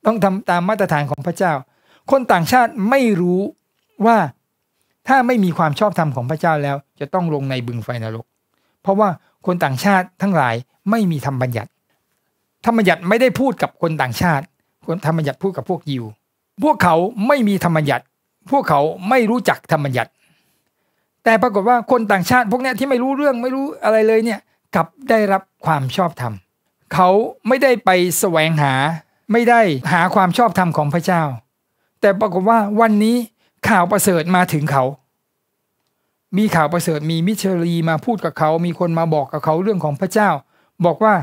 ต้องทำตามมาตรฐานของพระเจ้า คนต่างชาติไม่รู้ว่าถ้าไม่มีความชอบธรรมของพระเจ้าแล้ว จะต้องลงในบึงไฟนรก เพราะว่าคนต่างชาติทั้งหลายไม่มีธรรมบัญญัติ ธรรมบัญญัติไม่ได้พูดกับคนต่างชาติ คนธรรมบัญญัติพูดกับพวกยิว พวกเขาไม่มีธรรมบัญญัติพวกเขาไม่รู้จักธรรมบัญญัติ แต่ปรากฏว่าคนต่างชาติ พวกนี้ที่ไม่รู้เรื่องไม่รู้อะไรเลยเนี่ยกลับได้รับความชอบธรรม เขาไม่ได้ไปแสวงหา ไม่ได้หาความชอบธรรมของพระเจ้า แต่ปรากฏว่าวันนี้ข่าวประเสริฐมาถึงเขา มีข่าวประเสริฐมีมิชลีมาพูดกับเขา มีคนมาบอกกับเขาเรื่องของพระเจ้า บอกว่า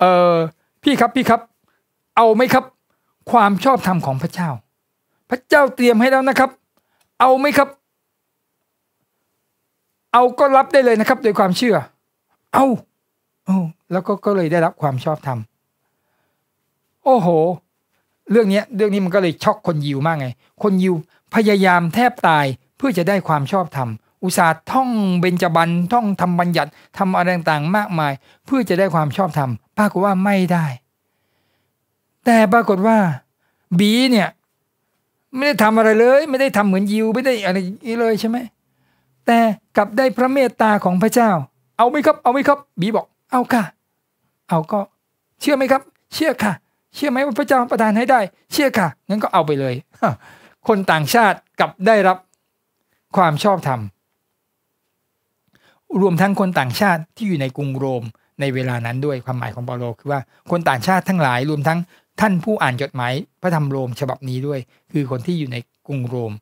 เออ พี่ครับพี่ครับ เอาไหมครับ ความชอบธรรมของพระเจ้า พระเจ้าเตรียมให้แล้วนะครับเอาไหมครับ เอาก็รับได้เลยนะครับ โดยความเชื่อ เอาโอ้แล้วก็ก็เลยได้รับความชอบธรรม โอ้โห เรื่องนี้เรื่องนี้มันก็เลย ช็อกคนยิวมากไง คนยิว พยายามแทบตายเพื่อจะได้ความชอบธรรมอุตสาห์ท่องเบญจบรรท่องทำบัญญัติทำอะไรต่างๆ มากมาย เพื่อจะได้ความชอบธรรมปรากฏว่าไม่ได้ แต่ปรากฏว่า บีเนี่ยไม่ได้ทำอะไรเลย ไม่ได้ทำเหมือนยิว ไม่ได้อะไรนี้เลยใช่ไหมแต่กลับได้พระเมตตาของพระเจ้า เอาไหมครับ เอาไหมครับบีบอก เอาค่ะเอาก็เชื่อไหมครับ เชื่อค่ะ เชื่อไหมว่าพระเจ้าประทานให้ได้เชื่อค่ะงั้นก็เอาไปเลย คนต่างชาติกลับได้รับความชอบธรรม รวมทั้งคนต่างชาติที่อยู่ในกรุงโรมในเวลานั้นด้วยความหมายของเปาโลคือว่าคนต่างชาติทั้งหลาย รวมทั้งท่านผู้อ่านจดหมายพระธรรมโรม ฉบับนี้ด้วย คือคนที่อยู่ในกรุงโรม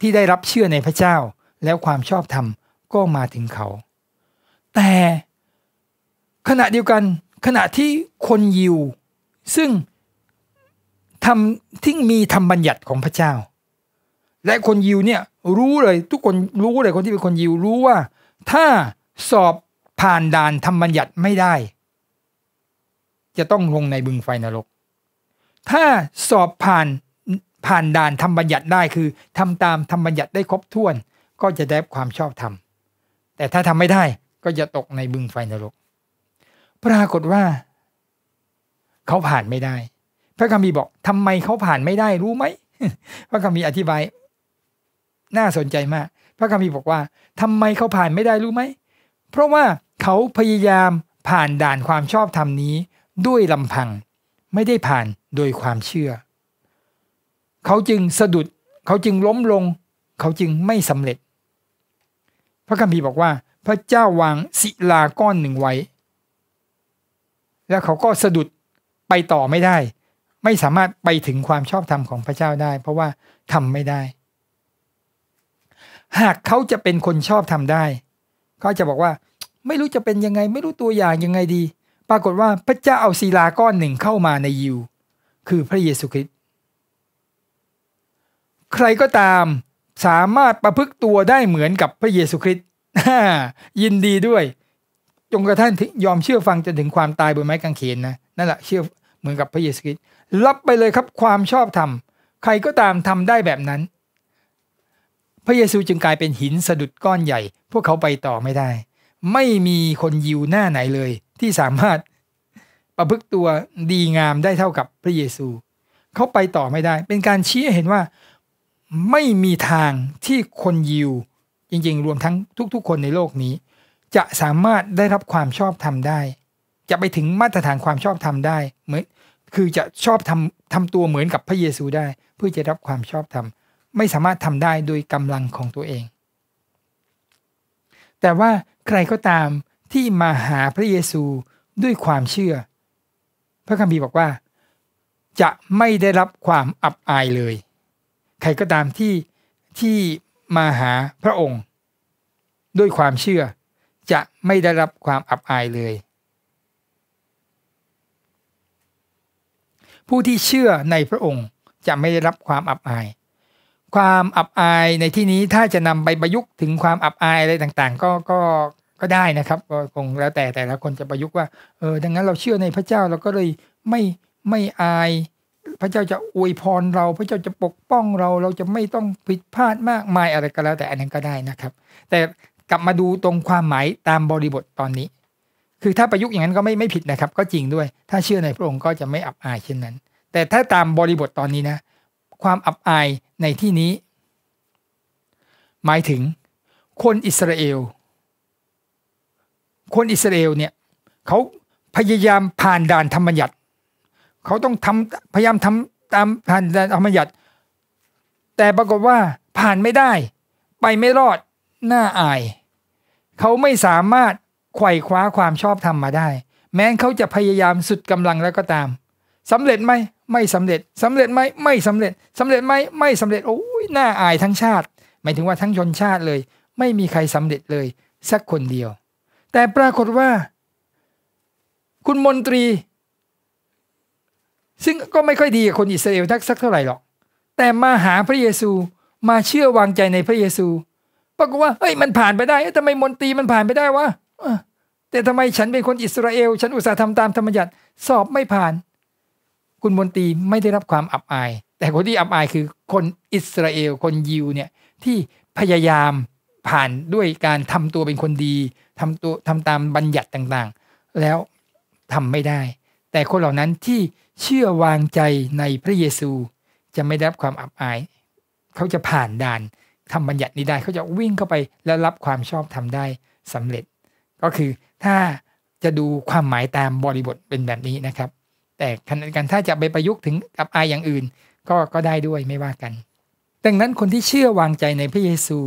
ที่ได้รับเชื่อในพระเจ้า แล้วความชอบธรรมก็มาถึงเขา แต่ขณะเดียวกัน ขณะที่คนยิว ซึ่งทำที่มีธรรมบัญญัติของพระเจ้า และคนยิวเนี่ยรู้เลย ทุกคนรู้เลยคนที่เป็นคนยิวรู้ว่า ถ้าสอบผ่านด่านธรรมบัญญัติไม่ได้ จะต้องลงในบึงไฟนรกถ้าสอบผ่านผ่านด่านทำบัญญัติได้คือ ทำตามทำบัญญัติได้ครบถ้วนก็จะได้ความชอบธรรมแต่ถ้าทำไม่ได้ก็จะตกในบึงไฟนรก ปรากฏว่า เขาผ่านไม่ได้ พระคัมภีร์บอกทำไมเขาผ่านไม่ได้รู้ไหมพระคัมภีร์อธิบาย น่าสนใจมาก พระคัมภีร์บอกว่า ทำไมเขาผ่านไม่ได้รู้ไหม เพราะว่าเขาพยายามผ่านด่านความชอบธรรมนี้ด้วยลำพังไม่ได้ผ่านโดยความเชื่อ เขาจึงสะดุด เขาจึงล้มลง เขาจึงไม่สำเร็จ พระคัมภีร์บอกว่า พระเจ้าวางศิลาก้อนหนึ่งไว้ แล้วเขาก็สะดุดไปต่อไม่ได้ ไม่สามารถไปถึงความชอบธรรมของพระเจ้าได้ เพราะว่าทำไม่ได้ หากเขาจะเป็นคนชอบธรรมได้ เขาจะบอกว่าไม่รู้จะเป็นยังไงไม่รู้ตัวอย่างยังไงดีปรากฏว่าพระเจ้าเอาศิลาก้อนหนึ่งเข้ามาในยิว คือพระเยซูคริสต์ใครก็ตามสามารถประพฤติตัวได้เหมือนกับพระเยซูคริสต์ยินดีด้วย จงกระทั่งยอมเชื่อฟังจนถึงความตายบนไม้กางเขนนะนั่นแหละเชื่อเหมือนกับพระเยซูคริสต์รับไปเลยครับความชอบธรรม ใครก็ตามทำได้แบบนั้น พระเยซูจึงกลายเป็นหินสะดุดก้อนใหญ่ พวกเขาไปต่อไม่ได้ ไม่มีคนยิวหน้าไหนเลยที่สามารถประพฤติตัวดีงามได้เท่ากับพระเยซูเขาไปต่อไม่ได้ เป็นการชี้เห็นว่าไม่มีทางที่คนยิวจริงๆรวมทั้งทุก ๆ คนในโลกนี้ จะสามารถได้รับความชอบธรรมได้ จะไปถึงมาตรฐานความชอบธรรมได้เหมือนคือจะชอบทำทำตัวเหมือนกับพระเยซูได้ เพื่อจะรับความชอบธรรมไม่สามารถทำได้โดยกำลังของตัวเอง แต่ว่าใครก็ตามที่มาหาพระเยซูด้วยความเชื่อ พระคัมภีร์บอกว่า จะไม่ได้รับความอับอายเลย ใครก็ตามที่ที่มาหาพระองค์ ด้วยความเชื่อจะไม่ได้รับความอับอายเลย ผู้ที่เชื่อในพระองค์จะไม่ได้รับความอับอาย ความอับอายในที่นี้ถ้าจะนำไปประยุกต์ถึงความอับอายอะไรต่าง ๆ ก็ก็ก็ได้นะครับก็คงแล้วแต่แต่ละคนจะประยุกต์ว่าเออดังนั้นเราเชื่อในพระเจ้าเราก็เลยไม่ไม่อาย พระเจ้าจะอวยพรเรา พระเจ้าจะปกป้องเรา เราจะไม่ต้องผิดพลาดมากมายอะไรก็แล้ว แต่อันนั้นก็ได้นะครับ แต่กลับมาดูตรงความหมายตามบริบทตอนนี้ คือถ้าประยุกต์อย่างนั้นก็ไม่ไม่ผิดนะครับ ก็จริงด้วยถ้าเชื่อในพระองค์ก็จะไม่อับอายเช่นนั้น แต่ถ้าตามบริบทตอนนี้นะ ความอับอายในที่นี้ หมายถึงคนอิสราเอลคนอิสราเอลเนี่ยเขาพยายามผ่านด่านธรรมญัติ เขาต้องทำพยายามทำตามผ่านด่านธรรมญัติ แต่ปรากฏว่าผ่านไม่ได้ ไปไม่รอด น่าอาย เขาไม่สามารถไขว่คว้าความชอบธรรมมาได้ แม้เขาจะพยายามสุดกำลังแล้วก็ตามสำเร็จไหมไม่สำเร็จสำเร็จไหมไม่สำเร็จสำเร็จไหมไม่สำเร็จโอ้ยน่าอายทั้งชาติ หมายถึงว่าทั้งชนชาติเลย ไม่มีใครสำเร็จเลย สักคนเดียวแต่ปรากฏว่า คุณมนตรี ซึ่งก็ไม่ค่อยดีกับคนอิสราเอลทักสักเท่าไหร่หรอก แต่มาหาพระเยซูมาเชื่อวางใจในพระเยซู ปรากฏว่าเฮ้ยมันผ่านไปได้ทำไมมนตรีมันผ่านไปได้วะแต่ทำไมฉันเป็นคนอิสราเอลฉันอุตส่าห์ทำตามธรรมญัติสอบไม่ผ่าน คุณมนตรีไม่ได้รับความอับอาย แต่คนที่อับอายคือคนอิสราเอล คนยิวเนี่ยที่พยายามผ่านด้วยการทำตัวเป็นคนดีทำตัวทำตามบัญญัติต่างๆ แล้วทำไม่ได้ แต่คนเหล่านั้นที่เชื่อวางใจในพระเยซู จะไม่ได้รับความอับอาย เขาจะผ่านด่านทำบัญญัตินี้ได้ เขาจะวิ่งเข้าไปและรับความชอบธรรมได้สำเร็จ ก็คือถ้าจะดูความหมายตามบริบทเป็นแบบนี้นะครับ แต่ขณะกันถ้าจะไปประยุกต์ถึงอับอายอย่างอื่น ก็ก็ได้ด้วยไม่ว่ากัน ดังนั้นคนที่เชื่อวางใจในพระเยซู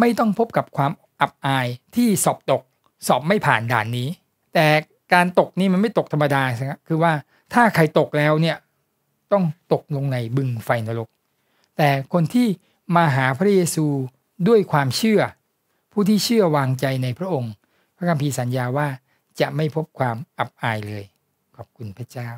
ไม่ต้องพบกับความอับอายที่สอบตกสอบไม่ผ่านด่านนี้ แต่การตกนี่มันไม่ตกธรรมดาใช่ไหมคือว่าถ้าใครตกแล้วเนี่ยต้องตกลงในบึงไฟนรก แต่คนที่มาหาพระเยซูด้วยความเชื่อ ผู้ที่เชื่อวางใจในพระองค์ พระคัมภีร์สัญญาว่าจะไม่พบความอับอายเลย ขอบคุณพระเจ้า